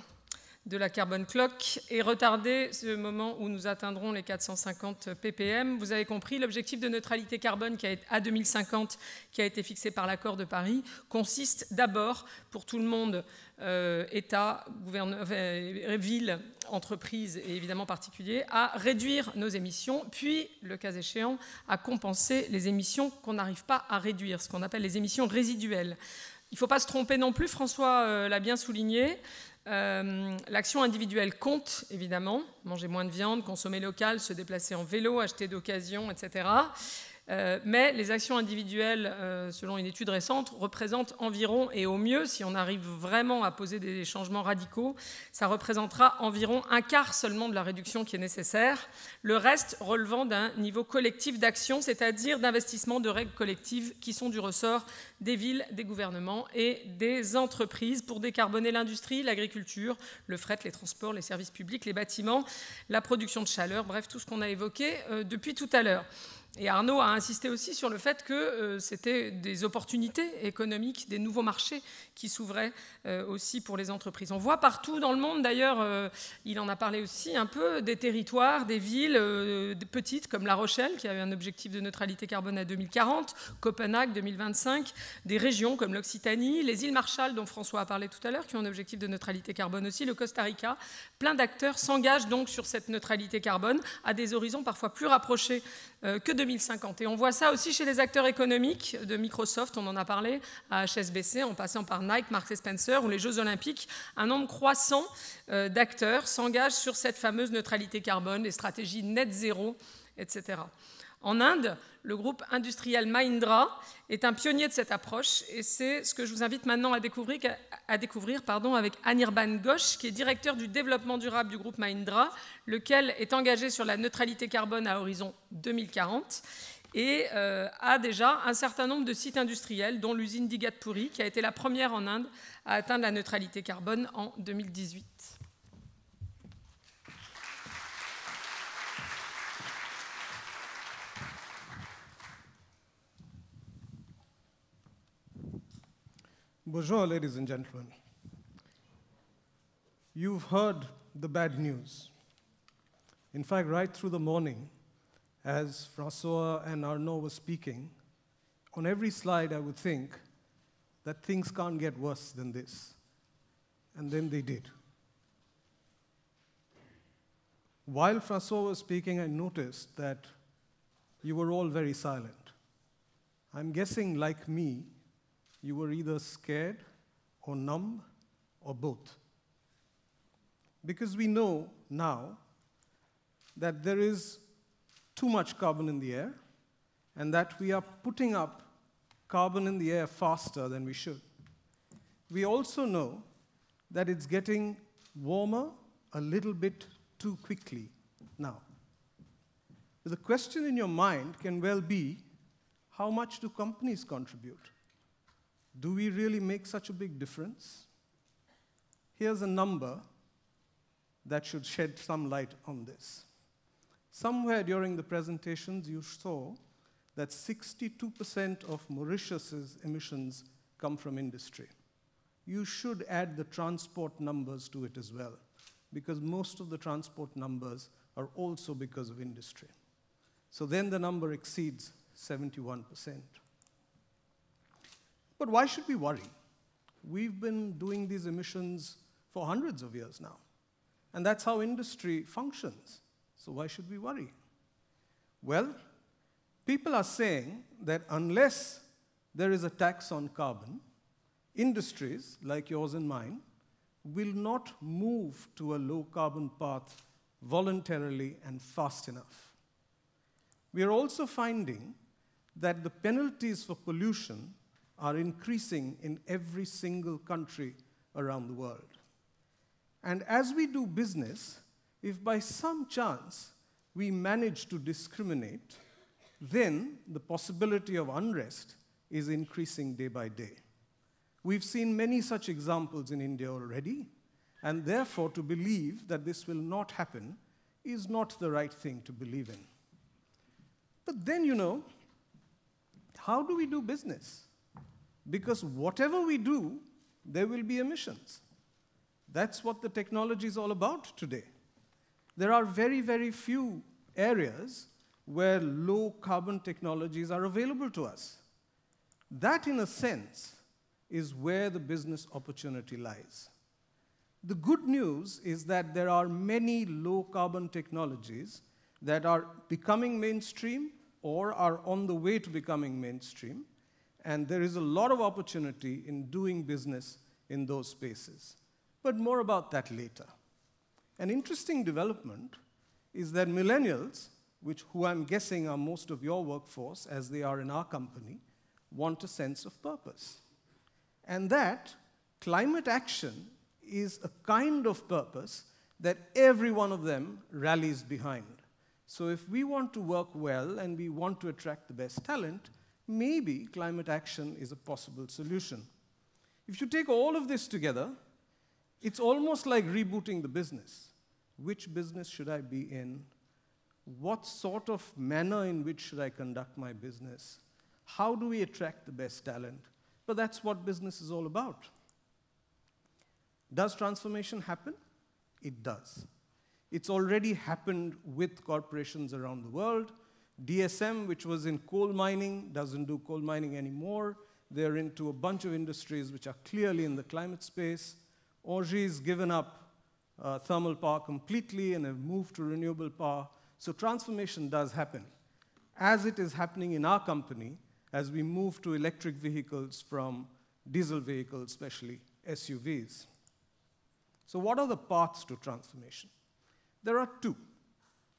de la carbone clock et retarder ce moment où nous atteindrons les 450 ppm. Vous avez compris, l'objectif de neutralité carbone qui a à 2050 qui a été fixé par l'accord de Paris consiste d'abord pour tout le monde, euh, État, entreprises, ville, entreprise et évidemment particulier, à réduire nos émissions, puis, le cas échéant, à compenser les émissions qu'on n'arrive pas à réduire, ce qu'on appelle les émissions résiduelles. Il ne faut pas se tromper non plus, François euh, l'a bien souligné, euh, l'action individuelle compte, évidemment. Manger moins de viande, consommer local, se déplacer en vélo, acheter d'occasion, etc. Euh, mais les actions individuelles, euh, selon une étude récente, représentent environ, et au mieux, si on arrive vraiment à poser des changements radicaux, ça représentera environ un quart seulement de la réduction qui est nécessaire, le reste relevant d'un niveau collectif d'action, c'est-à-dire d'investissement de règles collectives qui sont du ressort des villes, des gouvernements et des entreprises pour décarboner l'industrie, l'agriculture, le fret, les transports, les services publics, les bâtiments, la production de chaleur, bref, tout ce qu'on a évoqué euh, depuis tout à l'heure. Et Arnaud a insisté aussi sur le fait que euh, c'était des opportunités économiques, des nouveaux marchés qui s'ouvraient euh, aussi pour les entreprises. On voit partout dans le monde, d'ailleurs, euh, il en a parlé aussi un peu, des territoires, des villes petites comme La Rochelle, qui avait un objectif de neutralité carbone à 2040, Copenhague 2025, des régions comme l'Occitanie, les îles Marshall dont François a parlé tout à l'heure, qui ont un objectif de neutralité carbone aussi, le Costa Rica. Plein d'acteurs s'engagent donc sur cette neutralité carbone à des horizons parfois plus rapprochés euh, que 2050. Et on voit ça aussi chez les acteurs économiques de Microsoft, on en a parlé, à HSBC, en passant par Nike, Marks Spencer ou les Jeux Olympiques. Un nombre croissant euh, d'acteurs s'engagent sur cette fameuse neutralité carbone, les stratégies net zéro etc. En Inde, le groupe industriel Mahindra est un pionnier de cette approche et c'est ce que je vous invite maintenant à découvrir, pardon, avec Anirban Ghosh, qui est directeur du développement durable du groupe Mahindra, lequel est engagé sur la neutralité carbone à horizon 2040 et euh, a déjà un certain nombre de sites industriels, dont l'usine d'Igatpuri, qui a été la première en Inde à atteindre la neutralité carbone en 2018. Bonjour, ladies and gentlemen. You've heard the bad news. In fact, right through the morning, as Francois and Arnaud were speaking, on every slide I would think that things can't get worse than this. And then they did. While Francois was speaking, I noticed that you were all very silent. I'm guessing, like me, you were either scared or numb or both. Because we know now that there is too much carbon in the air and that we are putting up carbon in the air faster than we should. We also know that it's getting warmer a little bit too quickly now. The question in your mind can well be, how much do companies contribute? Do we really make such a big difference? Here's a number that should shed some light on this. Somewhere during the presentations, you saw that 62% of Mauritius's emissions come from industry. You should add the transport numbers to it as well, because most of the transport numbers are also because of industry. So then the number exceeds 71 percent. But why should we worry? We've been doing these emissions for hundreds of years now. And that's how industry functions. So why should we worry? Well, people are saying that unless there is a tax on carbon, industries like yours and mine will not move to a low carbon path voluntarily and fast enough. We are also finding that the penalties for pollution are increasing in every single country around the world. And as we do business, if by some chance we manage to discriminate, then the possibility of unrest is increasing day by day. We've seen many such examples in India already, and therefore to believe that this will not happen is not the right thing to believe in. But then, you know, how do we do business? Because whatever we do, there will be emissions. That's what the technology is all about today. There are very, very few areas where low carbon technologies are available to us. That, in a sense, is where the business opportunity lies. The good news is that there are many low carbon technologies that are becoming mainstream or are on the way to becoming mainstream. And there is a lot of opportunity in doing business in those spaces. But more about that later. An interesting development is that millennials, which who I'm guessing are most of your workforce, as they are in our company, want a sense of purpose. And that climate action is a kind of purpose that every one of them rallies behind. So if we want to work well and we want to attract the best talent, maybe climate action is a possible solution. If you take all of this together, it's almost like rebooting the business. Which business should I be in? What sort of manner in which should I conduct my business? How do we attract the best talent? But that's what business is all about. Does transformation happen? It does. It's already happened with corporations around the world. DSM, which was in coal mining, doesn't do coal mining anymore. They're into a bunch of industries which are clearly in the climate space. Orgy's given up uh, thermal power completely and have moved to renewable power. So transformation does happen. As it is happening in our company, as we move to electric vehicles from diesel vehicles, especially SUVs. So what are the paths to transformation? There are two.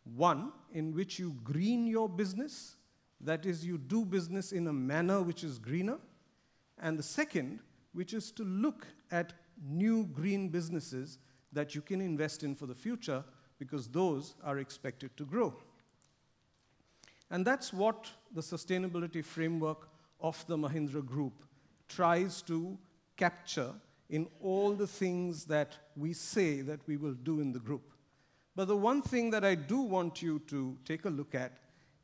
One, in which you green your business, that is, you do business in a manner which is greener. And the second, which is to look at new green businesses that you can invest in for the future because those are expected to grow. And that's what the sustainability framework of the Mahindra Group tries to capture in all the things that we say that we will do in the group. But the one thing that I do want you to take a look at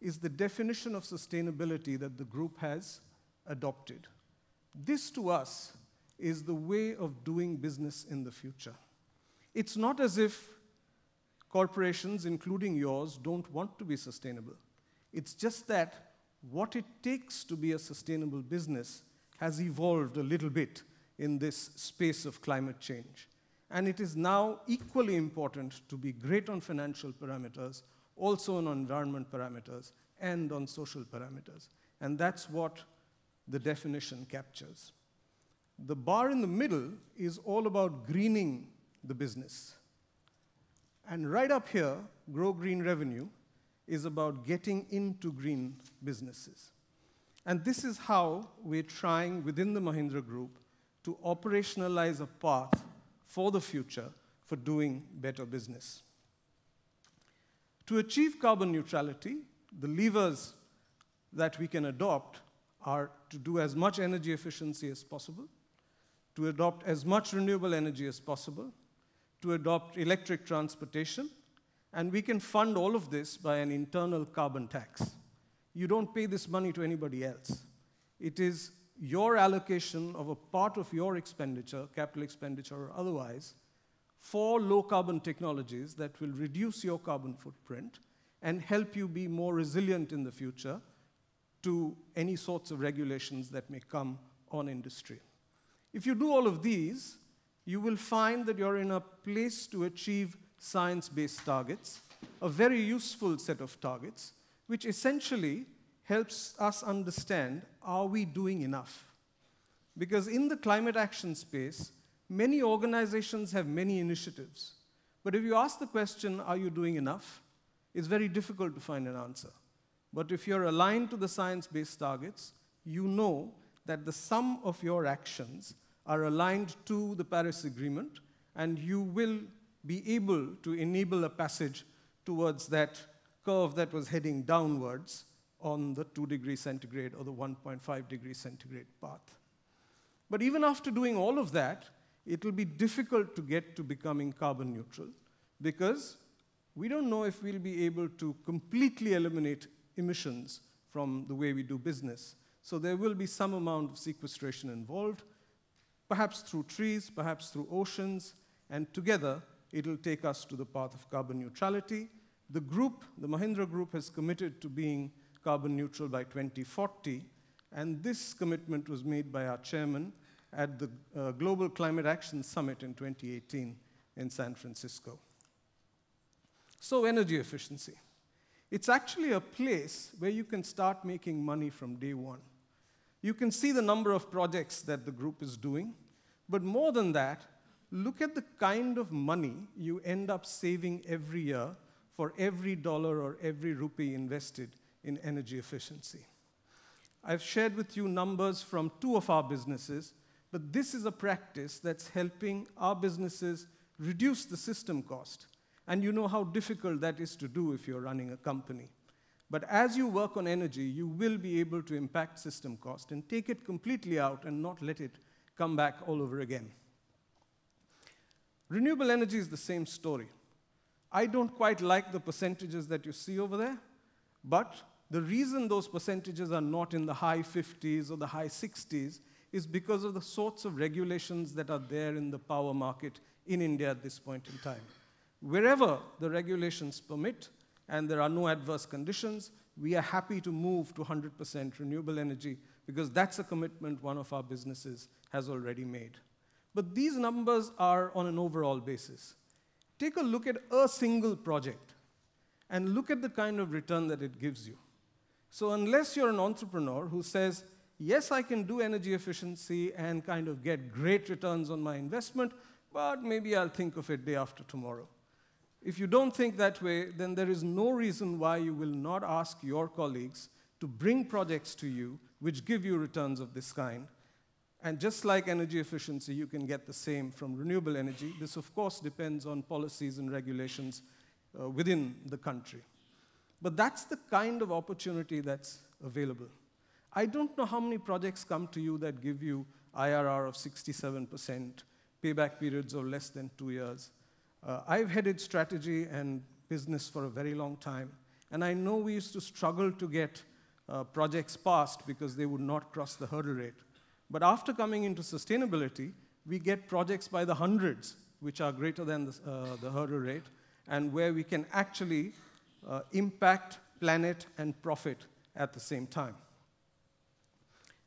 is the definition of sustainability that the group has adopted. This, to us, is the way of doing business in the future. It's not as if corporations, including yours, don't want to be sustainable. It's just that what it takes to be a sustainable business has evolved a little bit in this space of climate change. And it is now equally important to be great on financial parameters, also on environment parameters, and on social parameters. And that's what the definition captures. The bar in the middle is all about greening the business. And right up here, grow green revenue is about getting into green businesses. And this is how we're trying within the Mahindra Group to operationalize a path for the future for doing better business. To achieve carbon neutrality, the levers that we can adopt are to do as much energy efficiency as possible, to adopt as much renewable energy as possible, to adopt electric transportation, and we can fund all of this by an internal carbon tax. You don't pay this money to anybody else. It is your allocation of a part of your expenditure, capital expenditure or otherwise, for low carbon technologies that will reduce your carbon footprint and help you be more resilient in the future to any sorts of regulations that may come on industry. If you do all of these, you will find that you're in a place to achieve science based targets, a very useful set of targets, which essentially helps us understand are we doing enough? Because in the climate action space, many organizations have many initiatives. But if you ask the question, are you doing enough? It's very difficult to find an answer. But if you're aligned to the science based targets, you know that the sum of your actions are aligned to the Paris Agreement, and you will be able to enable a passage towards that curve that was heading downwards on the 2 degree centigrade or the 1.5 degree centigrade path. But even after doing all of that, it'll be difficult to get to becoming carbon neutral because we don't know if we'll be able to completely eliminate emissions from the way we do business. So there will be some amount of sequestration involved, perhaps through trees, perhaps through oceans, and together it'll take us to the path of carbon neutrality. The group, the Mahindra group, has committed to being carbon neutral by 2040. And this commitment was made by our chairman at the uh, Global Climate Action Summit in 2018 in San Francisco. So energy efficiency. It's actually a place where you can start making money from day one. You can see the number of projects that the group is doing, but more than that, look at the kind of money you end up saving every year for every dollar or every rupee invested in energy efficiency. I've shared with you numbers from two of our businesses, but this is a practice that's helping our businesses reduce the system cost. And you know how difficult that is to do if you're running a company. But as you work on energy, you will be able to impact system cost and take it completely out and not let it come back all over again. Renewable energy is the same story. I don't quite like the percentages that you see over there, but the reason those percentages are not in the high 50s or the high 60s is because of the sorts of regulations that are there in the power market in India at this point in time. Wherever the regulations permit and there are no adverse conditions, we are happy to move to 100% renewable energy because that's a commitment one of our businesses has already made. But these numbers are on an overall basis. Take a look at a single project and look at the kind of return that it gives you. So, unless you're an entrepreneur who says, yes, I can do energy efficiency and kind of get great returns on my investment, but maybe I'll think of it day after tomorrow. If you don't think that way, then there is no reason why you will not ask your colleagues to bring projects to you which give you returns of this kind. And just like energy efficiency, you can get the same from renewable energy. This, of course, depends on policies and regulations uh, within the country. But that's the kind of opportunity that's available. I don't know how many projects come to you that give you IRR of 67%, payback periods of less than two years. Uh, I've headed strategy and business for a very long time, and I know we used to struggle to get uh, projects passed because they would not cross the hurdle rate. But after coming into sustainability, we get projects by the hundreds, which are greater than the, uh, the hurdle rate, and where we can actually uh, impact planet and profit at the same time.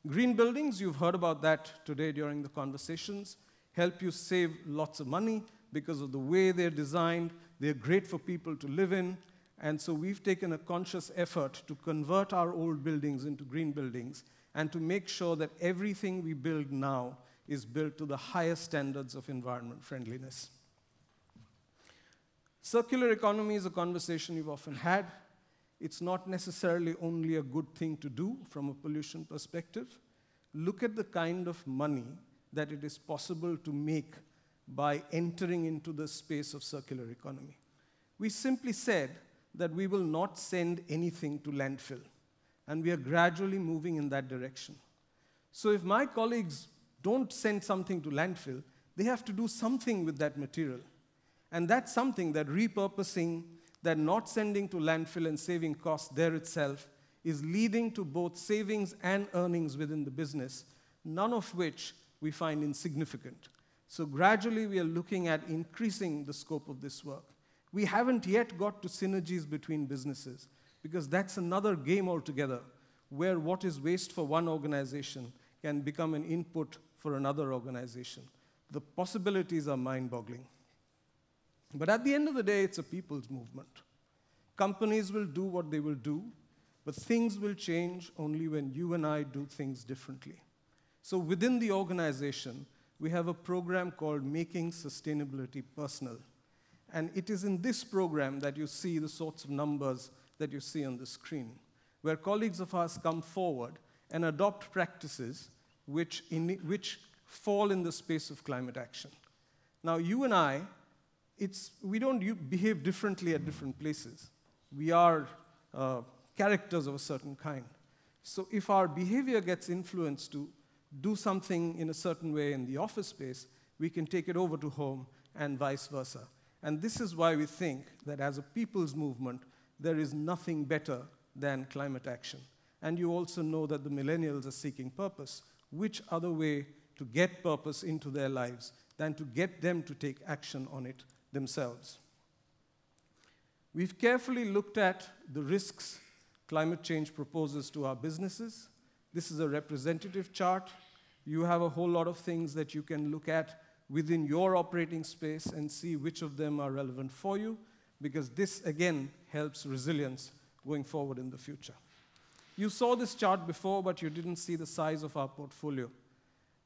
Green buildings, you've heard about that today during the conversations, help you save lots of money because of the way they're designed. They're great for people to live in. And so we've taken a conscious effort to convert our old buildings into green buildings and to make sure that everything we build now is built to the highest standards of environment friendliness. Circular economy is a conversation we've often had. It's not necessarily only a good thing to do from a pollution perspective. Look at the kind of money that it is possible to make by entering into the space of circular economy. We simply said that we will not send anything to landfill, and we are gradually moving in that direction. So if my colleagues don't send something to landfill, they have to do something with that material. And that's something that repurposing, that not sending to landfill and saving costs there itself is leading to both savings and earnings within the business, none of which we find insignificant. So gradually we are looking at increasing the scope of this work. We haven't yet got to synergies between businesses because that's another game altogether where what is waste for one organization can become an input for another organization. The possibilities are mind-boggling. But at the end of the day, it's a people's movement. Companies will do what they will do, but things will change only when you and I do things differently. So within the organization, we have a program called Making Sustainability Personal. And it is in this program that you see the sorts of numbers that you see on the screen, where colleagues of ours come forward and adopt practices which, in, which fall in the space of climate action. Now, you and I it's, we don't behave differently at different places. We are uh, characters of a certain kind. So if our behavior gets influenced to do something in a certain way in the office space, we can take it over to home and vice versa. And this is why we think that as a people's movement, there is nothing better than climate action. And you also know that the millennials are seeking purpose. Which other way to get purpose into their lives than to get them to take action on it themselves. We've carefully looked at the risks climate change proposes to our businesses. This is a representative chart. You have a whole lot of things that you can look at within your operating space and see which of them are relevant for you, because this, again, helps resilience going forward in the future. You saw this chart before, but you didn't see the size of our portfolio.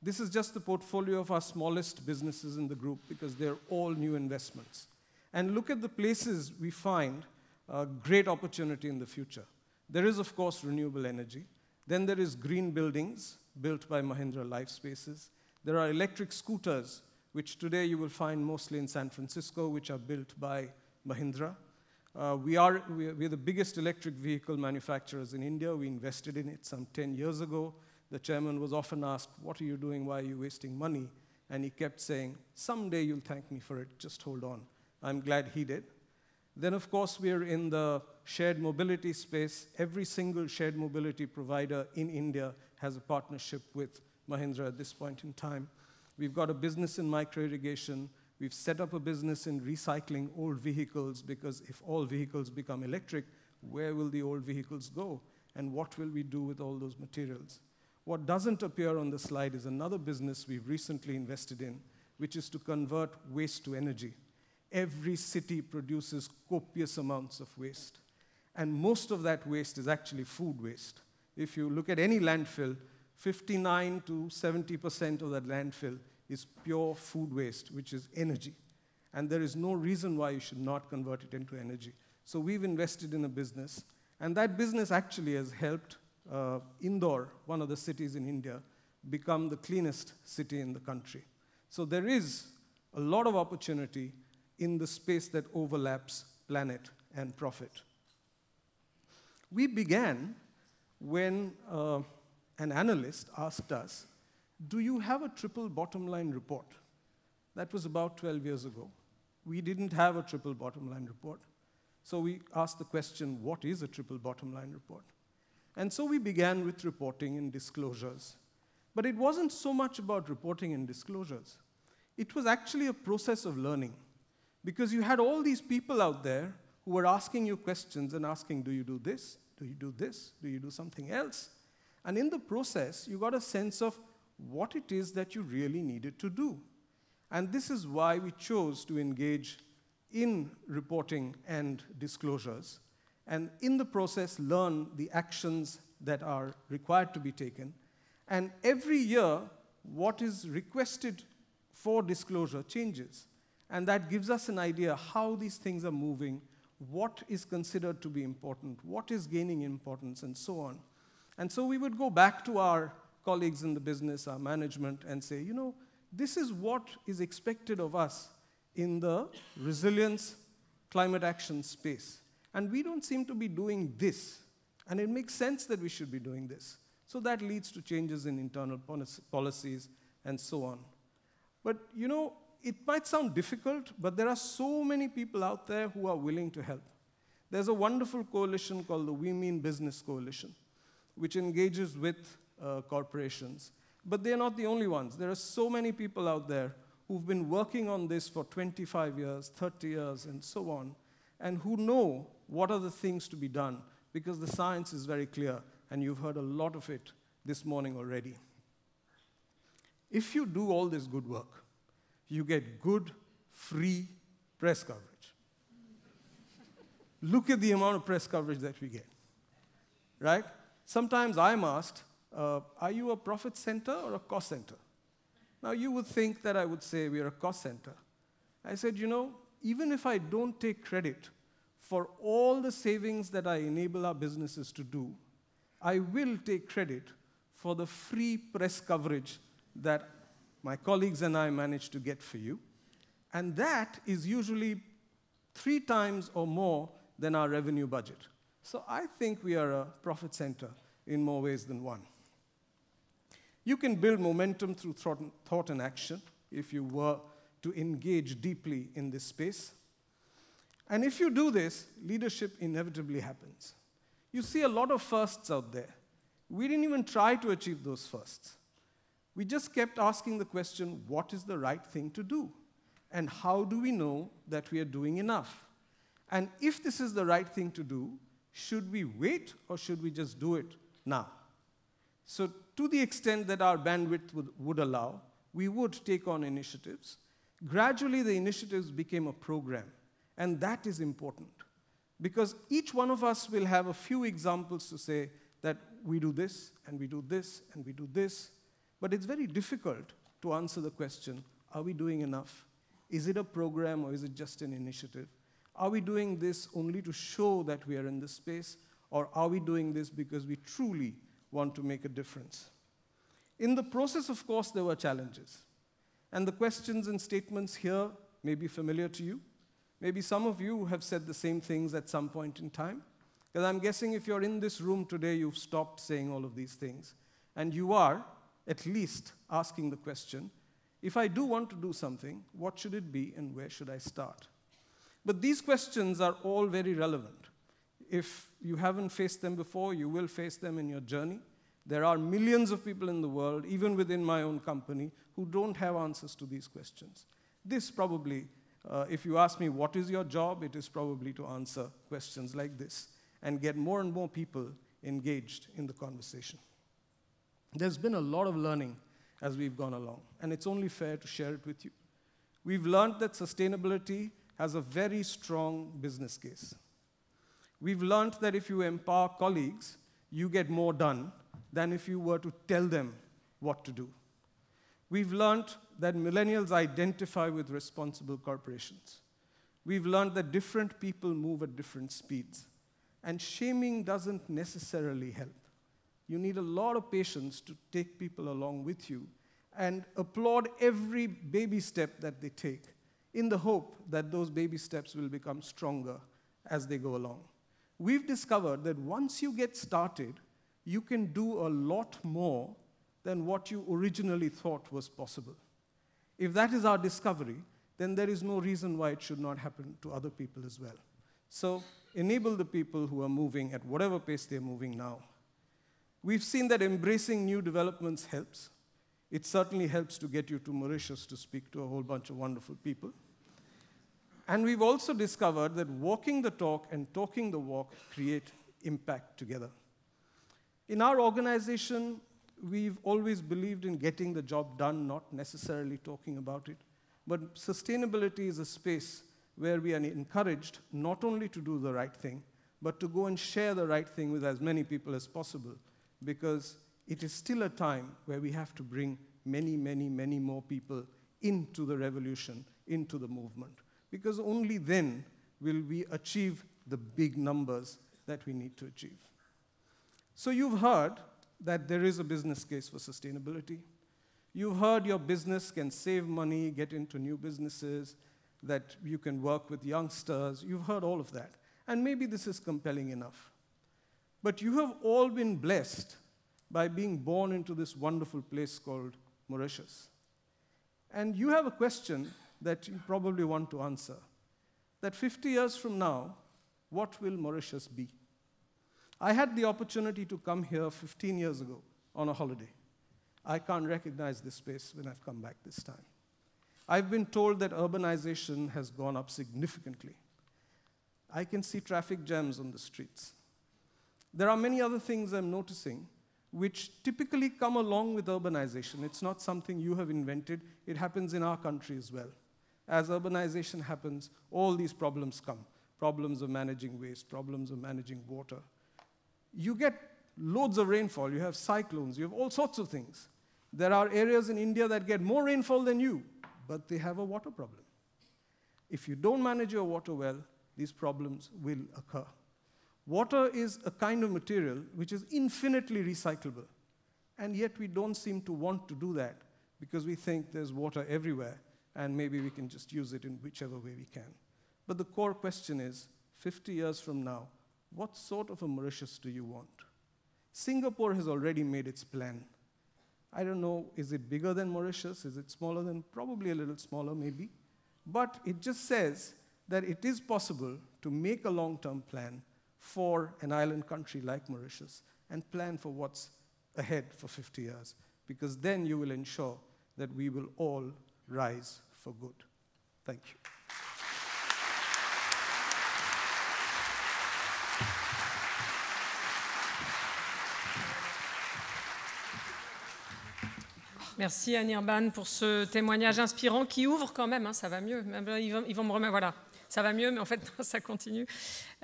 This is just the portfolio of our smallest businesses in the group because they're all new investments. And look at the places we find great opportunity in the future. There is, of course, renewable energy. Then there is green buildings built by Mahindra Life Spaces. There are electric scooters, which today you will find mostly in San Francisco, which are built by Mahindra. Uh, we, are, we, are, we are the biggest electric vehicle manufacturers in India. We invested in it some 10 years ago the chairman was often asked, What are you doing? Why are you wasting money? And he kept saying, Someday you'll thank me for it, just hold on. I'm glad he did. Then, of course, we're in the shared mobility space. Every single shared mobility provider in India has a partnership with Mahindra at this point in time. We've got a business in micro irrigation. We've set up a business in recycling old vehicles because if all vehicles become electric, where will the old vehicles go? And what will we do with all those materials? What doesn't appear on the slide is another business we've recently invested in, which is to convert waste to energy. Every city produces copious amounts of waste. And most of that waste is actually food waste. If you look at any landfill, 59 to 70% of that landfill is pure food waste, which is energy. And there is no reason why you should not convert it into energy. So we've invested in a business, and that business actually has helped uh, Indore, one of the cities in India, become the cleanest city in the country. So there is a lot of opportunity in the space that overlaps planet and profit. We began when uh, an analyst asked us, do you have a triple bottom line report? That was about 12 years ago. We didn't have a triple bottom line report. So we asked the question, what is a triple bottom line report? And so we began with reporting and disclosures. But it wasn't so much about reporting and disclosures. It was actually a process of learning because you had all these people out there who were asking you questions and asking, do you do this? Do you do this? Do you do something else? And in the process, you got a sense of what it is that you really needed to do. And this is why we chose to engage in reporting and disclosures and in the process learn the actions that are required to be taken. And every year, what is requested for disclosure changes. And that gives us an idea how these things are moving, what is considered to be important, what is gaining importance, and so on. And so we would go back to our colleagues in the business, our management, and say, you know, this is what is expected of us in the resilience climate action space. And we don't seem to be doing this. And it makes sense that we should be doing this. So that leads to changes in internal policies and so on. But you know, it might sound difficult, but there are so many people out there who are willing to help. There's a wonderful coalition called the We Mean Business Coalition, which engages with uh, corporations. But they're not the only ones. There are so many people out there who've been working on this for 25 years, 30 years, and so on, and who know what are the things to be done? Because the science is very clear, and you've heard a lot of it this morning already. If you do all this good work, you get good, free press coverage. Look at the amount of press coverage that we get, right? Sometimes I'm asked, uh, are you a profit center or a cost center? Now, you would think that I would say we are a cost center. I said, you know, even if I don't take credit for all the savings that I enable our businesses to do, I will take credit for the free press coverage that my colleagues and I managed to get for you. And that is usually three times or more than our revenue budget. So I think we are a profit center in more ways than one. You can build momentum through thought and action if you were to engage deeply in this space. And if you do this, leadership inevitably happens. You see a lot of firsts out there. We didn't even try to achieve those firsts. We just kept asking the question what is the right thing to do? And how do we know that we are doing enough? And if this is the right thing to do, should we wait or should we just do it now? So, to the extent that our bandwidth would, would allow, we would take on initiatives. Gradually, the initiatives became a program and that is important because each one of us will have a few examples to say that we do this and we do this and we do this. But it's very difficult to answer the question are we doing enough? Is it a program or is it just an initiative? Are we doing this only to show that we are in this space or are we doing this because we truly want to make a difference? In the process, of course, there were challenges. And the questions and statements here may be familiar to you. Maybe some of you have said the same things at some point in time. Because I'm guessing if you're in this room today, you've stopped saying all of these things. And you are, at least, asking the question if I do want to do something, what should it be and where should I start? But these questions are all very relevant. If you haven't faced them before, you will face them in your journey. There are millions of people in the world, even within my own company, who don't have answers to these questions. This probably uh, if you ask me, what is your job? It is probably to answer questions like this and get more and more people engaged in the conversation. There's been a lot of learning as we've gone along, and it's only fair to share it with you. We've learned that sustainability has a very strong business case. We've learned that if you empower colleagues, you get more done than if you were to tell them what to do. We've learned that millennials identify with responsible corporations. We've learned that different people move at different speeds. And shaming doesn't necessarily help. You need a lot of patience to take people along with you and applaud every baby step that they take in the hope that those baby steps will become stronger as they go along. We've discovered that once you get started, you can do a lot more than what you originally thought was possible. If that is our discovery, then there is no reason why it should not happen to other people as well. So enable the people who are moving at whatever pace they're moving now. We've seen that embracing new developments helps. It certainly helps to get you to Mauritius to speak to a whole bunch of wonderful people. And we've also discovered that walking the talk and talking the walk create impact together. In our organization, we've always believed in getting the job done, not necessarily talking about it. But sustainability is a space where we are encouraged not only to do the right thing, but to go and share the right thing with as many people as possible, because it is still a time where we have to bring many, many, many more people into the revolution, into the movement, because only then will we achieve the big numbers that we need to achieve. So you've heard that there is a business case for sustainability. You've heard your business can save money, get into new businesses, that you can work with youngsters. You've heard all of that. And maybe this is compelling enough. But you have all been blessed by being born into this wonderful place called Mauritius. And you have a question that you probably want to answer that 50 years from now, what will Mauritius be? I had the opportunity to come here 15 years ago on a holiday. I can't recognize this space when I've come back this time. I've been told that urbanization has gone up significantly. I can see traffic jams on the streets. There are many other things I'm noticing which typically come along with urbanization. It's not something you have invented, it happens in our country as well. As urbanization happens, all these problems come problems of managing waste, problems of managing water, you get loads of rainfall. You have cyclones. You have all sorts of things. There are areas in India that get more rainfall than you, but they have a water problem. If you don't manage your water well, these problems will occur. Water is a kind of material which is infinitely recyclable. And yet we don't seem to want to do that because we think there's water everywhere and maybe we can just use it in whichever way we can. But the core question is 50 years from now, what sort of a Mauritius do you want? Singapore has already made its plan. I don't know, is it bigger than Mauritius? Is it smaller than? Probably a little smaller, maybe. But it just says that it is possible to make a long term plan for an island country like Mauritius and plan for what's ahead for 50 years, because then you will ensure that we will all rise for good. Thank you. Merci Anirban pour ce témoignage inspirant qui ouvre quand même, hein, ça va mieux. Ils vont, ils vont me remettre, voilà, ça va mieux, mais en fait, ça continue.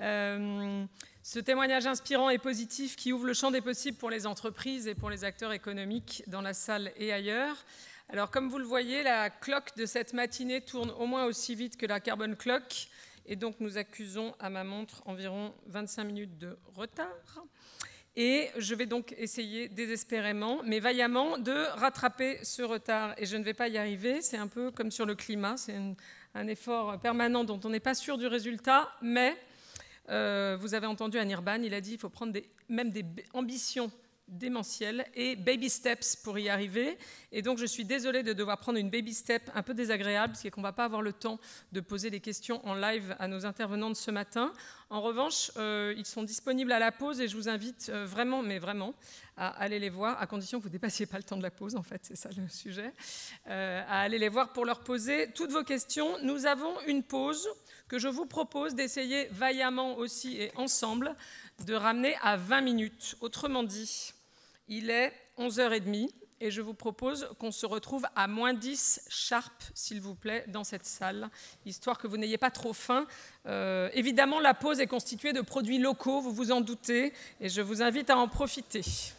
Euh, ce témoignage inspirant et positif qui ouvre le champ des possibles pour les entreprises et pour les acteurs économiques dans la salle et ailleurs. Alors, comme vous le voyez, la cloque de cette matinée tourne au moins aussi vite que la carbone clock. Et donc, nous accusons à ma montre environ 25 minutes de retard. Et je vais donc essayer désespérément, mais vaillamment, de rattraper ce retard. Et je ne vais pas y arriver. C'est un peu comme sur le climat. C'est un effort permanent dont on n'est pas sûr du résultat. Mais euh, vous avez entendu Anirban, il a dit qu'il faut prendre même des ambitions démentiel et baby steps pour y arriver. Et donc je suis désolée de devoir prendre une baby step un peu désagréable, parce qu'on ne va pas avoir le temps de poser des questions en live à nos intervenantes ce matin. En revanche, euh, ils sont disponibles à la pause et je vous invite euh, vraiment, mais vraiment, à aller les voir, à condition que vous ne dépassiez pas le temps de la pause, en fait, c'est ça le sujet, euh, à aller les voir pour leur poser toutes vos questions. Nous avons une pause que je vous propose d'essayer vaillamment aussi et ensemble de ramener à 20 minutes. Autrement dit, il est 11h30 et je vous propose qu'on se retrouve à moins 10 sharp, s'il vous plaît, dans cette salle, histoire que vous n'ayez pas trop faim. Euh, évidemment, la pause est constituée de produits locaux, vous vous en doutez, et je vous invite à en profiter.